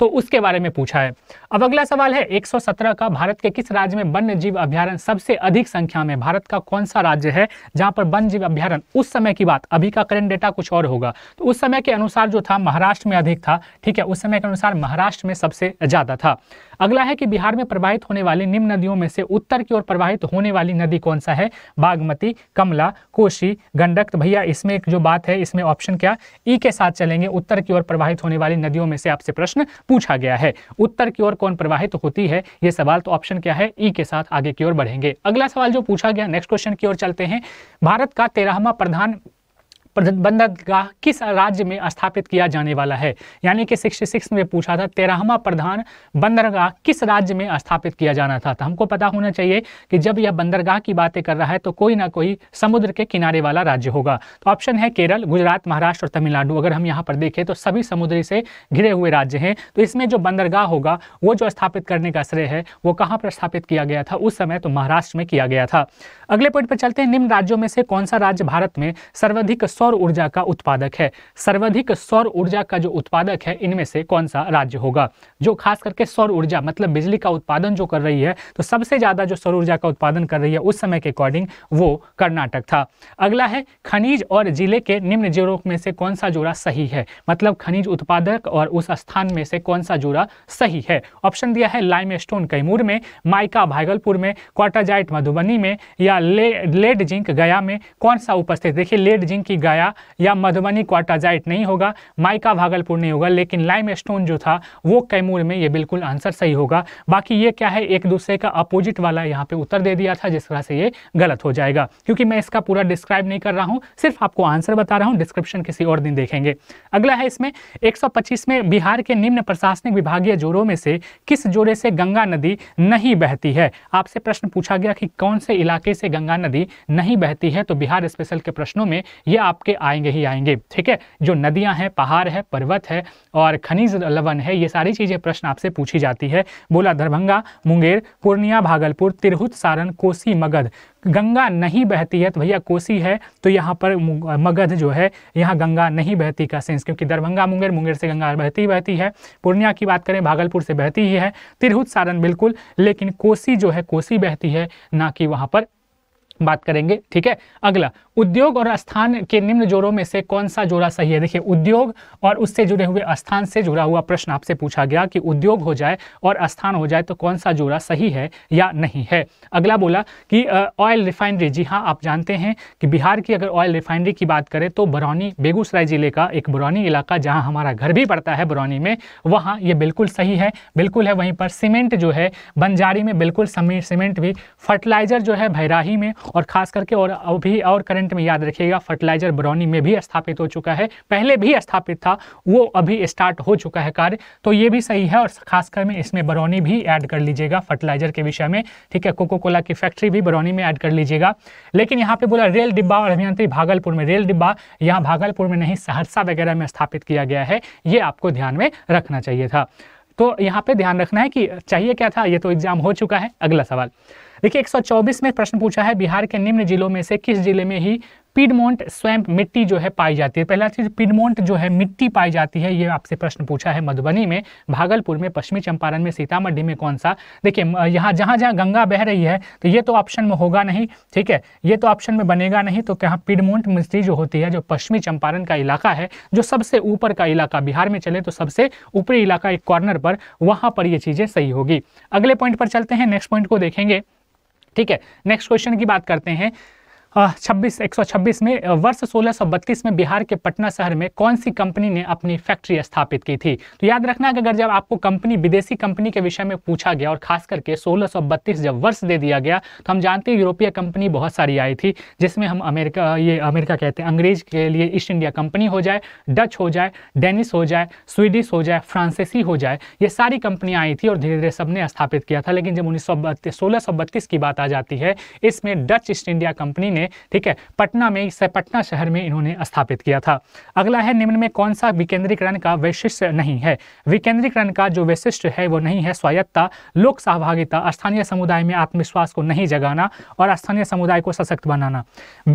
तो उसके बारे में पूछा है अब अगला सवाल है 117 का भारत के किस राज्य में वन्य जीव अभ्यारण सबसे अधिक संख्या में भारत का कौन सा राज्य है जहां पर वन्य जीव अभ्यारण उस समय की बात अभी का करंट डेटा कुछ और होगा तो उस समय के अनुसार जो था महाराष्ट्र में अधिक था ठीक है उस समय के अनुसार महाराष्ट्र में सबसे ज्यादा था अगला है कि बिहार में प्रवाहित होने वाली निम्न नदियों में से उत्तर की ओर प्रवाहित होने वाली नदी कौन सा है बागमती कमला कोशी गंडक तो भैया इसमें एक जो बात है इसमें ऑप्शन क्या ई e के साथ चलेंगे उत्तर की ओर प्रवाहित होने वाली नदियों में से आपसे प्रश्न पूछा गया है उत्तर की ओर कौन प्रवाहित होती है ये सवाल तो ऑप्शन क्या है ई e के साथ आगे की ओर बढ़ेंगे अगला सवाल जो पूछा गया नेक्स्ट क्वेश्चन की ओर चलते हैं भारत का तेरहवा प्रधान बंदरगाह किस राज्य में स्थापित किया जाने वाला है यानी कि सिक्सटी सिक्स में पूछा था तेरहवा प्रधान बंदरगाह किस राज्य में स्थापित किया जाना था तो हमको पता होना चाहिए कि जब यह बंदरगाह की बातें कर रहा है तो कोई ना कोई समुद्र के किनारे वाला राज्य होगा तो ऑप्शन है केरल गुजरात महाराष्ट्र और तमिलनाडु अगर हम यहाँ पर देखें तो सभी समुद्री से घिरे हुए राज्य हैं तो इसमें जो बंदरगाह होगा वो जो स्थापित करने का श्रेय है वो कहाँ पर स्थापित किया गया था उस समय तो महाराष्ट्र में किया गया था अगले पॉइंट पर चलते हैं निम्न राज्यों में से कौन सा राज्य भारत में सर्वाधिक सौर ऊर्जा का उत्पादक है सर्वाधिक सौर ऊर्जा का जो उत्पादक है इनमें से कौन सा राज्य होगा जो खास करके सौर ऊर्जा मतलब बिजली का उत्पादन जो कर रही है तो सबसे ज़्यादा जो सौर ऊर्जा का उत्पादन कर रही है उस समय के अकॉर्डिंग वो कर्नाटक था अगला है खनिज और जिले के निम्न जोड़ों में से कौन सा जोड़ा सही है मतलब खनिज उत्पादक और उस स्थान में से कौन सा जोड़ा सही है ऑप्शन दिया है लाइम स्टोन कैमूर में माइका भागलपुर में क्वाटाजाइट मधुबनी में या लेड जिंक गया में कौन सा उपस्थित देखिए लेड जिंक की गया आया या मधुबनी क्वाटा नहीं होगा माइका भागलपुर नहीं होगा लेकिन लाइम जो था वो कैमूर में ये बिल्कुल आंसर सही होगा बाकी ये क्या है एक दूसरे का अपोजिट वाला यहाँ पे उत्तर दे दिया था जिस तरह से ये गलत हो जाएगा क्योंकि मैं इसका पूरा डिस्क्राइब नहीं कर रहा हूँ सिर्फ आपको आंसर बता रहा हूँ डिस्क्रिप्शन किसी और दिन देखेंगे अगला है इसमें एक में बिहार के निम्न प्रशासनिक विभागीय जोड़ों में से किस जोड़े से गंगा नदी नहीं बहती है आपसे प्रश्न पूछा गया कि कौन से इलाके से गंगा नदी नहीं बहती है तो बिहार स्पेशल के प्रश्नों में यह आप आपके आएंगे ही आएंगे ठीक है जो नदियाँ हैं पहाड़ है पर्वत है और खनिज लवन है ये सारी चीज़ें प्रश्न आपसे पूछी जाती है बोला दरभंगा मुंगेर पूर्णिया भागलपुर तिरहुत सारण कोसी मगध गंगा नहीं बहती है तो भैया कोसी है तो यहाँ पर मगध जो है यहाँ गंगा नहीं बहती का सेंस क्योंकि दरभंगा मुंगेर मुंगेर से गंगा बहती बहती है पूर्णिया की बात करें भागलपुर से बहती ही है तिरहुत सारण बिल्कुल लेकिन कोसी जो है कोसी बहती है ना कि वहाँ पर बात करेंगे ठीक है अगला उद्योग और स्थान के निम्न जोड़ों में से कौन सा जोड़ा सही है देखिए उद्योग और उससे जुड़े हुए स्थान से जुड़ा हुआ प्रश्न आपसे पूछा गया कि उद्योग हो जाए और स्थान हो जाए तो कौन सा जोड़ा सही है या नहीं है अगला बोला कि ऑयल रिफाइनरी जी हाँ आप जानते हैं कि बिहार की अगर ऑयल रिफाइनरी की बात करें तो बरौनी बेगूसराय ज़िले का एक बरौनी इलाका जहाँ हमारा घर भी पड़ता है बरौनी में वहाँ ये बिल्कुल सही है बिल्कुल है वहीं पर सीमेंट जो है बंजारी में बिल्कुल सीमेंट भी फर्टिलाइज़र जो है भैराही में और ख़ास करके और अभी और करेंट में याद रखिएगा फर्टिलाइजर बरौनी में भी स्थापित हो चुका है पहले भी स्थापित था वो अभी स्टार्ट हो चुका है कार्य तो ये भी सही है और खासकर में इसमें बरौनी भी ऐड कर लीजिएगा फर्टिलाइजर के विषय में ठीक है कोको कोला की फैक्ट्री भी बरौनी में ऐड कर लीजिएगा लेकिन यहाँ पे बोला रेल डिब्बा और अभियंत्री भागलपुर में रेल डिब्बा यहाँ भागलपुर में नहीं सहरसा वगैरह में स्थापित किया गया है ये आपको ध्यान में रखना चाहिए था तो यहाँ पे ध्यान रखना है कि चाहिए क्या था ये तो एग्जाम हो चुका है अगला सवाल देखिए 124 में प्रश्न पूछा है बिहार के निम्न जिलों में से किस जिले में ही पिडमोंट स्वयं मिट्टी जो है पाई जाती है पहला चीज पिडमोंट जो है मिट्टी पाई जाती है ये आपसे प्रश्न पूछा है मधुबनी में भागलपुर में पश्चिमी चंपारण में सीतामढ़ी में कौन सा देखिए यहाँ जहाँ जहाँ गंगा बह रही है तो ये तो ऑप्शन में होगा नहीं ठीक है ये तो ऑप्शन में बनेगा नहीं तो कहाँ पिडमोंट मिट्टी जो होती है जो पश्चिमी चंपारण का इलाका है जो सबसे ऊपर का इलाका बिहार में चले तो सबसे ऊपरी इलाका एक कॉर्नर पर वहाँ पर ये चीज़ें सही होगी अगले पॉइंट पर चलते हैं नेक्स्ट पॉइंट को देखेंगे ठीक है नेक्स्ट क्वेश्चन की बात करते हैं हाँ, छब्बीस एक में वर्ष सोलह में बिहार के पटना शहर में कौन सी कंपनी ने अपनी फैक्ट्री स्थापित की थी तो याद रखना कि अगर जब आपको कंपनी विदेशी कंपनी के विषय में पूछा गया और खास करके सोलह जब वर्ष दे दिया गया तो हम जानते हैं यूरोपीय कंपनी बहुत सारी आई थी जिसमें हम अमेरिका ये अमेरिका कहते हैं अंग्रेज के लिए ईस्ट इंडिया कंपनी हो जाए डच हो जाए डेनिस हो जाए स्वीडिश हो जाए फ्रांसीसी हो जाए ये सारी कंपनियाँ आई थी और धीरे धीरे सबने स्थापित किया था लेकिन जब उन्नीस सौ की बात आ जाती है इसमें डच ईस्ट इंडिया कंपनी ने में ठीक है पटना में पटना शहर में इन्होंने स्थापित किया था अगला है निम्न में कौन सा विकेंद्रीकरण का वैशिष्ट नहीं है विकेंद्रीकरण का जो वैशिष्ट है वो नहीं है स्वायत्ता लोक सहभागिता स्थानीय समुदाय में आत्मविश्वास को नहीं जगाना और स्थानीय समुदाय को सशक्त बनाना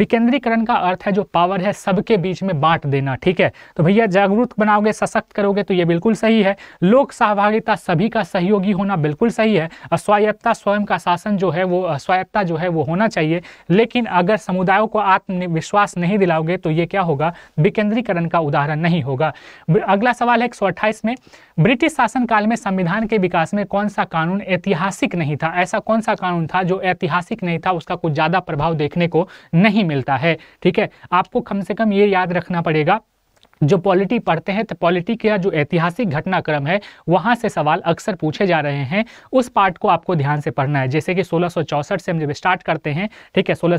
विकेंद्रीकरण का अर्थ है जो पावर है सबके बीच में बांट देना ठीक है तो भैया जागरूक बनाओगे सशक्त करोगे तो ये बिल्कुल सही है लोक सहभागिता सभी का सहयोगी होना बिल्कुल सही है स्वायत्ता स्वयं का शासन जो है वो स्वायत्ता जो है वो होना चाहिए लेकिन अगर समुदायों को आत्मविश्वास नहीं दिलाओगे तो ये क्या होगा विकेंद्रीकरण का उदाहरण नहीं होगा अगला सवाल है एक में ब्रिटिश शासनकाल में संविधान के विकास में कौन सा कानून ऐतिहासिक नहीं था ऐसा कौन सा कानून था जो ऐतिहासिक नहीं था उसका कुछ ज़्यादा प्रभाव देखने को नहीं मिलता है ठीक है आपको कम से कम ये याद रखना पड़ेगा जो पॉलिटी पढ़ते हैं तो पॉलिटी का जो ऐतिहासिक घटनाक्रम है वहाँ से सवाल अक्सर पूछे जा रहे हैं उस पार्ट को आपको ध्यान से पढ़ना है जैसे कि सोलह से हम जब स्टार्ट करते हैं ठीक है सोलह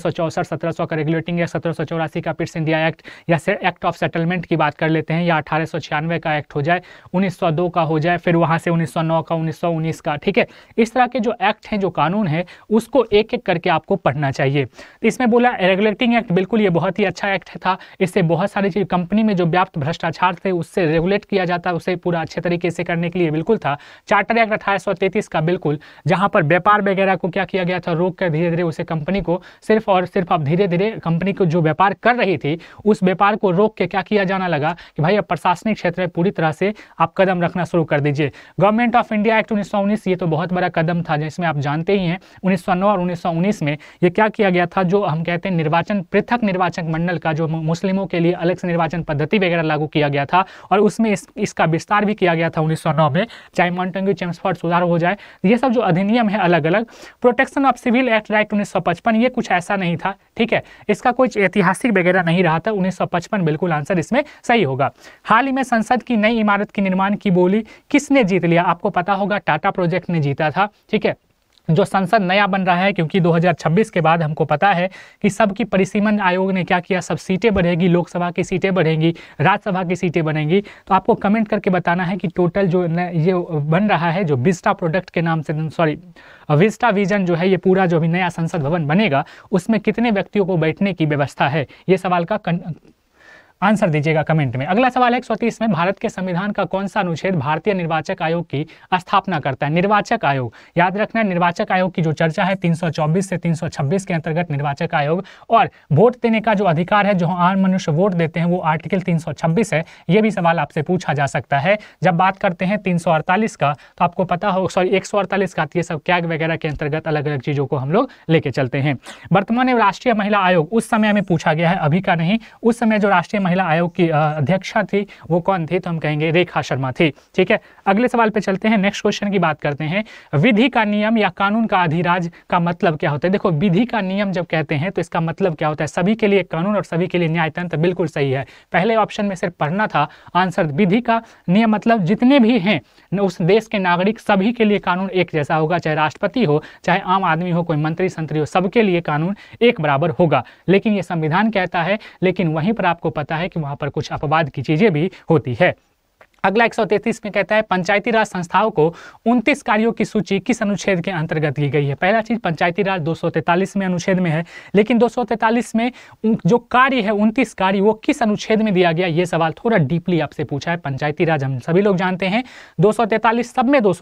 सौ का रेगुलेटिंग या सत्रह का पिट्स इंडिया एक्ट या एक्ट ऑफ सेटलमेंट की बात कर लेते हैं या अठारह का एक्ट हो जाए उन्नीस का हो जाए फिर वहाँ से उन्नीस का उन्नीस का ठीक है इस तरह के जो एक्ट हैं जो कानून है उसको एक एक करके आपको पढ़ना चाहिए इसमें बोला रेगुलेटिंग एक्ट बिल्कुल ये बहुत ही अच्छा एक्ट था इससे बहुत सारी चीज़ कंपनी में जो व्याप्त पर्याप्त भ्रष्टाचार थे उससे रेगुलेट किया जाता उसे पूरा अच्छे तरीके से करने के लिए बिल्कुल था चार्टर एक्ट अठारह का बिल्कुल जहां पर व्यापार वगैरह को क्या किया गया था रोक कर धीरे धीरे उसे कंपनी को सिर्फ और सिर्फ अब धीरे धीरे कंपनी को जो व्यापार कर रही थी उस व्यापार को रोक के क्या किया जाना लगा कि भाई अब प्रशासनिक क्षेत्र में पूरी तरह से आप कदम रखना शुरू कर दीजिए गवर्नमेंट ऑफ इंडिया एक्ट उन्नीस ये तो बहुत बड़ा कदम था जिसमें आप जानते ही हैं उन्नीस और उन्नीस में ये क्या किया गया था जो हम कहते हैं निर्वाचन पृथक निर्वाचन मंडल का जो मुस्लिमों के लिए अलग से निर्वाचन पद्धति वगैरह वगैरह लागू किया गया था और उसमें इस, इसका विस्तार भी किया गया था 1909 में चाहे मॉन्टेंग्यू चेम्सफोर्ड सुधार हो जाए ये सब जो अधिनियम है अलग अलग protection of civil act right 1955 ये कुछ ऐसा नहीं था ठीक है इसका कोई ऐतिहासिक वगैरह नहीं रहा था 1955 बिल्कुल आंसर इसमें सही होगा हाल ही में संसद की नई इमारत के निर्माण की बोली किसने जीत लिया आपको पता होगा टाटा प्रोजेक्ट ने जीता था ठीक है जो संसद नया बन रहा है क्योंकि 2026 के बाद हमको पता है कि सबकी परिसीमन आयोग ने क्या किया सब सीटें बढ़ेगी लोकसभा की सीटें बढ़ेंगी राज्यसभा की सीटें बनेंगी तो आपको कमेंट करके बताना है कि टोटल जो ये बन रहा है जो विस्टा प्रोडक्ट के नाम से सॉरी विस्टा विजन जो है ये पूरा जो भी नया संसद भवन बनेगा उसमें कितने व्यक्तियों को बैठने की व्यवस्था है ये सवाल का आंसर दीजिएगा कमेंट में अगला सवाल है एक में भारत के संविधान का कौन सा अनुच्छेद भारतीय निर्वाचक आयोग की स्थापना करता है निर्वाचक आयोग याद रखना निर्वाचक आयोग की जो चर्चा है 324 से 326 के अंतर्गत निर्वाचक आयोग और वोट देने का जो अधिकार है जो आम मनुष्य वोट देते हैं वो आर्टिकल छब्बीस है ये भी सवाल आपसे पूछा जा सकता है जब बात करते हैं अड़तालीस का तो आपको पता हो सॉरी अड़तालीस का ये सब कैग वगैरह के अंतर्गत अलग अलग चीज़ों को हम लोग लेके चलते हैं वर्तमान में राष्ट्रीय महिला आयोग उस समय में पूछा गया है अभी का नहीं उस समय जो राष्ट्रीय महिला आयोग की अध्यक्षा थी वो कौन थी तो हम कहेंगे रेखा शर्मा थी ठीक है अगले सवाल पे चलते हैं नेक्स्ट क्वेश्चन की बात करते हैं विधि का नियम या कानून का अधिराज का मतलब क्या होता है देखो विधि का नियम जब कहते हैं तो इसका मतलब क्या होता है सभी के लिए कानून और सभी के लिए न्यायतंत्र बिल्कुल सही है पहले ऑप्शन में सिर्फ पढ़ना था आंसर विधि का नियम मतलब जितने भी हैं उस देश के नागरिक सभी के लिए कानून एक जैसा होगा चाहे राष्ट्रपति हो चाहे आम आदमी हो कोई मंत्री संतरी हो सबके लिए कानून एक बराबर होगा लेकिन ये संविधान कहता है लेकिन वहीं पर आपको पता है है कि वहाँ पर कुछ अपवाद की चीज़ें भी होती है अगला एक में कहता है पंचायती राज संस्थाओं को 29 कार्यों की सूची किस अनुच्छेद के अंतर्गत की गई है पहला चीज पंचायती राज दो में अनुच्छेद में है लेकिन दो में जो कार्य है 29 कार्य वो किस अनुच्छेद में दिया गया ये सवाल थोड़ा डीपली आपसे पूछा है पंचायती राज हम सभी लोग जानते हैं दो सब में दो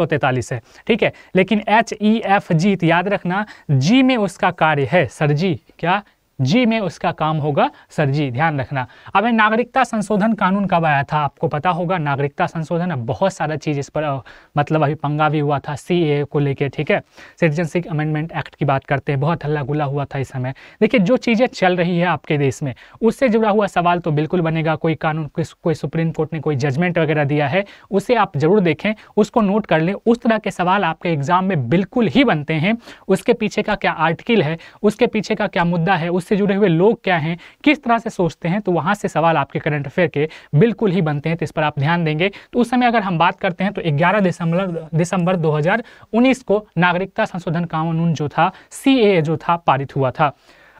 है ठीक है लेकिन एच ई एफ जी याद रखना जी में उसका कार्य है सर जी क्या जी में उसका काम होगा सर जी ध्यान रखना अब नागरिकता संशोधन कानून कब आया था आपको पता होगा नागरिकता संशोधन अब बहुत सारा चीज़ इस पर मतलब अभी पंगा भी हुआ था सी ए को लेके ठीक है सिटीजनशिप अमेंडमेंट एक्ट की बात करते हैं बहुत हल्ला गुला हुआ था इस समय देखिए जो चीज़ें चल रही है आपके देश में उससे जुड़ा हुआ सवाल तो बिल्कुल बनेगा कोई कानून कोई सुप्रीम कोर्ट ने कोई जजमेंट वगैरह दिया है उसे आप जरूर देखें उसको नोट कर लें उस तरह के सवाल आपके एग्जाम में बिल्कुल ही बनते हैं उसके पीछे का क्या आर्टिकल है उसके पीछे का क्या मुद्दा है उस से जुड़े हुए लोग क्या हैं किस तरह से सोचते हैं तो वहां से सवाल आपके करंट अफेयर के बिल्कुल ही बनते हैं तो इस पर आप ध्यान देंगे तो उस समय अगर हम बात करते हैं तो ग्यारह दिसंबर दिसंबर 2019 को नागरिकता संशोधन कानून जो था सी जो था पारित हुआ था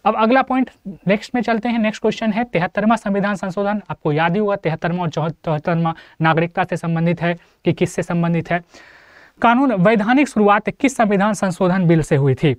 अब अगला पॉइंट नेक्स्ट में चलते हैं नेक्स्ट क्वेश्चन है तिहत्तरवा संविधान संशोधन आपको याद ही हुआ तिहत्तरवा और चौहत्तरवा नागरिकता से संबंधित है कि किससे संबंधित है कानून वैधानिक शुरुआत किस संविधान संशोधन बिल से हुई थी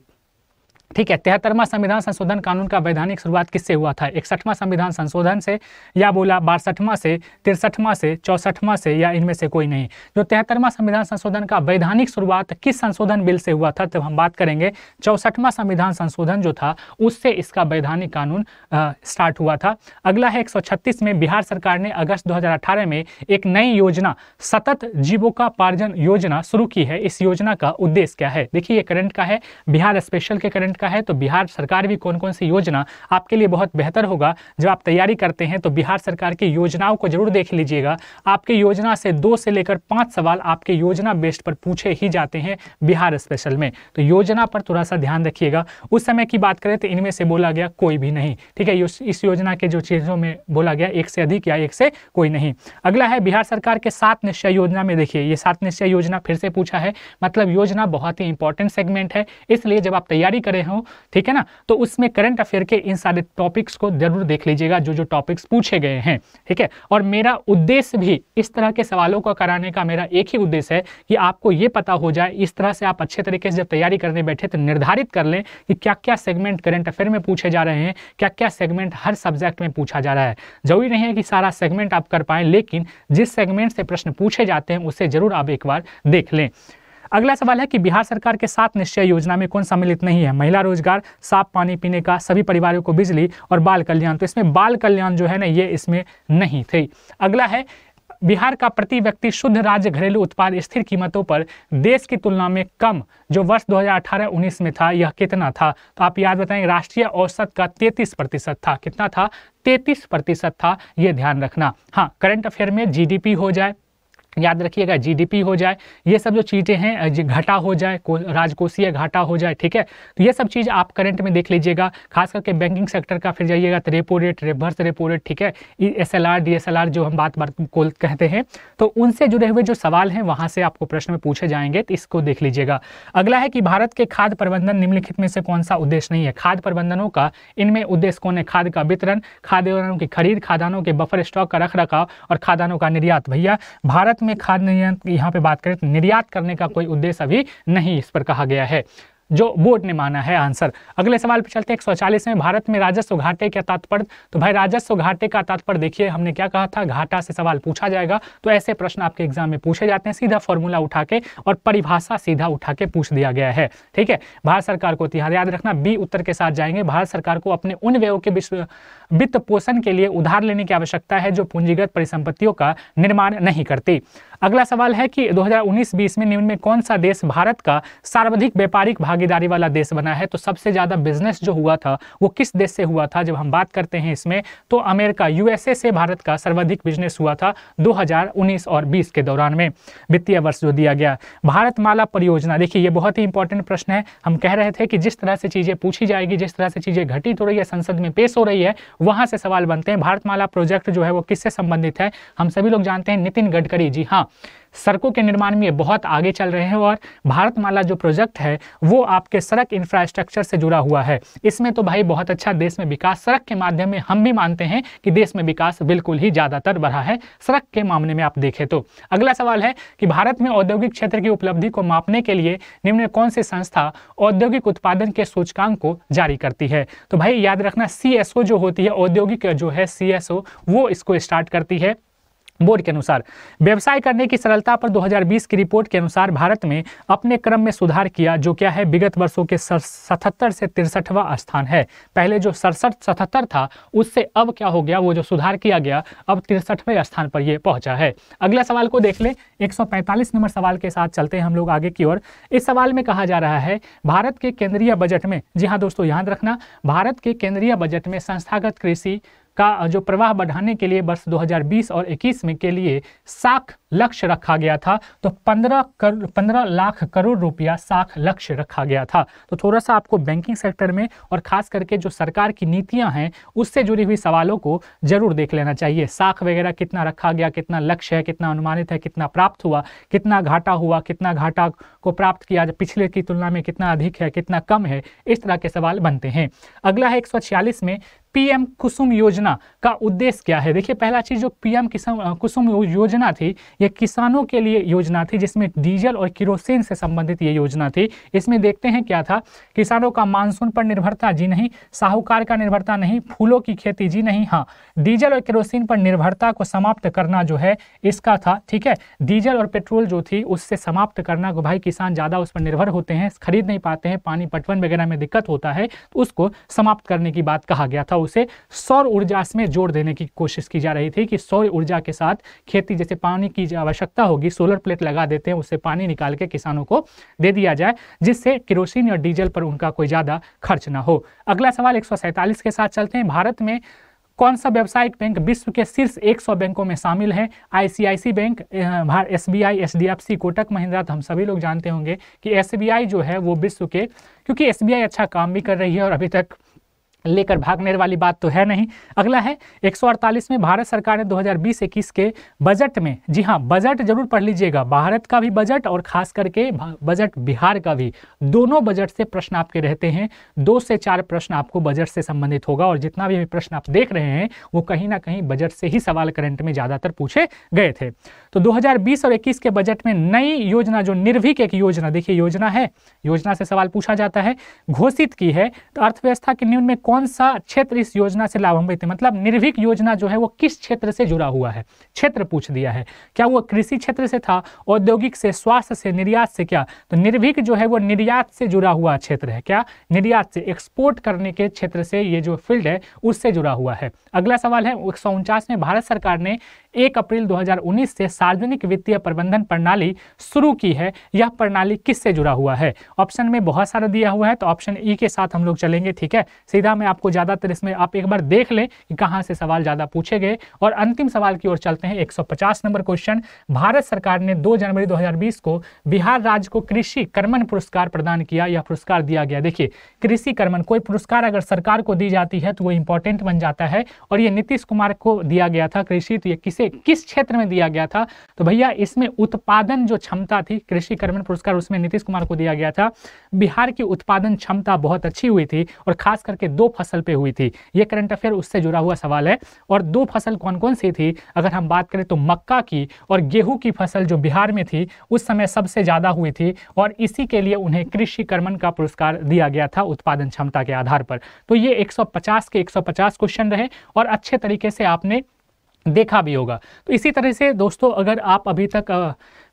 ठीक है तिहत्तरवा संविधान संशोधन कानून का वैधानिक शुरुआत किससे हुआ था इकसठवां संविधान संशोधन से या बोला बासठवां से तिरसठवां से चौसठवां से या इनमें से कोई नहीं जो तिहत्तरवा संविधान संशोधन का वैधानिक शुरुआत किस संशोधन बिल से हुआ था तब तो हम बात करेंगे चौसठवां संविधान संशोधन जो था उससे इसका वैधानिक कानून स्टार्ट हुआ था अगला है एक में बिहार सरकार ने अगस्त दो में एक नई योजना सतत जीवोकापार्जन योजना शुरू की है इस योजना का उद्देश्य क्या है देखिए ये करंट का है बिहार स्पेशल के करंट का है तो बिहार सरकार भी कौन कौन सी योजना आपके लिए बहुत बेहतर होगा जब आप तैयारी करते हैं तो बिहार सरकार की योजनाओं को जरूर देख लीजिएगा आपके योजना से दो से लेकर पांच सवाल आपके योजना बेस्ट पर पूछे ही जाते हैं बिहार स्पेशल में तो योजना पर थोड़ा सा ध्यान रखिएगा उस समय की बात करें तो इनमें से बोला गया कोई भी नहीं ठीक है इस योजना के जो चीज़ों में बोला गया एक से अधिक या एक से कोई नहीं अगला है बिहार सरकार के सात निश्चय योजना में देखिए ये सात निश्चय योजना फिर से पूछा है मतलब योजना बहुत ही इंपॉर्टेंट सेगमेंट है इसलिए जब आप तैयारी करें हो ठीक है ना तो उसमें करंट अफेयर के इन सारे टॉपिक्स को जरूर देख लीजिएगा जो जो टॉपिक्स पूछे गए हैं ठीक है और मेरा उद्देश्य भी इस तरह के सवालों को कराने का मेरा एक ही उद्देश्य है कि आपको ये पता हो जाए इस तरह से आप अच्छे तरीके से जब तैयारी करने बैठे तो निर्धारित कर लें कि क्या क्या सेगमेंट करंट अफेयर में पूछे जा रहे हैं क्या क्या सेगमेंट हर सब्जेक्ट में पूछा जा रहा है जरूरी नहीं है कि सारा सेगमेंट आप कर पाएँ लेकिन जिस सेगमेंट से प्रश्न पूछे जाते हैं उसे जरूर आप एक बार देख लें अगला सवाल है कि बिहार सरकार के सात निश्चय योजना में कौन सम्मिलित नहीं है महिला रोजगार साफ पानी पीने का सभी परिवारों को बिजली और बाल कल्याण तो इसमें बाल कल्याण जो है ना ये इसमें नहीं थे अगला है बिहार का प्रति व्यक्ति शुद्ध राज्य घरेलू उत्पाद स्थिर कीमतों पर देश की तुलना में कम जो वर्ष 2018-19 में था यह कितना था तो आप याद बताएं राष्ट्रीय औसत का 33 प्रतिशत था कितना था 33 प्रतिशत था यह ध्यान रखना हाँ करंट अफेयर में जीडीपी हो जाए याद रखिएगा जीडीपी हो जाए ये सब जो चीज़ें हैं घाटा हो जाए राजकोषीय घाटा हो जाए ठीक है तो ये सब चीज़ आप करंट में देख लीजिएगा खास करके बैंकिंग सेक्टर का फिर जाइएगा तो repo rate reverse repo rate ठीक है S L R D S L R जो हम बात बात को कहते हैं तो उनसे जुड़े हुए जो सवाल हैं वहाँ से आपको प्रश्न में पूछे जाएंगे तो इसको देख लीजिएगा अगला है कि भारत के खाद्य प्रबंधन निम्नलिखित में से कौन सा उद्देश्य नहीं है खाद्य प्रबंधनों का इनमें उद्देश्य कौन है खाद का वितरण खाद्यान्नों की खरीद खादानों के बफर स्टॉक का रख रखाव और खादानों का निर्यात भैया भारत भारत में खाद्य तो यहाँ पे बात करें तो निर्यात करने का कोई उद्देश्य अभी नहीं इस पर कहा गया है जो बोर्ड ने माना है आंसर अगले सवाल पे चलते हैं एक में भारत में राजस्व घाटे का तात्पर्य तो भाई राजस्व घाटे का तात्पर्य देखिए हमने क्या कहा था घाटा से सवाल पूछा जाएगा तो ऐसे प्रश्न आपके एग्जाम में पूछे जाते हैं सीधा फॉर्मूला उठा के और परिभाषा सीधा उठा के पूछ दिया गया है ठीक है भारत सरकार को तिहार याद रखना बी उत्तर के साथ जाएंगे भारत सरकार को अपने उन व्यय के वित्त पोषण के लिए उधार लेने की आवश्यकता है जो पूंजीगत परिसंपत्तियों का निर्माण नहीं करती अगला सवाल है कि 2019-20 में निम्न में कौन सा देश भारत का सर्वाधिक व्यापारिक भागीदारी वाला देश बना है तो सबसे ज़्यादा बिजनेस जो हुआ था वो किस देश से हुआ था जब हम बात करते हैं इसमें तो अमेरिका यूएसए से भारत का सर्वाधिक बिजनेस हुआ था 2019 और 20 के दौरान में वित्तीय वर्ष जो दिया गया भारत माला परियोजना देखिए ये बहुत ही इंपॉर्टेंट प्रश्न है हम कह रहे थे कि जिस तरह से चीज़ें पूछी जाएगी जिस तरह से चीज़ें घटित हो रही है संसद में पेश हो रही है वहाँ से सवाल बनते हैं भारतमाला प्रोजेक्ट जो है वो किससे संबंधित है हम सभी लोग जानते हैं नितिन गडकरी जी हाँ सड़कों के निर्माण में बहुत आगे चल रहे हैं और भारतमाला जो प्रोजेक्ट है वो आपके सड़क इंफ्रास्ट्रक्चर से जुड़ा हुआ है इसमें तो भाई बहुत अच्छा देश में विकास सड़क के माध्यम में हम भी मानते हैं कि देश में विकास बिल्कुल ही ज़्यादातर बढ़ा है सड़क के मामले में आप देखें तो अगला सवाल है कि भारत में औद्योगिक क्षेत्र की उपलब्धि को मापने के लिए निम्न कौन सी संस्था औद्योगिक उत्पादन के सूचकांक को जारी करती है तो भाई याद रखना सी जो होती है औद्योगिक जो है सी वो इसको स्टार्ट करती है बोर्ड के अनुसार व्यवसाय करने की सरलता पर 2020 की रिपोर्ट के अनुसार भारत में अपने क्रम में सुधार किया जो क्या है विगत वर्षों के सतहत्तर से तिरसठवा स्थान है पहले जो सड़सठ सतहत्तर था उससे अब क्या हो गया वो जो सुधार किया गया अब तिरसठवें स्थान पर यह पहुंचा है अगला सवाल को देख लें 145 नंबर सवाल के साथ चलते हैं हम लोग आगे की ओर इस सवाल में कहा जा रहा है भारत के केंद्रीय बजट में जी हाँ दोस्तों याद रखना भारत के केंद्रीय बजट में संस्थागत कृषि का जो प्रवाह बढ़ाने के लिए वर्ष 2020 और 21 में के लिए साख लक्ष्य रखा गया था तो 15 कर 15 लाख करोड़ रुपया साख लक्ष्य रखा गया था तो थोड़ा सा आपको बैंकिंग सेक्टर में और खास करके जो सरकार की नीतियां हैं उससे जुड़ी हुई सवालों को जरूर देख लेना चाहिए साख वगैरह कितना रखा गया कितना लक्ष्य है कितना अनुमानित है कितना प्राप्त हुआ कितना घाटा हुआ कितना घाटा को प्राप्त किया पिछले की तुलना में कितना अधिक है कितना कम है इस तरह के सवाल बनते हैं अगला है एक में पीएम कुसुम योजना का उद्देश्य क्या है देखिए पहला चीज़ जो पीएम किसान कुसुम योजना थी ये किसानों के लिए योजना थी जिसमें डीजल और किरोसिन से संबंधित ये योजना थी इसमें देखते हैं क्या था किसानों का मानसून पर निर्भरता जी नहीं साहूकार का निर्भरता नहीं फूलों की खेती जी नहीं हाँ डीजल और किरोसिन पर निर्भरता को समाप्त करना जो है इसका था ठीक है डीजल और पेट्रोल जो थी उससे समाप्त करना को भाई किसान ज़्यादा उस पर निर्भर होते हैं खरीद नहीं पाते हैं पानी पटवन वगैरह में दिक्कत होता है तो उसको समाप्त करने की बात कहा गया था उसे सौर ऊर्जा में जोड़ देने की कोशिश की जा रही थी कि सौर ऊर्जा के साथ खेती जैसे पानी की आवश्यकता होगी सोलर प्लेट लगा देते हैं उससे पानी निकाल के किसानों को दे दिया जाए जिससे किरोसिन या डीजल पर उनका कोई ज़्यादा खर्च ना हो अगला सवाल एक के साथ चलते हैं भारत में कौन सा व्यावसायिक बैंक विश्व के शीर्ष 100 बैंकों में शामिल है ICIC bank S B I S D F C Kotak Mahindra तो हम सभी लोग जानते होंगे कि एस जो है वो विश्व के क्योंकि एस अच्छा काम भी कर रही है और अभी तक लेकर भागने वाली बात तो है नहीं अगला है 148 में भारत सरकार ने 2020-21 के बजट में जी हाँ बजट जरूर पढ़ लीजिएगा भारत का भी बजट और खास करके बजट बिहार का भी दोनों बजट से प्रश्न आपके रहते हैं दो से चार प्रश्न आपको बजट से संबंधित होगा और जितना भी प्रश्न आप देख रहे हैं वो कहीं ना कहीं बजट से ही सवाल करंट में ज़्यादातर पूछे गए थे तो 2020 और 21 के बजट में नई योजना जो निर्भीक एक योजना देखिए योजना है योजना से सवाल पूछा जाता है घोषित की है तो अर्थव्यवस्था के न्यून में कौन सा क्षेत्र इस योजना से लाभान्वित है मतलब निर्भीक योजना जो है वो किस क्षेत्र से जुड़ा हुआ है क्षेत्र पूछ दिया है क्या वो कृषि क्षेत्र से था औद्योगिक से स्वास्थ्य से निर्यात से क्या तो निर्भीक जो है वो निर्यात से जुड़ा हुआ क्षेत्र है क्या निर्यात से एक्सपोर्ट करने के क्षेत्र से ये जो फील्ड है उससे जुड़ा हुआ है अगला सवाल है एक में भारत सरकार ने एक अप्रैल दो से सार्वजनिक वित्तीय प्रबंधन प्रणाली शुरू की है यह प्रणाली किससे जुड़ा हुआ है ऑप्शन में बहुत सारा दिया हुआ है तो ऑप्शन ई के साथ हम लोग चलेंगे ठीक है सीधा मैं आपको ज़्यादातर इसमें आप एक बार देख लें कि कहाँ से सवाल ज़्यादा पूछे गए और अंतिम सवाल की ओर चलते हैं 150 नंबर क्वेश्चन भारत सरकार ने 2 जनवरी 2020 को बिहार राज्य को कृषि कर्मन पुरस्कार प्रदान किया यह पुरस्कार दिया गया देखिए कृषि कर्मन कोई पुरस्कार अगर सरकार को दी जाती है तो वो इंपॉर्टेंट बन जाता है और ये नीतीश कुमार को दिया गया था कृषि तो ये किसे किस क्षेत्र में दिया गया था तो भैया इसमें उत्पादन जो क्षमता थी कृषि कर्मण पुरस्कार उसमें नीतीश कुमार को दिया गया था बिहार की उत्पादन क्षमता बहुत अच्छी हुई थी और खास करके दो फसल पे हुई थी ये करंट अफेयर उससे जुड़ा हुआ सवाल है और दो फसल कौन कौन सी थी अगर हम बात करें तो मक्का की और गेहूं की फसल जो बिहार में थी उस समय सबसे ज़्यादा हुई थी और इसी के लिए उन्हें कृषि कर्मण का पुरस्कार दिया गया था उत्पादन क्षमता के आधार पर तो ये 150 के 150 क्वेश्चन रहे और अच्छे तरीके से आपने देखा भी होगा तो इसी तरह से दोस्तों अगर आप अभी तक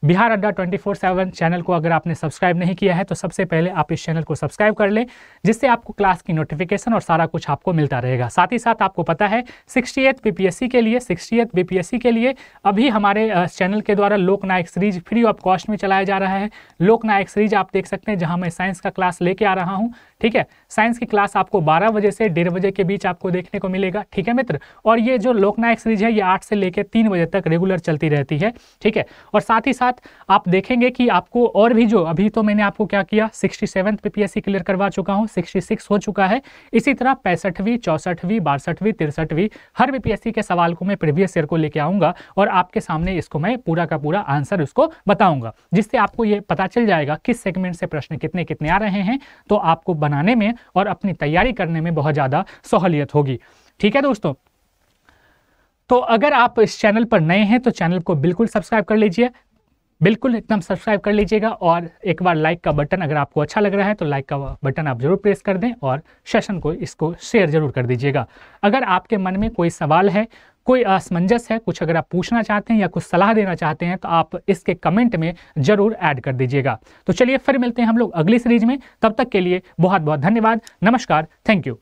बिहार अड्डा 24/7 चैनल को अगर आपने सब्सक्राइब नहीं किया है तो सबसे पहले आप इस चैनल को सब्सक्राइब कर लें जिससे आपको क्लास की नोटिफिकेशन और सारा कुछ आपको मिलता रहेगा साथ ही साथ आपको पता है सिक्सटी बीपीएससी के लिए सिक्सटी बीपीएससी के लिए अभी हमारे चैनल के द्वारा Loknayak series free of cost में चलाया जा रहा है लोकनायक सीरीज आप देख सकते हैं जहाँ मैं साइंस का क्लास लेके आ रहा हूँ ठीक है साइंस की क्लास आपको बारह बजे से डेढ़ बजे के बीच आपको देखने को मिलेगा ठीक है मित्र और ये जो लोकनायक सीरीज है ये आठ से लेकर तीन बजे तक रेगुलर चलती रहती है ठीक है और साथ ही साथ साथ आप देखेंगे कि आपको और भी जो अभी तो मैंने आपको क्या किया सिक्सटी सेवन्थ पीपीएससी क्लियर करवा चुका हूँ सिक्सटी सिक्स हो चुका है इसी तरह पैंसठवीं चौसठवीं बासठवीं तिरसठवीं हर बीपीएससी के सवाल को मैं प्रीवियस ईयर को लेकर आऊँगा और आपके सामने इसको मैं पूरा का पूरा आंसर उसको बताऊँगा जिससे आपको ये पता चल जाएगा किस सेगमेंट से प्रश्न कितने कितने आ रहे हैं तो आपको बनाने में और अपनी तैयारी करने में बहुत ज़्यादा सहूलियत होगी ठीक है दोस्तों तो अगर आप इस चैनल पर नए हैं तो चैनल को बिल्कुल सब्सक्राइब कर लीजिए बिल्कुल एकदम सब्सक्राइब कर लीजिएगा और एक बार लाइक का बटन अगर आपको अच्छा लग रहा है तो लाइक का बटन आप जरूर प्रेस कर दें और सेशन को इसको शेयर जरूर कर दीजिएगा अगर आपके मन में कोई सवाल है कोई असमंजस है कुछ अगर आप पूछना चाहते हैं या कुछ सलाह देना चाहते हैं तो आप इसके कमेंट में जरूर ऐड कर दीजिएगा तो चलिए फिर मिलते हैं हम लोग अगली सीरीज में तब तक के लिए बहुत बहुत धन्यवाद नमस्कार थैंक यू